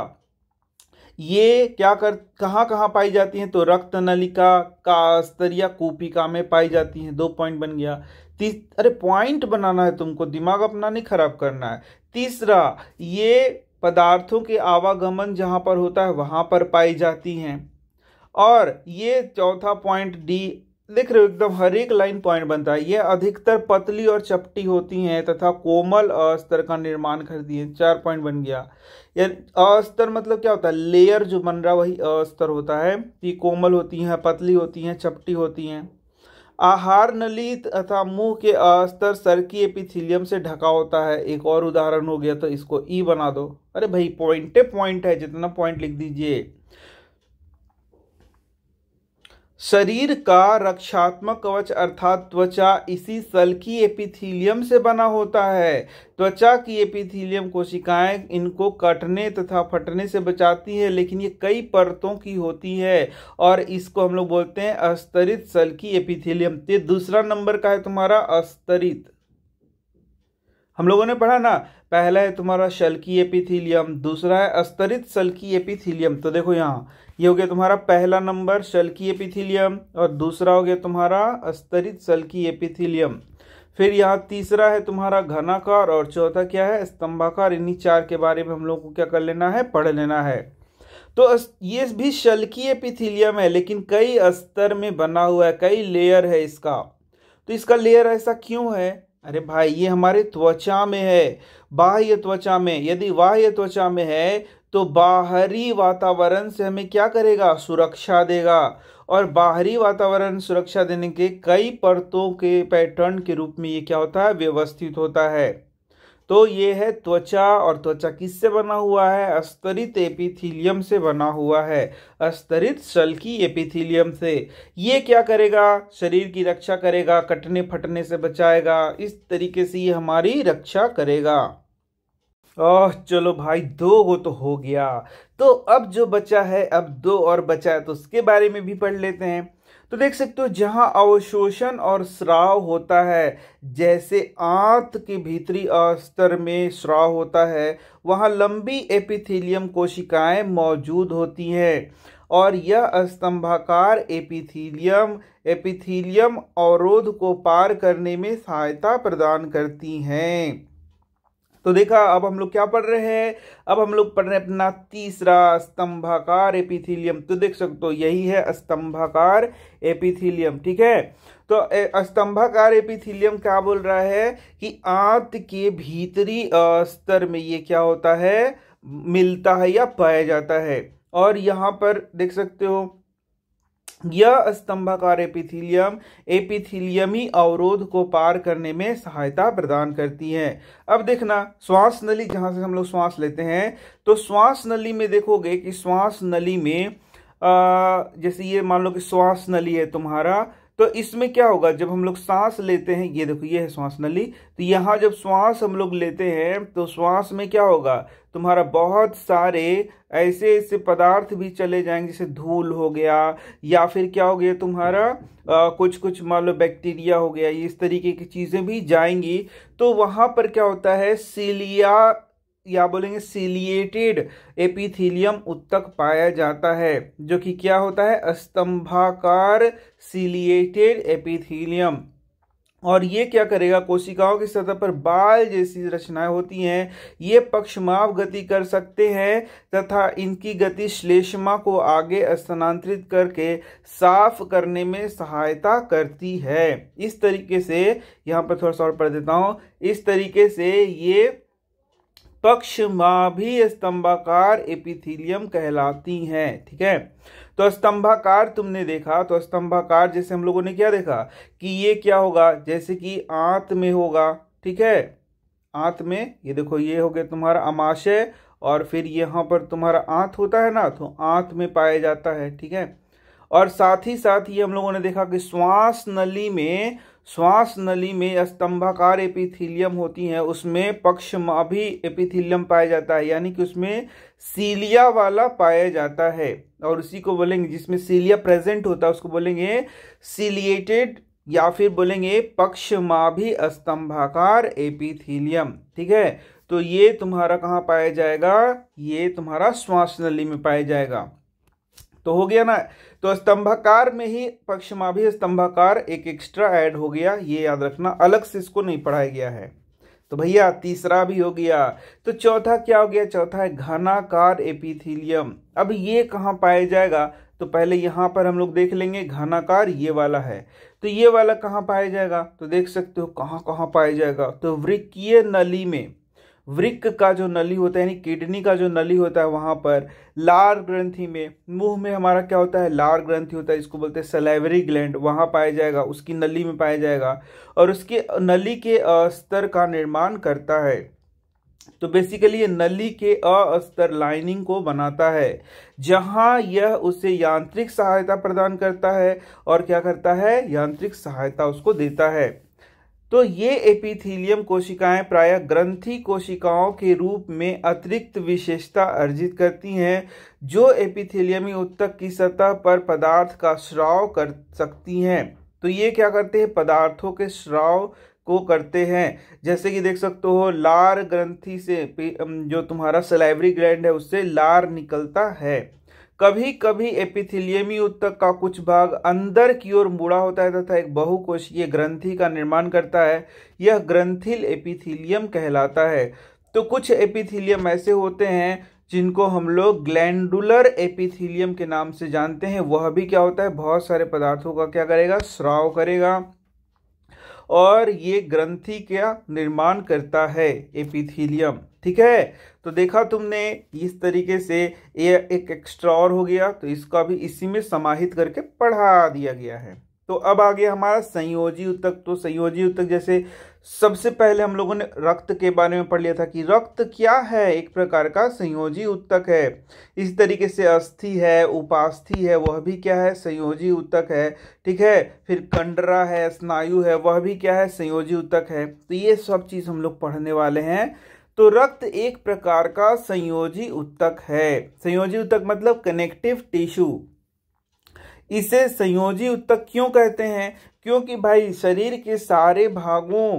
ये क्या कर कहाँ कहाँ पाई जाती हैं तो रक्त नलिका का स्तर या कोपिका में पाई जाती हैं दो पॉइंट बन गया तीस अरे पॉइंट बनाना है तुमको दिमाग अपना नहीं खराब करना है तीसरा ये पदार्थों के आवागमन जहाँ पर होता है वहाँ पर पाई जाती हैं और ये चौथा पॉइंट डी देख रहे हो एकदम हर एक लाइन पॉइंट बनता है ये अधिकतर पतली और चपटी होती हैं तथा कोमल अस्तर का निर्माण करती हैं चार पॉइंट बन गया यानी अस्तर मतलब क्या होता है लेयर जो बन रहा वही अस्तर होता है ये कोमल होती हैं पतली होती हैं चपटी होती हैं आहार नली तथा मुंह के अस्तर सर की एपिथिलियम से ढका होता है एक और उदाहरण हो गया तो इसको ई e बना दो अरे भाई पॉइंटे पॉइंट है जितना पॉइंट लिख दीजिए शरीर का रक्षात्मक कवच अर्थात त्वचा इसी सल की एपिथीलियम से बना होता है त्वचा की एपिथीलियम कोशिकाएं इनको कटने तथा फटने से बचाती है लेकिन ये कई परतों की होती है और इसको हम लोग बोलते हैं अस्तरित सल की एपिथीलियम ये दूसरा नंबर का है तुम्हारा अस्तरित हम लोगों ने पढ़ा ना पहला है तुम्हारा शल्की एपिथीलियम दूसरा है अस्तरित शल्की एपिथीलियम तो देखो यहाँ ये हो गया तुम्हारा पहला नंबर शल्की एपिथीलियम और दूसरा हो गया तुम्हारा अस्तरित शल्की एपिथीलियम फिर यहाँ तीसरा है तुम्हारा घनाकार और चौथा क्या है स्तंभाकार इन्हीं चार के बारे में हम लोग को क्या कर लेना है पढ़ लेना है तो ये भी शल्की एपिथीलियम है लेकिन कई स्तर में बना हुआ है कई लेयर है इसका तो इसका लेयर ऐसा क्यों है अरे भाई ये हमारी त्वचा में है बाह्य त्वचा में यदि बाह्य त्वचा में है तो बाहरी वातावरण से हमें क्या करेगा सुरक्षा देगा और बाहरी वातावरण सुरक्षा देने के कई परतों के पैटर्न के रूप में ये क्या होता है व्यवस्थित होता है तो ये है त्वचा और त्वचा किससे बना हुआ है अस्तरित एपिथीलियम से बना हुआ है अस्तरित की एपिथीलियम से ये क्या करेगा शरीर की रक्षा करेगा कटने फटने से बचाएगा इस तरीके से ये हमारी रक्षा करेगा ओह चलो भाई दो हो तो हो गया तो अब जो बचा है अब दो और बचा है तो उसके बारे में भी पढ़ लेते हैं तो देख सकते हो जहां अवशोषण और स्राव होता है जैसे आंत के भीतरी स्तर में स्राव होता है वहां लंबी एपिथेलियम कोशिकाएं मौजूद होती हैं और यह स्तंभाकार एपिथीलियम एपिथीलियम अवरोध को पार करने में सहायता प्रदान करती हैं तो देखा अब हम लोग क्या पढ़ रहे हैं अब हम लोग पढ़ रहे हैं अपना तीसरा स्तंभाकार एपिथीलियम तो देख सकते हो यही है स्तंभाकार एपिथीलियम ठीक है तो स्तंभाकार एपिथीलियम क्या बोल रहा है कि आंत के भीतरी स्तर में ये क्या होता है मिलता है या पाया जाता है और यहाँ पर देख सकते हो यह स्तंभाकार एपिथीलियम एपिथीलियमी अवरोध को पार करने में सहायता प्रदान करती है अब देखना श्वास नली जहां से हम लोग श्वास लेते हैं तो श्वास नली में देखोगे कि श्वास नली में आ, जैसे ये मान लो कि श्वास नली है तुम्हारा तो इसमें क्या होगा जब हम लोग सांस लेते हैं ये देखो ये है श्वास नली तो यहाँ जब श्वास हम लोग लेते हैं तो श्वास में क्या होगा तुम्हारा बहुत सारे ऐसे ऐसे पदार्थ भी चले जाएंगे जैसे धूल हो गया या फिर क्या हो गया तुम्हारा आ, कुछ कुछ मान लो बैक्टीरिया हो गया इस तरीके की चीज़ें भी जाएंगी तो वहाँ पर क्या होता है सीलिया या बोलेंगे सीलिएटेड एपिथीलियम उत्तक पाया जाता है जो कि क्या होता है अस्तंभाकार सीलिएटेड एपिथीलियम और ये क्या करेगा कोशिकाओं की सतह पर बाल जैसी रचनाएं होती हैं ये पक्षमाव गति कर सकते हैं तथा इनकी गति श्लेष्मा को आगे स्थानांतरित करके साफ करने में सहायता करती है इस तरीके से यहाँ पर थोड़ा सा और पढ़ देता हूँ इस तरीके से ये भी स्तंभाकार एपिथीलियम कहलाती हैं ठीक है तो स्तंभाकार तुमने देखा तो स्तंभाकार जैसे हम लोगों ने क्या देखा कि ये क्या होगा जैसे कि आंत में होगा ठीक है आंत में ये देखो ये हो गया तुम्हारा अमाशय और फिर यहाँ पर तुम्हारा आंत होता है ना तो आंत में पाया जाता है ठीक है और साथ ही साथ ये हम लोगों ने देखा कि श्वास नली में श्वास नली में स्तंभाकार एपिथीलियम होती है उसमें माभी एपिथीलियम पाया जाता है यानी कि उसमें सीलिया वाला पाया जाता है और उसी को बोलेंगे जिसमें सीलिया प्रेजेंट होता है उसको बोलेंगे सीलिएटेड या फिर बोलेंगे माभी स्तंभाकार एपिथीलियम ठीक है तो ये तुम्हारा कहाँ पाया जाएगा ये तुम्हारा श्वास नली में पाया जाएगा तो हो गया ना तो स्तंभाकार में ही पक्षमाभी स्तंभाकार एक एक्स्ट्रा ऐड हो गया ये याद रखना अलग से इसको नहीं पढ़ाया गया है तो भैया तीसरा भी हो गया तो चौथा क्या हो गया चौथा है घनाकार एपिथीलियम अब ये कहाँ पाया जाएगा तो पहले यहाँ पर हम लोग देख लेंगे घनाकार ये वाला है तो ये वाला कहाँ पाया जाएगा तो देख सकते हो कहाँ कहाँ पाया जाएगा तो वृक्कीय नली में वृक्क का जो नली होता है यानी किडनी का जो नली होता है वहाँ पर लार ग्रंथि में मुंह में हमारा क्या होता है लार ग्रंथि होता है इसको बोलते हैं सलाइवरी ग्लैंड वहाँ पाया जाएगा उसकी नली में पाया जाएगा और उसके नली के स्तर का निर्माण करता है तो बेसिकली ये नली के अस्तर लाइनिंग को बनाता है जहां यह उसे यांत्रिक सहायता प्रदान करता है और क्या करता है यांत्रिक सहायता उसको देता है तो ये एपिथीलियम कोशिकाएं प्रायः ग्रंथी कोशिकाओं के रूप में अतिरिक्त विशेषता अर्जित करती हैं जो एपिथीलियमी उत्तक की सतह पर पदार्थ का श्राव कर सकती हैं तो ये क्या करते हैं पदार्थों के श्राव को करते हैं जैसे कि देख सकते हो लार ग्रंथी से जो तुम्हारा सलाइवरी ग्रैंड है उससे लार निकलता है कभी कभी एपिथिलियमी उत्तक का कुछ भाग अंदर की ओर मुड़ा होता है तथा एक बहुकोशीय ग्रंथि का निर्माण करता है यह ग्रंथिल एपिथिलियम कहलाता है तो कुछ एपिथिलियम ऐसे होते हैं जिनको हम लोग ग्लैंडुलर एपिथिलियम के नाम से जानते हैं वह भी क्या होता है बहुत सारे पदार्थों का क्या करेगा स्राव करेगा और ये ग्रंथि क्या निर्माण करता है एपिथिलियम ठीक है तो देखा तुमने इस तरीके से ये एक एक्स्ट्रा और हो गया तो इसका भी इसी में समाहित करके पढ़ा दिया गया है तो अब आ गया हमारा संयोजी उत्तक तो संयोजी उत्तक जैसे सबसे पहले हम लोगों ने रक्त के बारे में पढ़ लिया था कि रक्त क्या है एक प्रकार का संयोजी उत्तक है इस तरीके से अस्थि है उपास्थि है वह भी क्या है संयोजी उत्तक है ठीक है फिर कंडरा है स्नायु है वह भी क्या है संयोजी उत्तक है तो ये सब चीज़ हम लोग पढ़ने वाले हैं तो रक्त एक प्रकार का संयोजी उत्तक है संयोजी उत्तक मतलब कनेक्टिव टिश्यू इसे संयोजी उत्तक क्यों कहते हैं क्योंकि भाई शरीर के सारे भागों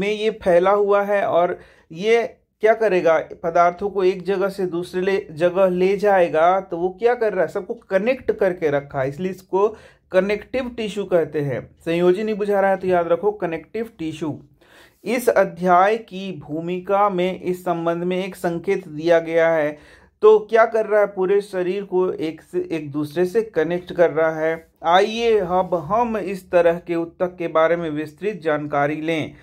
में ये फैला हुआ है और ये क्या करेगा पदार्थों को एक जगह से दूसरे ले जगह ले जाएगा तो वो क्या कर रहा है सबको कनेक्ट करके रखा है इसलिए इसको कनेक्टिव टिश्यू कहते हैं संयोजी नहीं बुझा रहा है तो याद रखो कनेक्टिव टिश्यू इस अध्याय की भूमिका में इस संबंध में एक संकेत दिया गया है तो क्या कर रहा है पूरे शरीर को एक से एक दूसरे से कनेक्ट कर रहा है आइए अब हम इस तरह के उत्तक के बारे में विस्तृत जानकारी लें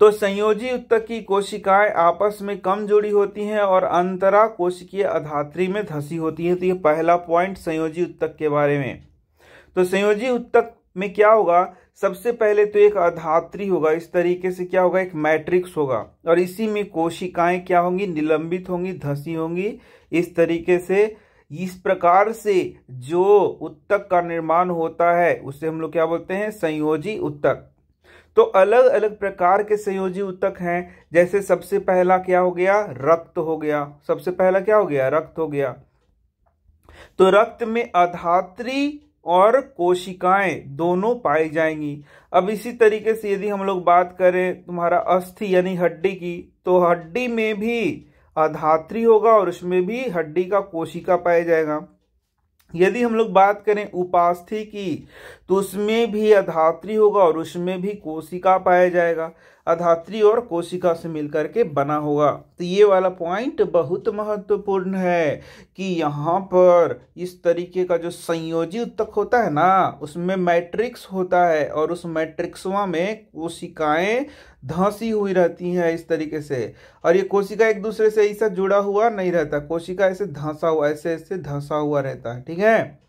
तो संयोजी उत्तक की कोशिकाएं आपस में कम जुड़ी होती हैं और अंतरा कोशिकीय अधात्री में धसी होती हैं तो ये पहला पॉइंट संयोजी उत्तक के बारे में तो संयोजी उत्तक में क्या होगा सबसे पहले तो एक अधात्री होगा इस तरीके से क्या होगा एक मैट्रिक्स होगा और इसी में कोशिकाएं क्या होंगी निलंबित होंगी धसी होंगी इस तरीके से इस प्रकार से जो उत्तक का निर्माण होता है उसे हम लोग क्या बोलते हैं संयोजी उत्तक तो अलग अलग प्रकार के संयोजी उत्तक हैं जैसे सबसे पहला क्या हो गया रक्त हो गया सबसे पहला क्या हो गया रक्त हो गया तो रक्त में अधात्री और कोशिकाएं दोनों पाई जाएंगी अब इसी तरीके से यदि हम लोग बात करें तुम्हारा अस्थि यानी हड्डी की तो हड्डी में भी अधात्री होगा और उसमें भी हड्डी का कोशिका पाया जाएगा यदि हम लोग बात करें उपास्थि की तो उसमें भी अधात्री होगा और उसमें भी कोशिका पाया जाएगा अधात्री और कोशिका से मिलकर के बना होगा तो ये वाला पॉइंट बहुत महत्वपूर्ण है कि यहाँ पर इस तरीके का जो संयोजी उत्तक होता है ना उसमें मैट्रिक्स होता है और उस मैट्रिक्सवा में कोशिकाएं धंसी हुई रहती हैं इस तरीके से और ये कोशिका एक दूसरे से ऐसा जुड़ा हुआ नहीं रहता कोशिका ऐसे धंसा हुआ ऐसे ऐसे धंसा हुआ रहता है ठीक है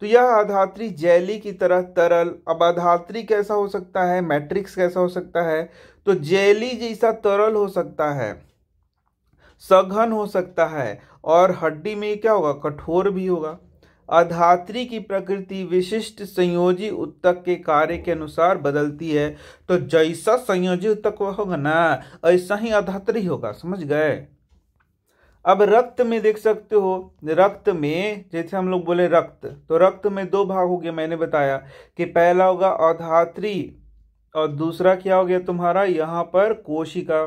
तो यह आधात्री जैली की तरह तरल अब आधात्री कैसा हो सकता है मैट्रिक्स कैसा हो सकता है तो जैली जैसा तरल हो सकता है सघन हो सकता है और हड्डी में क्या होगा कठोर भी होगा अधात्री की प्रकृति विशिष्ट संयोजी उत्तक के कार्य के अनुसार बदलती है तो जैसा संयोजी उत्तक होगा ना ऐसा ही अधात्री होगा समझ गए अब रक्त में देख सकते हो रक्त में जैसे हम लोग बोले रक्त तो रक्त में दो भाग हो गया मैंने बताया कि पहला होगा अधात्री और दूसरा क्या हो गया तुम्हारा यहाँ पर कोशिका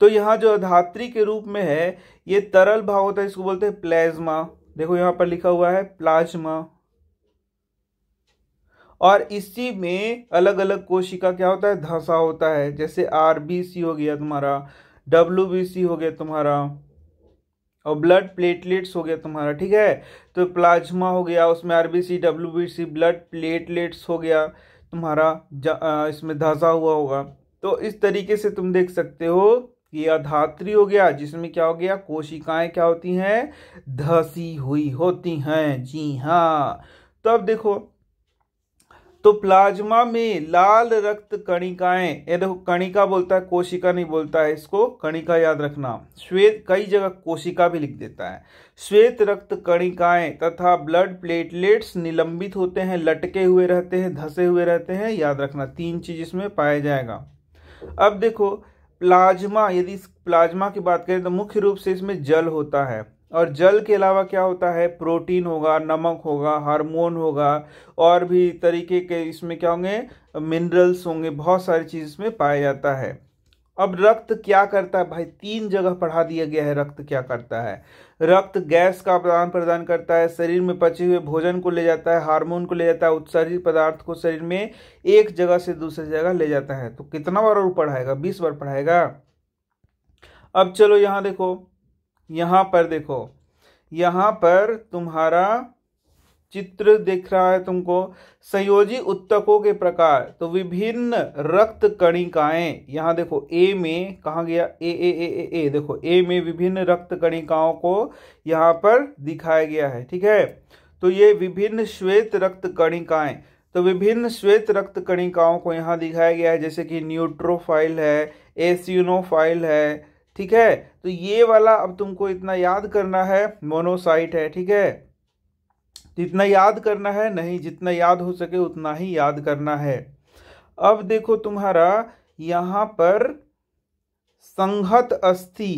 तो यहाँ जो अधात्री के रूप में है ये तरल भाव होता है इसको बोलते हैं प्लाज्मा देखो यहाँ पर लिखा हुआ है प्लाज्मा और इसी में अलग अलग कोशिका क्या होता है धसा होता है जैसे आरबीसी हो गया तुम्हारा डब्ल्यू हो गया तुम्हारा और ब्लड प्लेटलेट्स हो गया तुम्हारा ठीक है तो प्लाज्मा हो गया उसमें आरबीसी सी ब्लड प्लेटलेट्स हो गया तुम्हारा इसमें धंसा हुआ होगा तो इस तरीके से तुम देख सकते हो कि अधात्री हो गया जिसमें क्या हो गया कोशिकाएं क्या होती हैं धसी हुई होती हैं जी हाँ तो अब देखो तो प्लाज्मा में लाल रक्त कणिकाएं ये देखो कणिका बोलता है कोशिका नहीं बोलता है इसको कणिका याद रखना श्वेत कई जगह कोशिका भी लिख देता है श्वेत रक्त कणिकाएं तथा ब्लड प्लेटलेट्स निलंबित होते हैं लटके हुए रहते हैं धसे हुए रहते हैं याद रखना तीन चीज इसमें पाया जाएगा अब देखो प्लाज्मा यदि प्लाज्मा की बात करें तो मुख्य रूप से इसमें जल होता है और जल के अलावा क्या होता है प्रोटीन होगा नमक होगा हार्मोन होगा और भी तरीके के इसमें क्या होंगे मिनरल्स होंगे बहुत सारी चीज़ इसमें पाया जाता है अब रक्त क्या करता है भाई तीन जगह पढ़ा दिया गया है रक्त क्या करता है रक्त गैस का आदान प्रदान करता है शरीर में पचे हुए भोजन को ले जाता है हार्मोन को ले जाता है उत्सर्जित पदार्थ को शरीर में एक जगह से दूसरी जगह ले जाता है तो कितना बार और पढ़ाएगा बीस बार पढ़ाएगा अब चलो यहाँ देखो यहाँ पर देखो यहाँ पर तुम्हारा चित्र दिख रहा है तुमको संयोजी उत्तकों के प्रकार तो विभिन्न रक्त कणिकाएं यहाँ देखो ए में कहा गया ए ए ए ए ए देखो ए में विभिन्न रक्त कणिकाओं को यहाँ पर दिखाया गया है ठीक है तो ये विभिन्न श्वेत रक्त कणिकाएं तो विभिन्न श्वेत रक्त कणिकाओं को यहाँ दिखाया गया है जैसे कि न्यूट्रोफाइल है एसियोनोफाइल है ठीक है तो ये वाला अब तुमको इतना याद करना है मोनोसाइट है ठीक है जितना तो याद करना है नहीं जितना याद हो सके उतना ही याद करना है अब देखो तुम्हारा यहाँ पर संहत अस्थि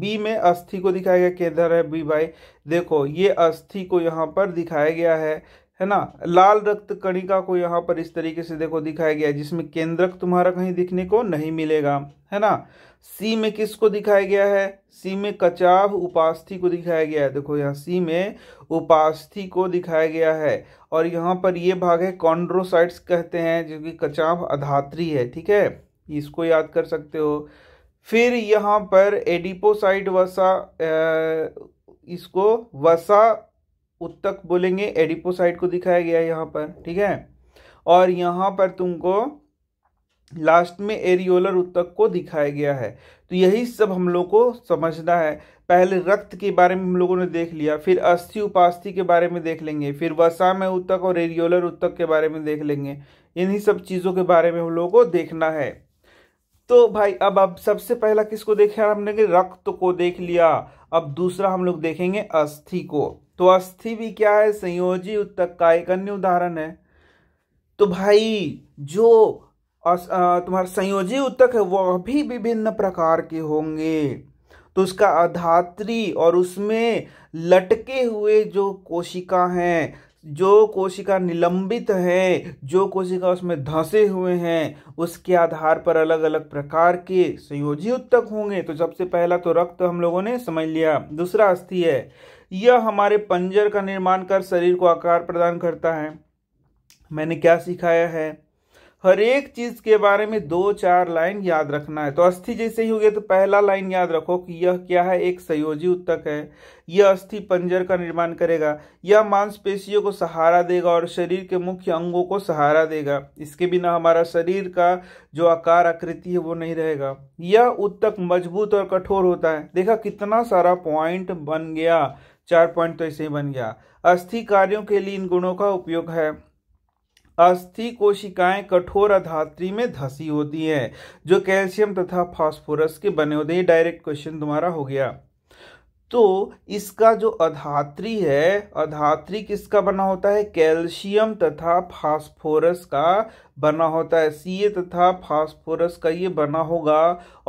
बी में अस्थि को दिखाया गया केंद्र है बी भाई देखो ये अस्थि को यहाँ पर दिखाया गया है है ना लाल रक्त कणिका को यहाँ पर इस तरीके से देखो दिखाया गया है जिसमें केंद्रक तुम्हारा कहीं दिखने को नहीं मिलेगा है ना सी में किसको दिखाया गया है सी में कचाव उपास्थि को दिखाया गया है देखो यहाँ सी में उपास्थि को दिखाया गया है और यहाँ पर ये भाग है कॉन्ड्रोसाइट्स कहते हैं जो कि कचाव अधात्री है ठीक है इसको याद कर सकते हो फिर यहाँ पर एडिपोसाइट वसा इसको वसा उत्तक बोलेंगे एडिपोसाइट को दिखाया गया है यहाँ पर ठीक है और यहाँ पर तुमको लास्ट में एरियोलर उत्तक को दिखाया गया है तो यही सब हम लोग को समझना है पहले रक्त के बारे में हम लोगों ने देख लिया फिर अस्थि उपास्थि के बारे में देख लेंगे फिर वसा में उत्तक और एरियोलर उत्तक के बारे में देख लेंगे इन्हीं सब चीज़ों के बारे में हम लोगों को देखना है तो भाई अब अब सबसे पहला किसको देखा हमने कि रक्त को देख लिया अब दूसरा हम लोग देखेंगे अस्थि को तो अस्थि भी क्या है संयोजी उत्तक का एक अन्य उदाहरण है तो भाई जो और तुम्हारे संयोजी उत्तक है वह भी विभिन्न प्रकार के होंगे तो उसका अधात्री और उसमें लटके हुए जो कोशिका हैं जो कोशिका निलंबित है जो कोशिका उसमें धंसे हुए हैं उसके आधार पर अलग अलग प्रकार के संयोजी उत्तक होंगे तो सबसे पहला तो रक्त हम लोगों ने समझ लिया दूसरा अस्थि है यह हमारे पंजर का निर्माण कर शरीर को आकार प्रदान करता है मैंने क्या सिखाया है हर एक चीज के बारे में दो चार लाइन याद रखना है तो अस्थि जैसे ही हो गया तो पहला लाइन याद रखो कि यह क्या है एक संयोजी उत्तक है यह अस्थि पंजर का निर्माण करेगा यह मांसपेशियों को सहारा देगा और शरीर के मुख्य अंगों को सहारा देगा इसके बिना हमारा शरीर का जो आकार आकृति है वो नहीं रहेगा यह उत्तक मजबूत और कठोर होता है देखा कितना सारा पॉइंट बन गया चार पॉइंट तो ऐसे ही बन गया अस्थि कार्यों के लिए इन गुणों का उपयोग है अस्थि कोशिकाएं कठोर अधात्री में धसी होती हैं जो कैल्शियम तथा फास्फोरस के बने होते हैं डायरेक्ट क्वेश्चन तुम्हारा हो गया तो इसका जो अधात्री है अधात्री किसका बना होता है कैल्शियम तथा फास्फोरस का बना होता है सी तथा फास्फोरस का ये बना होगा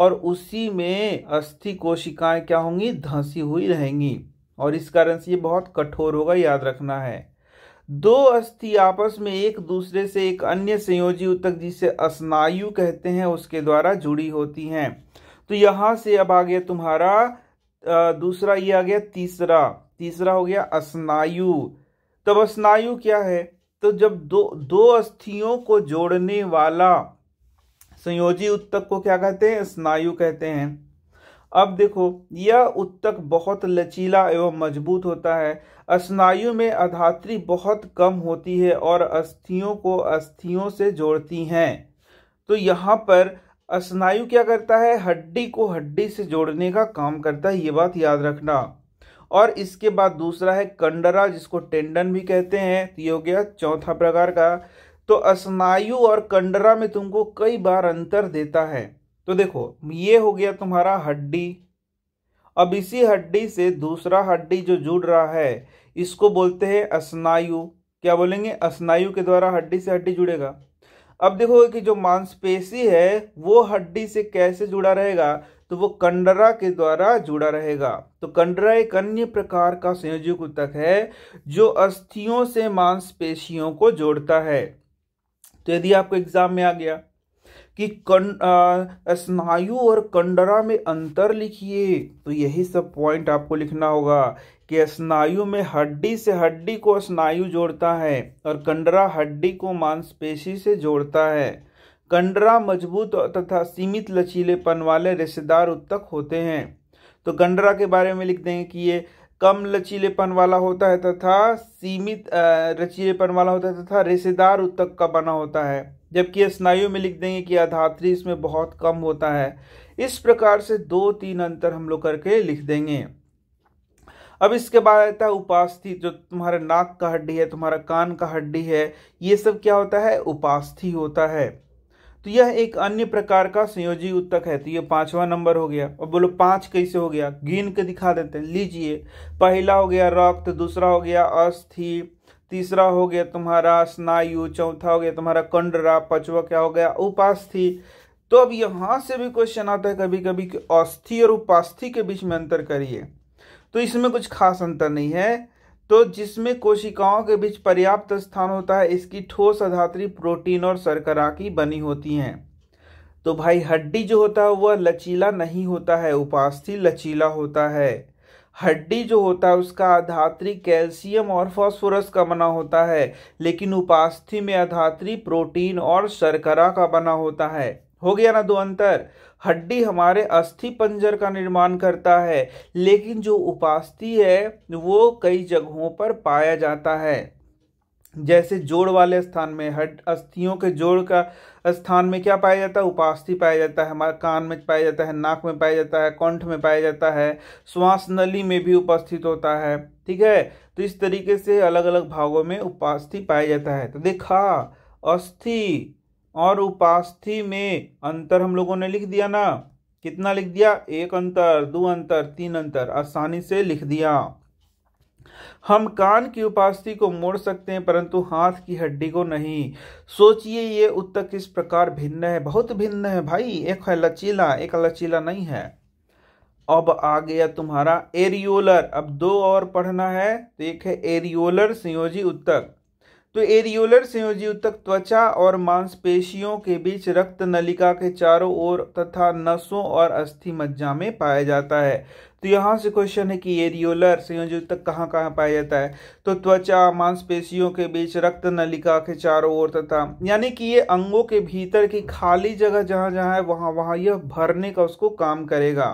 और उसी में अस्थि कोशिकाएं क्या होंगी धंसी हुई रहेंगी और इस कारण से ये बहुत कठोर होगा याद रखना है दो अस्थि आपस में एक दूसरे से एक अन्य संयोजी उत्तक जिसे स्नायु कहते हैं उसके द्वारा जुड़ी होती हैं तो यहाँ से अब आ गया तुम्हारा दूसरा ये आ गया तीसरा तीसरा हो गया स्नायु तब स्नायु क्या है तो जब दो दो अस्थियों को जोड़ने वाला संयोजी उत्तक को क्या कहते हैं स्नायु कहते हैं अब देखो यह उत्तक बहुत लचीला एवं मजबूत होता है स्नायु में अधात्री बहुत कम होती है और अस्थियों को अस्थियों से जोड़ती हैं तो यहाँ पर स्नायु क्या करता है हड्डी को हड्डी से जोड़ने का काम करता है ये बात याद रखना और इसके बाद दूसरा है कंडरा जिसको टेंडन भी कहते हैं तो ये हो गया चौथा प्रकार का तो स्नायु और कंडरा में तुमको कई बार अंतर देता है तो देखो ये हो गया तुम्हारा हड्डी अब इसी हड्डी से दूसरा हड्डी जो जुड़ रहा है इसको बोलते हैं स्नायु क्या बोलेंगे स्नायु के द्वारा हड्डी से हड्डी जुड़ेगा अब देखो कि जो मांसपेशी है वो हड्डी से कैसे जुड़ा रहेगा तो वो कंडरा के द्वारा जुड़ा रहेगा तो कंडरा एक अन्य प्रकार का संयोजक ऊतक है जो अस्थियों से मांसपेशियों को जोड़ता है तो यदि आपको एग्जाम में आ गया कि स्नायु और कंडरा में अंतर लिखिए तो यही सब पॉइंट आपको लिखना होगा कि स्नायु में हड्डी से हड्डी को स्नायु जोड़ता है और कंडरा हड्डी को मांसपेशी से जोड़ता है कंडरा मजबूत तथा सीमित लचीलेपन वाले रेशेदार उत्तक होते हैं तो कंडरा के बारे में लिख देंगे कि ये कम लचीलेपन वाला होता है तथा सीमित लचीलेपन वाला होता है तथा रेशेदार उत्तक का बना होता है जबकि स्नायु में लिख देंगे कि अधात्री इसमें बहुत कम होता है इस प्रकार से दो तीन अंतर हम लोग करके लिख देंगे अब इसके बाद आता है उपास्थि जो तुम्हारे नाक का हड्डी है तुम्हारा कान का हड्डी है ये सब क्या होता है उपास्थि होता है तो यह एक अन्य प्रकार का संयोजी उत्तक है तो ये पांचवा नंबर हो गया और बोलो पांच कैसे हो गया गिन के दिखा देते हैं लीजिए पहला हो गया रक्त दूसरा हो गया अस्थि तीसरा हो गया तुम्हारा स्नायु चौथा हो गया तुम्हारा कंडरा पांचवा क्या हो गया उपास्थि तो अब यहाँ से भी क्वेश्चन आता है कभी कभी कि अस्थि और उपास्थि के बीच में अंतर करिए तो इसमें कुछ खास अंतर नहीं है तो जिसमें कोशिकाओं के बीच पर्याप्त स्थान होता है इसकी ठोस अधात्री प्रोटीन और सरकरा की बनी होती हैं तो भाई हड्डी जो होता है वह लचीला नहीं होता है उपास्थि लचीला होता है हड्डी जो होता है उसका अधात्री कैल्शियम और फॉस्फोरस का बना होता है लेकिन उपास्थि में अधात्री प्रोटीन और शर्करा का बना होता है हो गया ना दो अंतर हड्डी हमारे अस्थि पंजर का निर्माण करता है लेकिन जो उपास्थि है वो कई जगहों पर पाया जाता है जैसे जोड़ वाले स्थान में हड अस्थियों के जोड़ का स्थान में क्या पाया जाता है उपास्थि पाया जाता है हमारे कान में पाया जाता है नाक में पाया जाता है कंठ में पाया जाता है श्वास नली में भी उपस्थित होता है ठीक है तो इस तरीके से अलग अलग भागों में उपास्थि पाया जाता है तो देखा अस्थि और उपास्थि में अंतर हम लोगों ने लिख दिया ना कितना लिख दिया एक अंतर दो अंतर तीन अंतर आसानी से लिख दिया हम कान की उपास्थि को मोड़ सकते हैं परंतु हाथ की हड्डी को नहीं सोचिए ये उत्तर किस प्रकार भिन्न है बहुत भिन्न है भाई एक है लचीला एक लचीला नहीं है अब आ गया तुम्हारा एरियोलर अब दो और पढ़ना है तो एक है एरियोलर संयोजी उत्तक तो एरियोलर संयोजी उत्तक त्वचा और मांसपेशियों के बीच रक्त नलिका के चारों ओर तथा नसों और अस्थि मज्जा में पाया जाता है तो यहाँ से क्वेश्चन है कि एरियोलर संयोजक कहाँ कहाँ पाया जाता है तो त्वचा मांसपेशियों के बीच रक्त नलिका के चारों ओर तथा यानी कि ये अंगों के भीतर की खाली जगह जहाँ जहाँ है वहाँ वहाँ यह भरने का उसको काम करेगा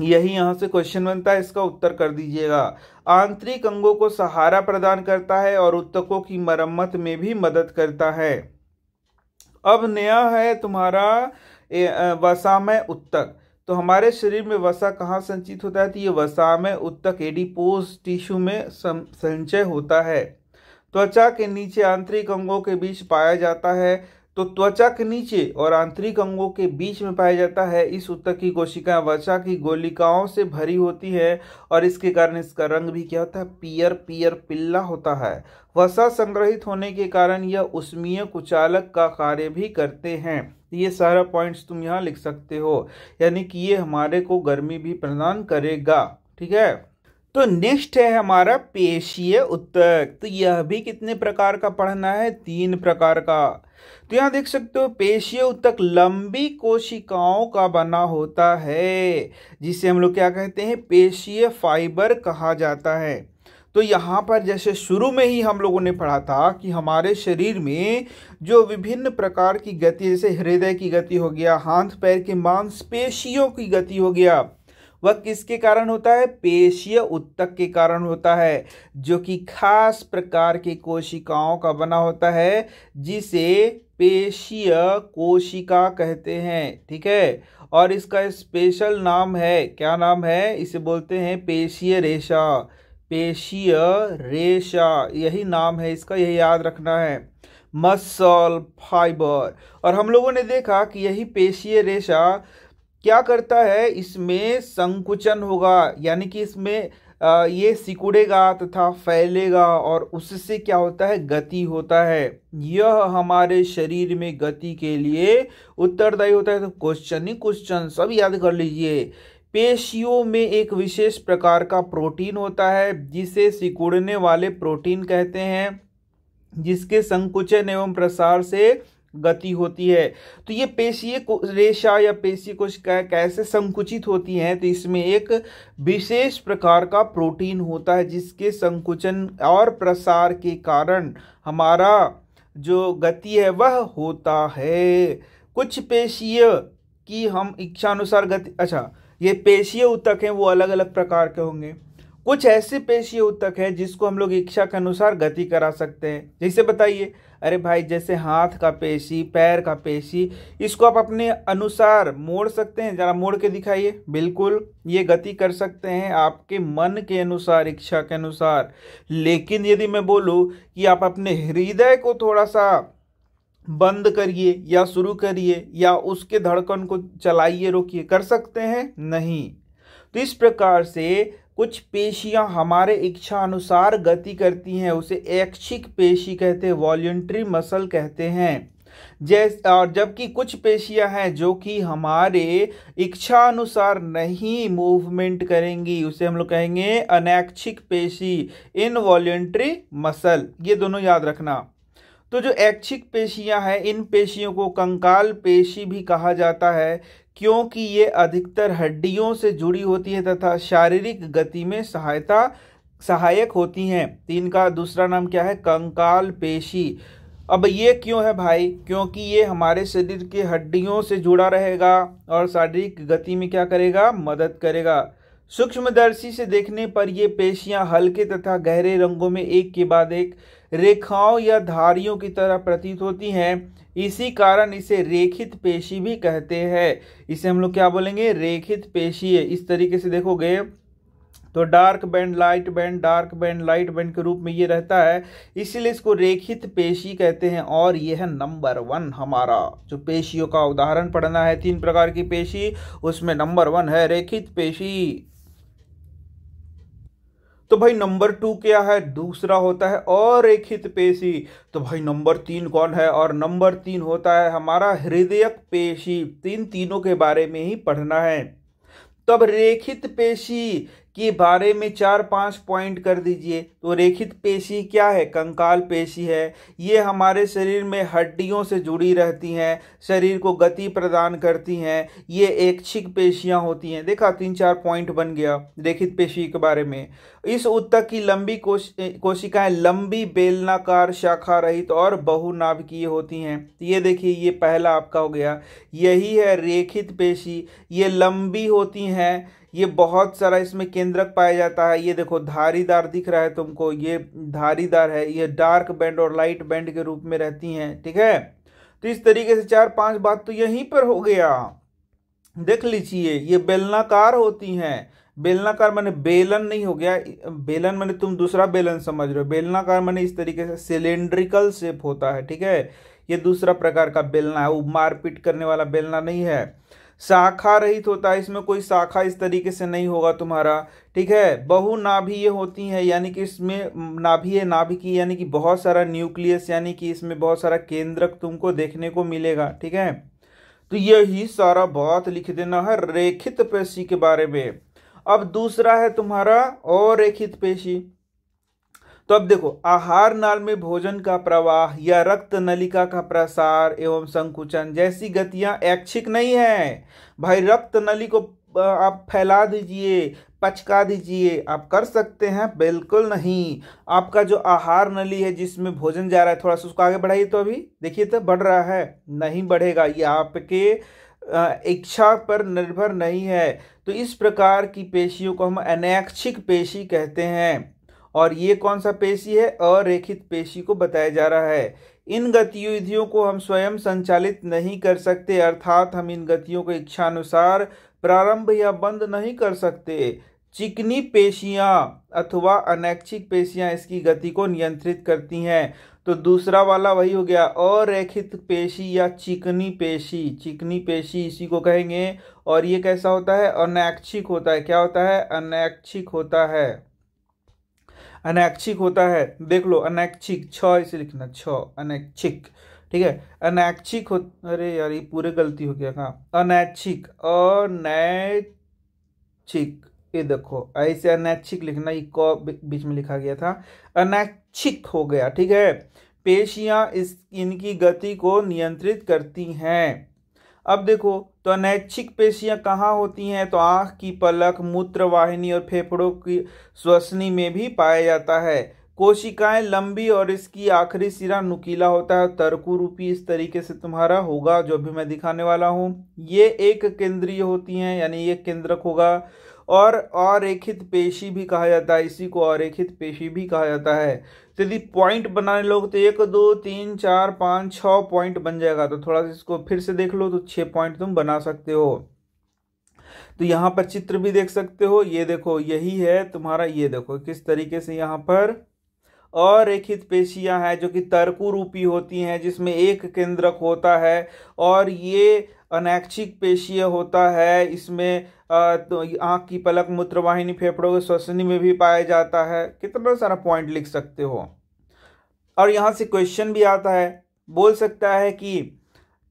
यही यहाँ से क्वेश्चन बनता है इसका उत्तर कर दीजिएगा आंतरिक अंगों को सहारा प्रदान करता है और उत्तकों की मरम्मत में भी मदद करता है अब नया है तुम्हारा वसा में उत्तक तो हमारे शरीर में वसा कहाँ संचित होता है तो ये वसा में उत्तक एडिपोज टिश्यू में संचय होता है त्वचा के नीचे आंतरिक अंगों के बीच पाया जाता है तो त्वचा के नीचे और आंतरिक अंगों के बीच में पाया जाता है इस उत्तक की कोशिका वचा की गोलिकाओं से भरी होती है और इसके कारण इसका रंग भी क्या होता है पियर पियर पिल्ला होता है वसा संग्रहित होने के कारण यह उष्मीय कुचालक का कार्य भी करते हैं ये सारा पॉइंट्स तुम यहाँ लिख सकते हो यानी कि ये हमारे को गर्मी भी प्रदान करेगा ठीक है तो नेक्स्ट है हमारा पेशीय उत्तक तो यह भी कितने प्रकार का पढ़ना है तीन प्रकार का तो यहाँ देख सकते हो पेशियों तक लंबी कोशिकाओं का बना होता है जिसे हम लोग क्या कहते हैं पेशीय फाइबर कहा जाता है तो यहाँ पर जैसे शुरू में ही हम लोगों ने पढ़ा था कि हमारे शरीर में जो विभिन्न प्रकार की गति जैसे हृदय की गति हो गया हाथ पैर के मांसपेशियों की गति हो गया वह किसके कारण होता है पेशीय उत्तक के कारण होता है जो कि खास प्रकार की कोशिकाओं का बना होता है जिसे पेशीय कोशिका कहते हैं ठीक है और इसका स्पेशल नाम है क्या नाम है इसे बोलते हैं पेशीय रेशा पेशीय रेशा यही नाम है इसका यही याद रखना है मसल फाइबर और हम लोगों ने देखा कि यही पेशीय रेशा क्या करता है इसमें संकुचन होगा यानी कि इसमें ये सिकुड़ेगा तथा फैलेगा और उससे क्या होता है गति होता है यह हमारे शरीर में गति के लिए उत्तरदायी होता है तो क्वेश्चन ही क्वेश्चन सब याद कर लीजिए पेशियों में एक विशेष प्रकार का प्रोटीन होता है जिसे सिकुड़ने वाले प्रोटीन कहते हैं जिसके संकुचन एवं प्रसार से गति होती है तो ये पेशीय रेशा या कुछ कोशिकाएं कैसे संकुचित होती हैं तो इसमें एक विशेष प्रकार का प्रोटीन होता है जिसके संकुचन और प्रसार के कारण हमारा जो गति है वह होता है कुछ पेशीय की हम इच्छानुसार गति अच्छा ये पेशीय उत्तक हैं वो अलग अलग प्रकार के होंगे कुछ ऐसे पेशीय उत्तक हैं जिसको हम लोग इच्छा के अनुसार गति करा सकते हैं जैसे बताइए अरे भाई जैसे हाथ का पेशी पैर का पेशी इसको आप अपने अनुसार मोड़ सकते हैं ज़रा मोड़ के दिखाइए बिल्कुल ये गति कर सकते हैं आपके मन के अनुसार इच्छा के अनुसार लेकिन यदि मैं बोलूँ कि आप अपने हृदय को थोड़ा सा बंद करिए या शुरू करिए या उसके धड़कन को चलाइए रोकिए कर सकते हैं नहीं तो इस प्रकार से कुछ पेशियां हमारे इच्छा अनुसार गति करती हैं उसे ऐच्छिक पेशी कहते हैं वॉल्यूंट्री मसल कहते हैं जैस और जबकि कुछ पेशियां हैं जो कि हमारे इच्छा अनुसार नहीं मूवमेंट करेंगी उसे हम लोग कहेंगे अनैच्छिक पेशी इन वॉल्यूंट्री मसल ये दोनों याद रखना तो जो ऐच्छिक पेशियां हैं इन पेशियों को कंकाल पेशी भी कहा जाता है क्योंकि ये अधिकतर हड्डियों से जुड़ी होती है तथा शारीरिक गति में सहायता सहायक होती हैं तीन का दूसरा नाम क्या है कंकाल पेशी अब ये क्यों है भाई क्योंकि ये हमारे शरीर के हड्डियों से जुड़ा रहेगा और शारीरिक गति में क्या करेगा मदद करेगा सूक्ष्मदर्शी से देखने पर ये पेशियां हल्के तथा गहरे रंगों में एक के बाद एक रेखाओं या धारियों की तरह प्रतीत होती हैं इसी कारण इसे रेखित पेशी भी कहते हैं इसे हम लोग क्या बोलेंगे रेखित पेशी है इस तरीके से देखोगे तो dark band light band dark band light band के रूप में ये रहता है इसीलिए इसको रेखित पेशी कहते हैं और ये है नंबर वन हमारा जो पेशियों का उदाहरण पढ़ना है तीन प्रकार की पेशी उसमें नंबर वन है रेखित पेशी तो भाई नंबर टू क्या है दूसरा होता है हित पेशी तो भाई नंबर तीन कौन है और नंबर तीन होता है हमारा हृदयक पेशी तीन तीनों के बारे में ही पढ़ना है तब रेखित पेशी के बारे में चार पांच पॉइंट कर दीजिए तो रेखित पेशी क्या है कंकाल पेशी है ये हमारे शरीर में हड्डियों से जुड़ी रहती हैं शरीर को गति प्रदान करती हैं ये ऐच्छिक पेशियां होती हैं देखा तीन चार पॉइंट बन गया रेखित पेशी के बारे में इस उत्तक की लंबी कोश कोशिकाएं लंबी बेलनाकार शाखा रहित तो और बहुनाभिकीय होती हैं ये देखिए ये पहला आपका हो गया यही है रेखित पेशी ये लंबी होती हैं ये बहुत सारा इसमें केंद्रक पाया जाता है ये देखो धारीदार दिख रहा है तुमको ये धारीदार है ये डार्क बैंड और लाइट बैंड के रूप में रहती हैं ठीक है तो इस तरीके से चार पांच बात तो यहीं पर हो गया देख लीजिए ये बेलनाकार होती हैं बेलनाकार मैंने बेलन नहीं हो गया बेलन मैंने तुम दूसरा बेलन समझ रहे हो बेलनाकार मैंने इस तरीके से सिलेंड्रिकल शेप होता है ठीक है ये दूसरा प्रकार का बेलना है वो मारपीट करने वाला बेलना नहीं है शाखा रहित होता है इसमें कोई शाखा इस तरीके से नहीं होगा तुम्हारा ठीक है बहु नाभि ये होती हैं यानी कि इसमें नाभि है नाभि की यानी कि बहुत सारा न्यूक्लियस यानी कि इसमें बहुत सारा केंद्रक तुमको देखने को मिलेगा ठीक है तो यही सारा बात लिख देना है रेखित पेशी के बारे में अब दूसरा है तुम्हारा रेखित पेशी तो अब देखो आहार नाल में भोजन का प्रवाह या रक्त नलिका का प्रसार एवं संकुचन जैसी गतियां ऐच्छिक नहीं है भाई रक्त नली को आप फैला दीजिए पचका दीजिए आप कर सकते हैं बिल्कुल नहीं आपका जो आहार नली है जिसमें भोजन जा रहा है थोड़ा सा उसको आगे बढ़ाइए तो अभी देखिए तो बढ़ रहा है नहीं बढ़ेगा ये आपके इच्छा पर निर्भर नहीं है तो इस प्रकार की पेशियों को हम अनैच्छिक पेशी कहते हैं और ये कौन सा पेशी है अरेखित पेशी को बताया जा रहा है इन गतिविधियों को हम स्वयं संचालित नहीं कर सकते अर्थात हम इन गतियों को इच्छानुसार प्रारंभ या बंद नहीं कर सकते चिकनी पेशियां अथवा अनैच्छिक पेशियां इसकी गति को नियंत्रित करती हैं तो दूसरा वाला वही हो गया अरेखित पेशी या चिकनी पेशी चिकनी पेशी इसी को कहेंगे और ये कैसा होता है अनैच्छिक होता है क्या होता है अनैच्छिक होता है अनैच्छिक होता है देख लो अनैच्छिक छ इसे लिखना छ अनैच्छिक ठीक है अनैच्छिक हो अरे यार ये पूरे गलती हो गया कहाँ अनैच्छिक अनैच्छिक ये देखो ऐसे अनैच्छिक लिखना ये क बीच में लिखा गया था अनैच्छिक हो गया ठीक है पेशियां इस इनकी गति को नियंत्रित करती हैं अब देखो तो अनैच्छिक पेशियां कहाँ होती हैं तो आंख की पलक मूत्रवाहिनी और फेफड़ों की श्वसनी में भी पाया जाता है कोशिकाएं लंबी और इसकी आखिरी सिरा नुकीला होता है तरकू रूपी इस तरीके से तुम्हारा होगा जो भी मैं दिखाने वाला हूँ ये एक केंद्रीय होती हैं यानी ये केंद्रक होगा और अरेखित पेशी भी कहा जाता है इसी को अरेखित पेशी भी कहा जाता है तो यदि पॉइंट बनाने लोग तो एक दो तीन चार पाँच छ पॉइंट बन जाएगा तो थोड़ा सा इसको फिर से देख लो तो छः पॉइंट तुम बना सकते हो तो यहाँ पर चित्र भी देख सकते हो ये देखो यही है तुम्हारा ये देखो किस तरीके से यहाँ पर अरेखित पेशियां हैं जो कि तर्कु रूपी होती हैं जिसमें एक केंद्रक होता है और ये अनैच्छिक पेशीय होता है इसमें तो आँख की पलक मूत्रवाहिनी फेफड़ों के श्वसनी में भी पाया जाता है कितना सारा पॉइंट लिख सकते हो और यहाँ से क्वेश्चन भी आता है बोल सकता है कि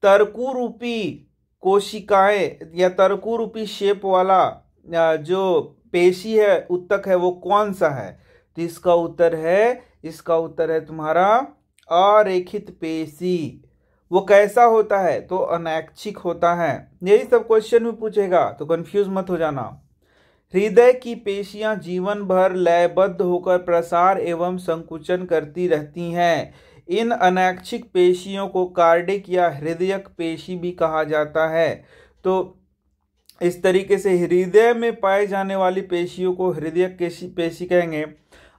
तर्कुरूपी कोशिकाएं या तर्कुरूपी शेप वाला जो पेशी है उत्तक है वो कौन सा है तो इसका उत्तर है इसका उत्तर है तुम्हारा अरेखित पेशी वो कैसा होता है तो अनैच्छिक होता है यही सब क्वेश्चन में पूछेगा तो कंफ्यूज मत हो जाना हृदय की पेशियां जीवन भर लयबद्ध होकर प्रसार एवं संकुचन करती रहती हैं इन अनैच्छिक पेशियों को कार्डिक या हृदयक पेशी भी कहा जाता है तो इस तरीके से हृदय में पाए जाने वाली पेशियों को हृदयक पेशी कहेंगे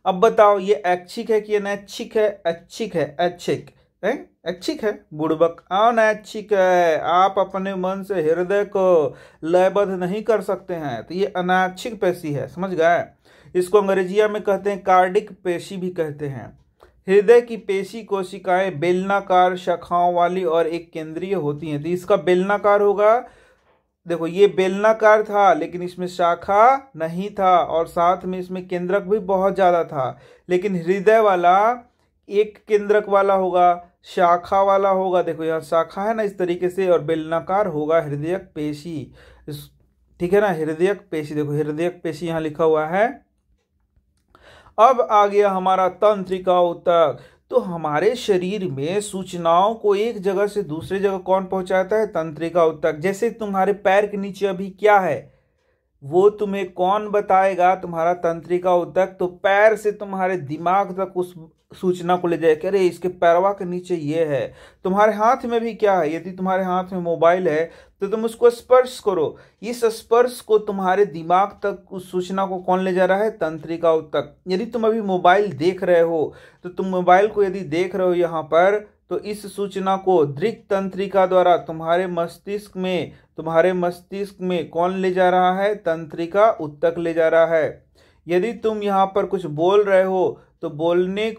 अब बताओ ये ऐच्छिक है कि अनैच्छिक है अच्छिक है अच्छिक ऐच्छिक है बुड़बक अनैच्छिक है आप अपने मन से हृदय को लयबद्ध नहीं कर सकते हैं तो ये अनैच्छिक पेशी है समझ गए इसको अंग्रेजिया में कहते हैं कार्डिक पेशी भी कहते हैं हृदय की पेशी कोशिकाएं बेलनाकार शाखाओं वाली और एक केंद्रीय होती हैं तो इसका बेलनाकार होगा देखो ये बेलनाकार था लेकिन इसमें शाखा नहीं था और साथ में इसमें केंद्रक भी बहुत ज़्यादा था लेकिन हृदय वाला एक केंद्रक वाला होगा शाखा वाला होगा देखो यहाँ शाखा है ना इस तरीके से और बेलनाकार होगा हृदयक पेशी ठीक है ना हृदयक पेशी देखो हृदयक पेशी यहाँ लिखा हुआ है अब आ गया हमारा तंत्रिका उत्तक तो हमारे शरीर में सूचनाओं को एक जगह से दूसरे जगह कौन पहुंचाता है तंत्रिका उत्तक जैसे तुम्हारे पैर के नीचे अभी क्या है वो तुम्हें कौन बताएगा तुम्हारा तंत्रिका उदक तो पैर से तुम्हारे दिमाग तक उस सूचना को ले जाए कि अरे इसके पैरवा के नीचे ये है तुम्हारे हाथ में भी क्या है यदि तुम्हारे हाथ में मोबाइल है तो तुम उसको स्पर्श करो इस स्पर्श को तुम्हारे दिमाग तक उस सूचना को कौन ले जा रहा है तंत्रिकाओं तक यदि तुम अभी मोबाइल देख रहे हो तो तुम मोबाइल को यदि देख रहे हो यहाँ पर तो इस सूचना को दृक तंत्रिका द्वारा तुम्हारे मस्तिष्क में तुम्हारे मस्तिष्क में कौन ले जा रहा है तंत्रिका उत्तक ले जा रहा है यदि तुम यहाँ पर कुछ बोल रहे हो तो बोलने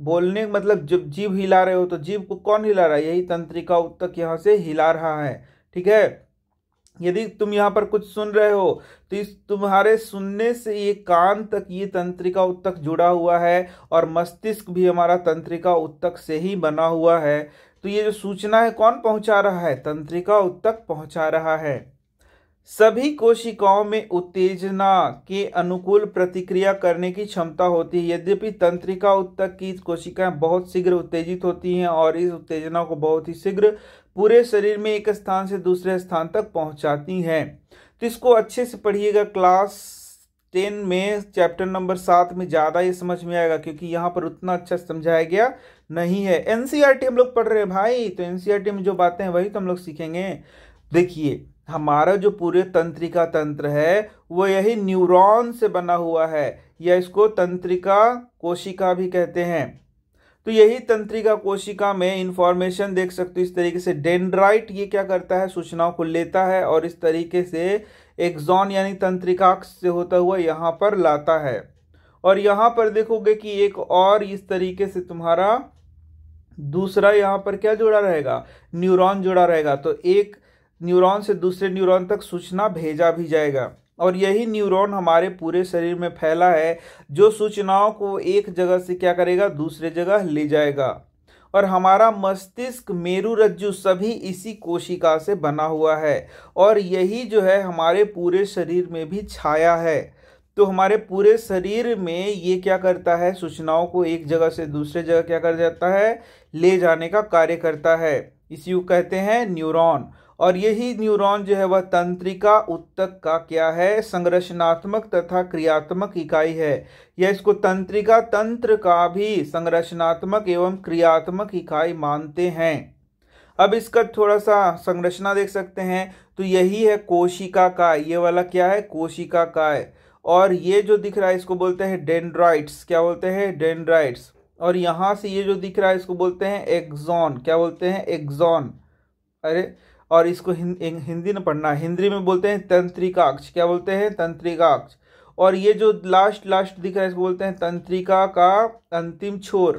बोलने मतलब जब जीव हिला रहे हो तो जीव को कौन हिला रहा है यही तंत्रिका उत्तक यहाँ से हिला रहा है ठीक है यदि तुम यहाँ पर कुछ सुन रहे हो तो इस तुम्हारे सुनने से ये कान तक ये तंत्रिका उत्तक जुड़ा हुआ है और मस्तिष्क भी हमारा तंत्रिका उत्तक से ही बना हुआ है तो ये जो सूचना है कौन पहुंचा रहा है तंत्रिका उत्तक पहुंचा रहा है सभी कोशिकाओं में उत्तेजना के अनुकूल प्रतिक्रिया करने की क्षमता होती है यद्यपि तंत्रिका उत्तक की कोशिकाएं बहुत शीघ्र उत्तेजित होती हैं और इस उत्तेजना को बहुत ही शीघ्र पूरे शरीर में एक स्थान से दूसरे स्थान तक पहुंचाती हैं तो इसको अच्छे से पढ़िएगा क्लास टेन में चैप्टर नंबर सात में ज़्यादा ये समझ में आएगा क्योंकि यहाँ पर उतना अच्छा समझाया गया नहीं है एन हम लोग पढ़ रहे हैं भाई तो एन में जो बातें हैं वही तो हम लोग सीखेंगे देखिए हमारा जो पूरे तंत्रिका तंत्र है वो यही न्यूरॉन से बना हुआ है या इसको तंत्रिका कोशिका भी कहते हैं तो यही तंत्रिका कोशिका में इंफॉर्मेशन देख सकते हो इस तरीके से डेंड्राइट ये क्या करता है सूचनाओं को लेता है और इस तरीके से एक्सॉन यानी तंत्रिकाक्ष से होता हुआ यहाँ पर लाता है और यहाँ पर देखोगे कि एक और इस तरीके से तुम्हारा दूसरा यहाँ पर क्या जुड़ा रहेगा न्यूरॉन जुड़ा रहेगा तो एक न्यूरॉन से दूसरे न्यूरॉन तक सूचना भेजा भी जाएगा और यही न्यूरॉन हमारे पूरे शरीर में फैला है जो सूचनाओं को एक जगह से क्या करेगा दूसरे जगह ले जाएगा और हमारा मस्तिष्क मेरु रज्जु सभी इसी कोशिका से बना हुआ है और यही जो है हमारे पूरे शरीर में भी छाया है तो हमारे पूरे शरीर में ये क्या करता है सूचनाओं को एक जगह से दूसरे जगह क्या कर जाता है ले जाने का कार्य करता है इसी को कहते हैं न्यूरॉन और यही न्यूरॉन जो है वह तंत्रिका उत्तक का क्या है संरचनात्मक तथा क्रियात्मक इकाई है यह इसको तंत्रिका तंत्र का भी संरचनात्मक एवं क्रियात्मक इकाई मानते हैं अब इसका थोड़ा सा संरचना देख सकते हैं तो यही है कोशिका का ये वाला क्या है कोशिका का है और ये जो दिख रहा है इसको बोलते हैं डेंड्राइट्स क्या बोलते हैं डेंड्राइट्स और यहाँ से ये जो दिख रहा है इसको बोलते हैं एक्जॉन क्या बोलते हैं एक्जॉन अरे और इसको हिंदी में पढ़ना हिंदी में बोलते हैं तंत्रिकाक्ष क्या बोलते हैं तंत्रिकाक्ष और ये जो लास्ट लास्ट दिख रहा है इसको बोलते हैं तंत्रिका का अंतिम छोर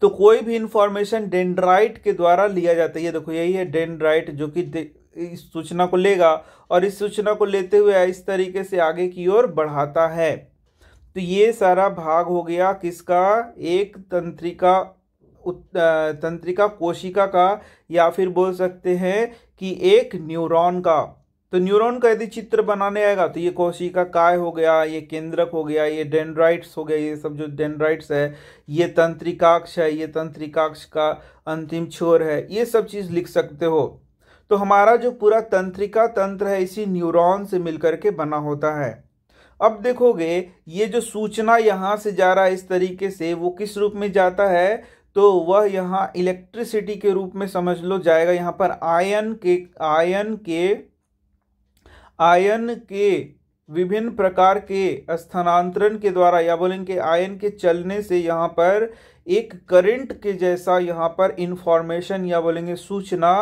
तो कोई भी इंफॉर्मेशन डेंड्राइट के द्वारा लिया जाता है ये देखो यही है डेंड्राइट जो कि इस सूचना को लेगा और इस सूचना को लेते हुए इस तरीके से आगे की ओर बढ़ाता है तो ये सारा भाग हो गया किसका एक तंत्रिका तंत्रिका कोशिका का या फिर बोल सकते हैं कि एक न्यूरॉन का तो न्यूरॉन का यदि चित्र बनाने आएगा तो ये कोशिका काय हो गया ये केंद्रक हो गया ये डेंड्राइट्स हो गया ये सब जो डेंड्राइट्स है ये तंत्रिकाक्ष है ये तंत्रिकाक्ष का अंतिम छोर है ये सब चीज़ लिख सकते हो तो हमारा जो पूरा तंत्रिका तंत्र है इसी न्यूरॉन से मिलकर के बना होता है अब देखोगे ये जो सूचना यहाँ से जा रहा है इस तरीके से वो किस रूप में जाता है तो वह यहाँ इलेक्ट्रिसिटी के रूप में समझ लो जाएगा यहाँ पर आयन के आयन के आयन के विभिन्न प्रकार के स्थानांतरण के द्वारा या बोलेंगे आयन के चलने से यहाँ पर एक करंट के जैसा यहाँ पर इंफॉर्मेशन या बोलेंगे सूचना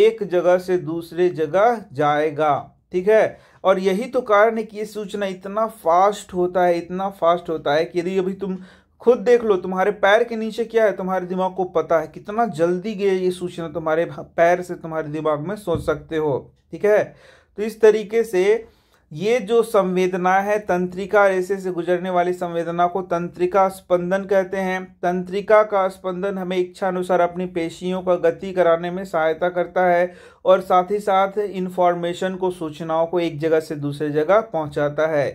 एक जगह से दूसरे जगह जाएगा ठीक है और यही तो कारण है कि ये सूचना इतना फास्ट होता है इतना फास्ट होता है कि यदि अभी तुम खुद देख लो तुम्हारे पैर के नीचे क्या है तुम्हारे दिमाग को पता है कितना जल्दी गए ये सूचना तुम्हारे पैर से तुम्हारे दिमाग में सोच सकते हो ठीक है तो इस तरीके से ये जो संवेदना है तंत्रिका रेसे से गुजरने वाली संवेदना को तंत्रिका स्पंदन कहते हैं तंत्रिका का स्पंदन हमें इच्छा अनुसार अपनी पेशियों का गति कराने में सहायता करता है और साथ ही साथ इन्फॉर्मेशन को सूचनाओं को एक जगह से दूसरे जगह पहुंचाता है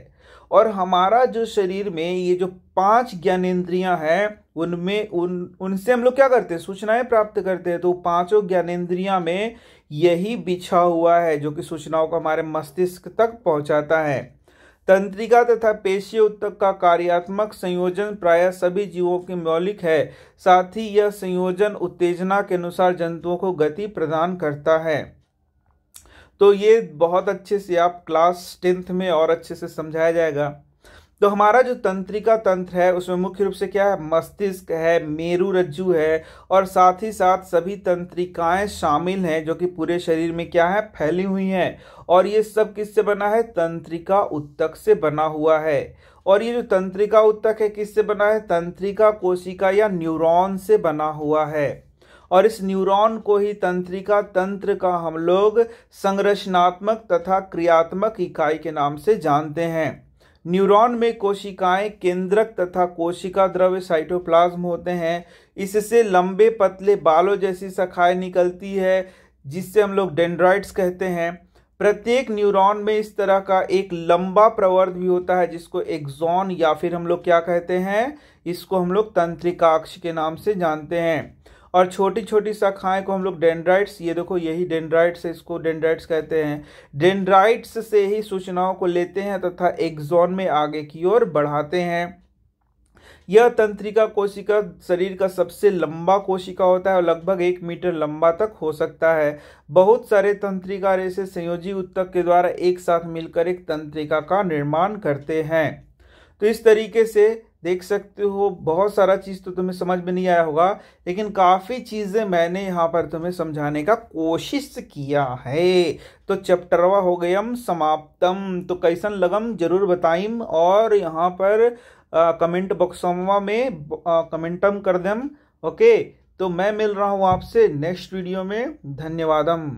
और हमारा जो शरीर में ये जो पांच ज्ञानेन्द्रियां हैं उनमें उन उनसे हम लोग क्या करते हैं सूचनाएं प्राप्त करते हैं तो पांचों ज्ञानेन्द्रियां में यही बिछा हुआ है जो कि सूचनाओं को हमारे मस्तिष्क तक पहुंचाता है तंत्रिका तथा पेशी उत्तक का कार्यात्मक संयोजन प्रायः सभी जीवों के मौलिक है साथ ही यह संयोजन उत्तेजना के अनुसार जंतुओं को गति प्रदान करता है तो ये बहुत अच्छे से आप क्लास टेंथ में और अच्छे से समझाया जाएगा तो हमारा जो तंत्रिका तंत्र है उसमें मुख्य रूप से क्या है मस्तिष्क है मेरु रज्जु है और साथ ही साथ सभी तंत्रिकाएं शामिल हैं जो कि पूरे शरीर में क्या है फैली हुई हैं और ये सब किससे बना है तंत्रिका उत्तक से बना हुआ है और ये जो तंत्रिका उत्तक है किससे बना है तंत्रिका कोशिका या न्यूरोन से बना हुआ है और इस न्यूरॉन को ही तंत्रिका तंत्र का हम लोग संरचनात्मक तथा क्रियात्मक इकाई के नाम से जानते हैं न्यूरॉन में कोशिकाएं केंद्रक तथा कोशिका द्रव्य साइटोप्लाज्म होते हैं इससे लंबे पतले बालों जैसी शाखाएं निकलती है जिससे हम लोग डेंड्राइट्स कहते हैं प्रत्येक न्यूरॉन में इस तरह का एक लंबा प्रवर्ध भी होता है जिसको एक्सॉन या फिर हम लोग क्या कहते हैं इसको हम लोग तंत्रिकाक्ष के नाम से जानते हैं और छोटी छोटी शाखाएं को हम लोग डेंड्राइट्स ये देखो यही डेंड्राइट्स है इसको डेंड्राइट्स कहते हैं डेंड्राइट्स से ही सूचनाओं को लेते हैं तथा एक्जोन में आगे की ओर बढ़ाते हैं यह तंत्रिका कोशिका शरीर का सबसे लंबा कोशिका होता है और लगभग एक मीटर लंबा तक हो सकता है बहुत सारे तंत्रिका रेसे संयोजी उत्तक के द्वारा एक साथ मिलकर एक तंत्रिका का निर्माण करते हैं तो इस तरीके से देख सकते हो बहुत सारा चीज़ तो तुम्हें समझ में नहीं आया होगा लेकिन काफ़ी चीज़ें मैंने यहाँ पर तुम्हें समझाने का कोशिश किया है तो चैप्टरवा हो हम समाप्तम तो कैसन लगम जरूर बताइम और यहाँ पर आ, कमेंट बॉक्सवा में आ, कमेंटम कर दम ओके तो मैं मिल रहा हूँ आपसे नेक्स्ट वीडियो में धन्यवादम